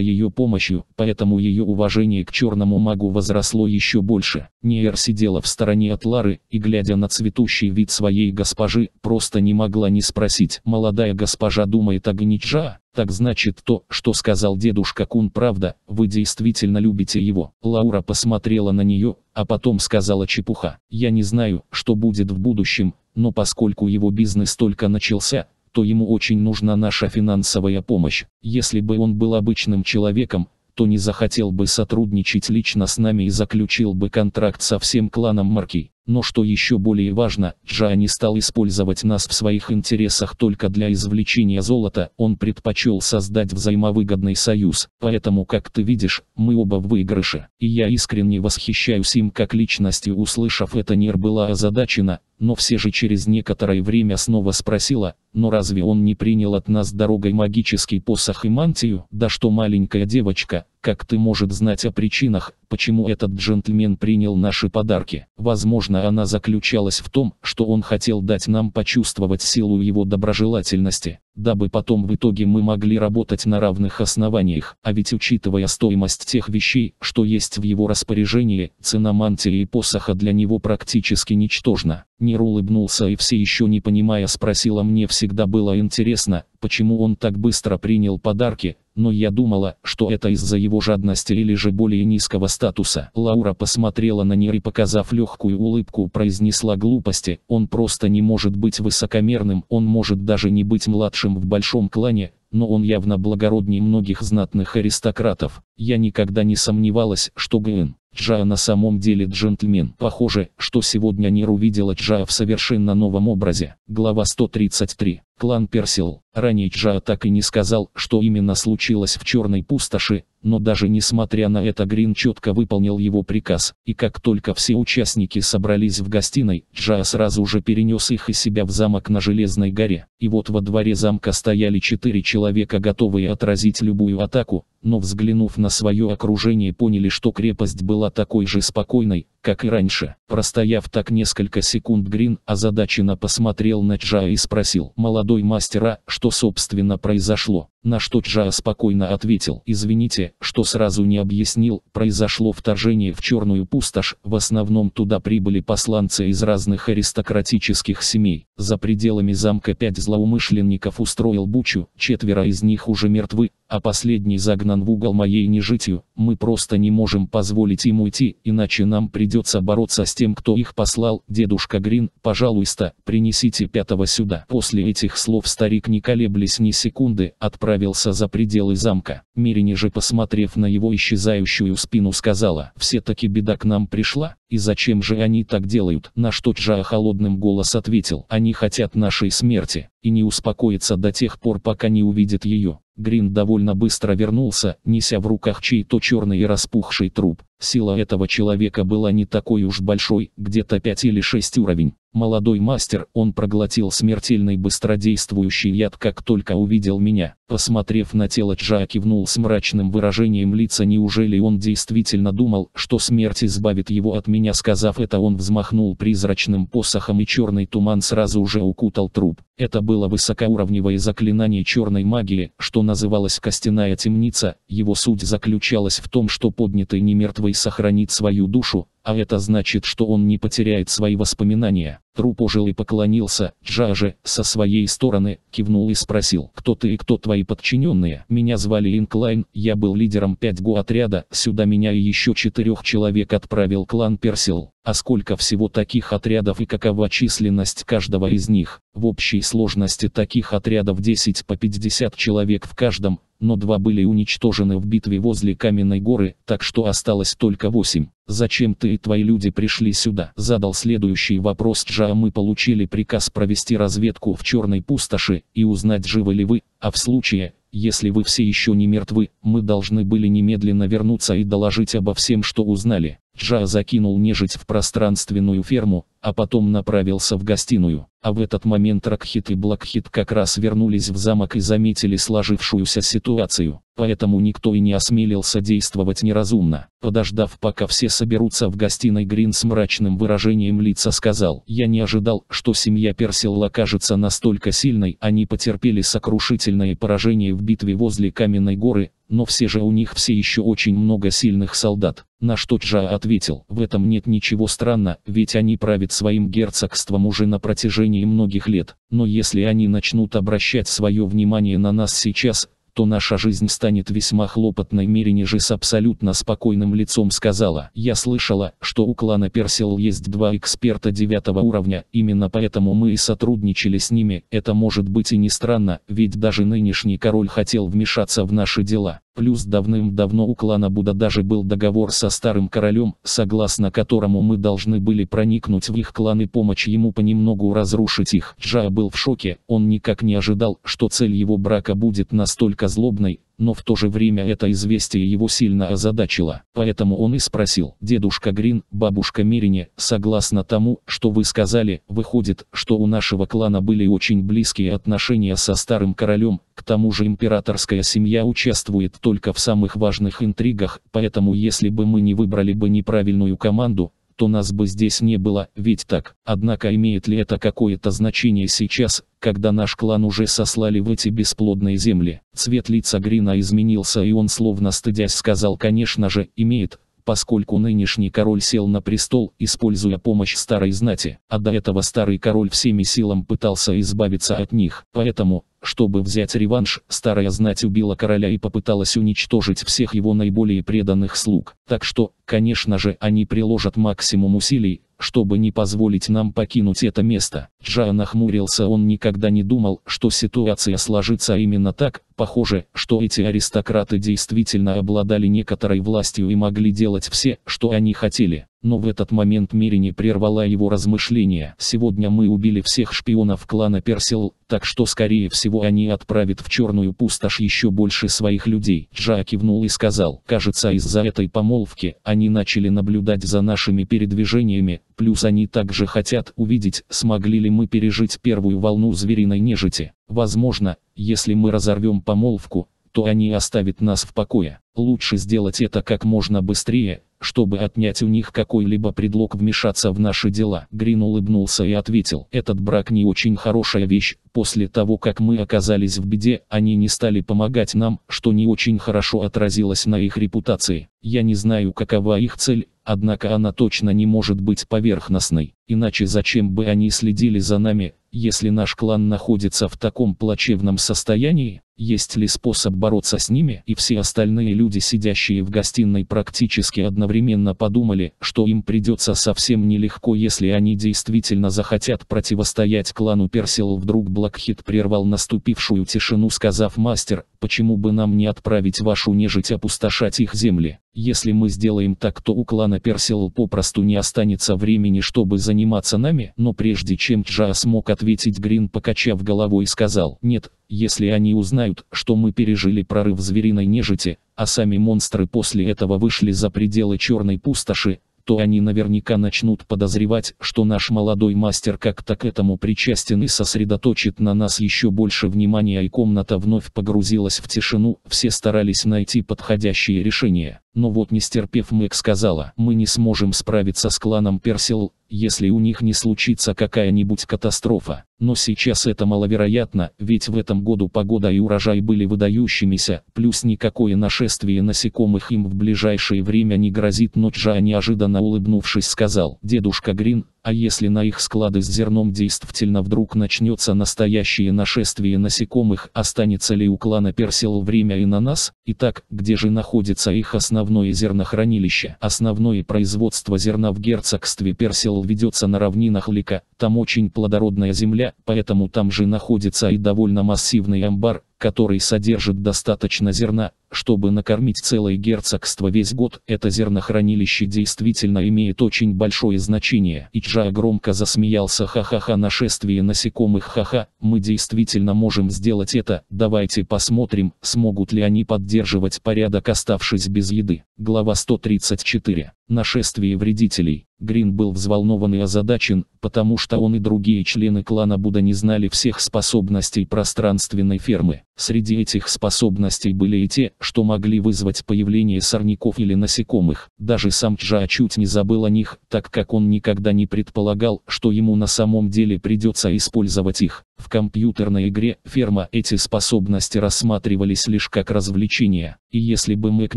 ее помощью, поэтому ее уважение к черному магу возросло еще больше. Ниэр сидела в стороне от Лары, и глядя на цветущий вид своей госпожи, просто не могла не спросить. Молодая госпожа думает о гнича, так значит то, что сказал дедушка Кун правда, вы действительно любите его. Лаура посмотрела на нее, а потом сказала чепуха. Я не знаю, что будет в будущем, но поскольку его бизнес только начался, то ему очень нужна наша финансовая помощь. Если бы он был обычным человеком, то не захотел бы сотрудничать лично с нами и заключил бы контракт со всем кланом Марки. Но что еще более важно, Джа не стал использовать нас в своих интересах только для извлечения золота, он предпочел создать взаимовыгодный союз, поэтому, как ты видишь, мы оба в выигрыше. И я искренне восхищаюсь им как личностью, услышав это Нир была озадачена, но все же через некоторое время снова спросила, но разве он не принял от нас дорогой магический посох и мантию? Да что маленькая девочка, как ты может знать о причинах, почему этот джентльмен принял наши подарки? Возможно, она заключалась в том, что он хотел дать нам почувствовать силу его доброжелательности дабы потом в итоге мы могли работать на равных основаниях, а ведь учитывая стоимость тех вещей, что есть в его распоряжении, цена мантии и посоха для него практически ничтожна. Нир улыбнулся и все еще не понимая спросила мне всегда было интересно, почему он так быстро принял подарки, но я думала, что это из-за его жадности или же более низкого статуса. Лаура посмотрела на Нир и показав легкую улыбку произнесла глупости, он просто не может быть высокомерным, он может даже не быть младшим старшим в большом клане, но он явно благороднее многих знатных аристократов. Я никогда не сомневалась, что Гэн Джа на самом деле джентльмен. Похоже, что сегодня Нир увидела Джа в совершенно новом образе. Глава 133. Клан Персил. Ранее Джа так и не сказал, что именно случилось в Черной пустоши, но даже несмотря на это Грин четко выполнил его приказ, и как только все участники собрались в гостиной, Джа сразу же перенес их и себя в замок на Железной горе. И вот во дворе замка стояли четыре человека готовые отразить любую атаку, но взглянув на свое окружение поняли, что крепость была такой же спокойной, как и раньше. Простояв так несколько секунд, Грин озадаченно посмотрел на Джа и спросил «Молодой мастера, что собственно произошло?» На что Джа спокойно ответил «Извините, что сразу не объяснил, произошло вторжение в черную пустошь, в основном туда прибыли посланцы из разных аристократических семей. За пределами замка пять злоумышленников устроил бучу, четверо из них уже мертвы, а последний загнан в угол моей нежитью, мы просто не можем позволить им уйти, иначе нам придется придется бороться с тем, кто их послал. Дедушка Грин, пожалуйста, принесите пятого сюда. После этих слов старик не колеблясь ни секунды, отправился за пределы замка. Мирини же, посмотрев на его исчезающую спину, сказала, «Все-таки беда к нам пришла, и зачем же они так делают?» На что Джа холодным голос ответил, «Они хотят нашей смерти, и не успокоятся до тех пор, пока не увидят ее». Грин довольно быстро вернулся, неся в руках чей-то черный и распухший труп. Сила этого человека была не такой уж большой, где-то 5 или 6 уровень. Молодой мастер, он проглотил смертельный быстродействующий яд, как только увидел меня. Посмотрев на тело Джа, кивнул с мрачным выражением лица. Неужели он действительно думал, что смерть избавит его от меня? Сказав это, он взмахнул призрачным посохом, и черный туман сразу уже укутал труп. Это было высокоуровневое заклинание черной магии, что называлось «Костяная темница». Его суть заключалась в том, что поднятый немертвый сохранит свою душу, а это значит, что он не потеряет свои воспоминания. Труп ожил и поклонился, Джаже, со своей стороны, кивнул и спросил, кто ты и кто твои подчиненные. Меня звали Инклайн, я был лидером 5 го отряда, сюда меня и еще четырех человек отправил клан Персил. А сколько всего таких отрядов и какова численность каждого из них? В общей сложности таких отрядов 10 по 50 человек в каждом, но два были уничтожены в битве возле Каменной горы, так что осталось только восемь. Зачем ты и твои люди пришли сюда? Задал следующий вопрос Джа а мы получили приказ провести разведку в черной пустоши и узнать, живы ли вы, а в случае, если вы все еще не мертвы, мы должны были немедленно вернуться и доложить обо всем, что узнали. Джа закинул нежить в пространственную ферму, а потом направился в гостиную. А в этот момент Ракхит и Блакхит как раз вернулись в замок и заметили сложившуюся ситуацию. Поэтому никто и не осмелился действовать неразумно. Подождав пока все соберутся в гостиной, Грин с мрачным выражением лица сказал, «Я не ожидал, что семья Персилла окажется настолько сильной, они потерпели сокрушительное поражение в битве возле Каменной горы, но все же у них все еще очень много сильных солдат». На что Джа ответил, «В этом нет ничего странно, ведь они правят своим герцогством уже на протяжении многих лет, но если они начнут обращать свое внимание на нас сейчас, то наша жизнь станет весьма хлопотной. Мерини же с абсолютно спокойным лицом сказала. Я слышала, что у клана Персил есть два эксперта девятого уровня, именно поэтому мы и сотрудничали с ними. Это может быть и не странно, ведь даже нынешний король хотел вмешаться в наши дела. Плюс давным-давно у клана Будда даже был договор со старым королем, согласно которому мы должны были проникнуть в их клан и помочь ему понемногу разрушить их. Джая был в шоке, он никак не ожидал, что цель его брака будет настолько злобной, но в то же время это известие его сильно озадачило. Поэтому он и спросил, дедушка Грин, бабушка Мирине, согласно тому, что вы сказали, выходит, что у нашего клана были очень близкие отношения со старым королем, к тому же императорская семья участвует только в самых важных интригах, поэтому если бы мы не выбрали бы неправильную команду, то нас бы здесь не было, ведь так. Однако имеет ли это какое-то значение сейчас, когда наш клан уже сослали в эти бесплодные земли? Цвет лица Грина изменился и он словно стыдясь сказал, конечно же, имеет, поскольку нынешний король сел на престол, используя помощь старой знати, а до этого старый король всеми силам пытался избавиться от них. Поэтому, чтобы взять реванш, старая знать убила короля и попыталась уничтожить всех его наиболее преданных слуг. Так что, конечно же, они приложат максимум усилий, чтобы не позволить нам покинуть это место. Джая нахмурился, он никогда не думал, что ситуация сложится именно так, Похоже, что эти аристократы действительно обладали некоторой властью и могли делать все, что они хотели. Но в этот момент Мири прервала его размышления. Сегодня мы убили всех шпионов клана Персил, так что скорее всего они отправят в черную пустошь еще больше своих людей. Джа кивнул и сказал, кажется из-за этой помолвки они начали наблюдать за нашими передвижениями, плюс они также хотят увидеть, смогли ли мы пережить первую волну звериной нежити. Возможно, если мы разорвем помолвку, то они оставят нас в покое. Лучше сделать это как можно быстрее, чтобы отнять у них какой-либо предлог вмешаться в наши дела. Грин улыбнулся и ответил, этот брак не очень хорошая вещь, после того как мы оказались в беде, они не стали помогать нам, что не очень хорошо отразилось на их репутации. Я не знаю какова их цель, однако она точно не может быть поверхностной, иначе зачем бы они следили за нами, если наш клан находится в таком плачевном состоянии, есть ли способ бороться с ними и все остальные люди? люди, сидящие в гостиной, практически одновременно подумали, что им придется совсем нелегко, если они действительно захотят противостоять клану Персил. Вдруг Блэкхит прервал наступившую тишину, сказав «Мастер, почему бы нам не отправить вашу нежить опустошать их земли?» Если мы сделаем так, то у клана Персил попросту не останется времени, чтобы заниматься нами, но прежде чем Джа смог ответить Грин, покачав головой, сказал, нет, если они узнают, что мы пережили прорыв звериной нежити, а сами монстры после этого вышли за пределы черной пустоши, то они наверняка начнут подозревать, что наш молодой мастер как-то к этому причастен и сосредоточит на нас еще больше внимания и комната вновь погрузилась в тишину, все старались найти подходящее решение. Но вот не стерпев Мэг сказала, мы не сможем справиться с кланом Персил, если у них не случится какая-нибудь катастрофа. Но сейчас это маловероятно, ведь в этом году погода и урожай были выдающимися, плюс никакое нашествие насекомых им в ближайшее время не грозит, но Джа неожиданно улыбнувшись сказал, дедушка Грин, а если на их склады с зерном действительно вдруг начнется настоящее нашествие насекомых, останется ли у клана Персил время и на нас? Итак, где же находится их основное зернохранилище? Основное производство зерна в герцогстве Персил ведется на равнинах Лика, там очень плодородная земля, поэтому там же находится и довольно массивный амбар, который содержит достаточно зерна, чтобы накормить целое герцогство весь год. Это зернохранилище действительно имеет очень большое значение. Иджа громко засмеялся ха-ха-ха нашествие насекомых ха-ха, мы действительно можем сделать это, давайте посмотрим, смогут ли они поддерживать порядок оставшись без еды. Глава 134. Нашествие вредителей. Грин был взволнован и озадачен, потому что он и другие члены клана Будда не знали всех способностей пространственной фермы. Среди этих способностей были и те, что могли вызвать появление сорняков или насекомых. Даже сам Чжа чуть не забыл о них, так как он никогда не предполагал, что ему на самом деле придется использовать их. В компьютерной игре «Ферма» эти способности рассматривались лишь как развлечение, И если бы Мэг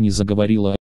не заговорила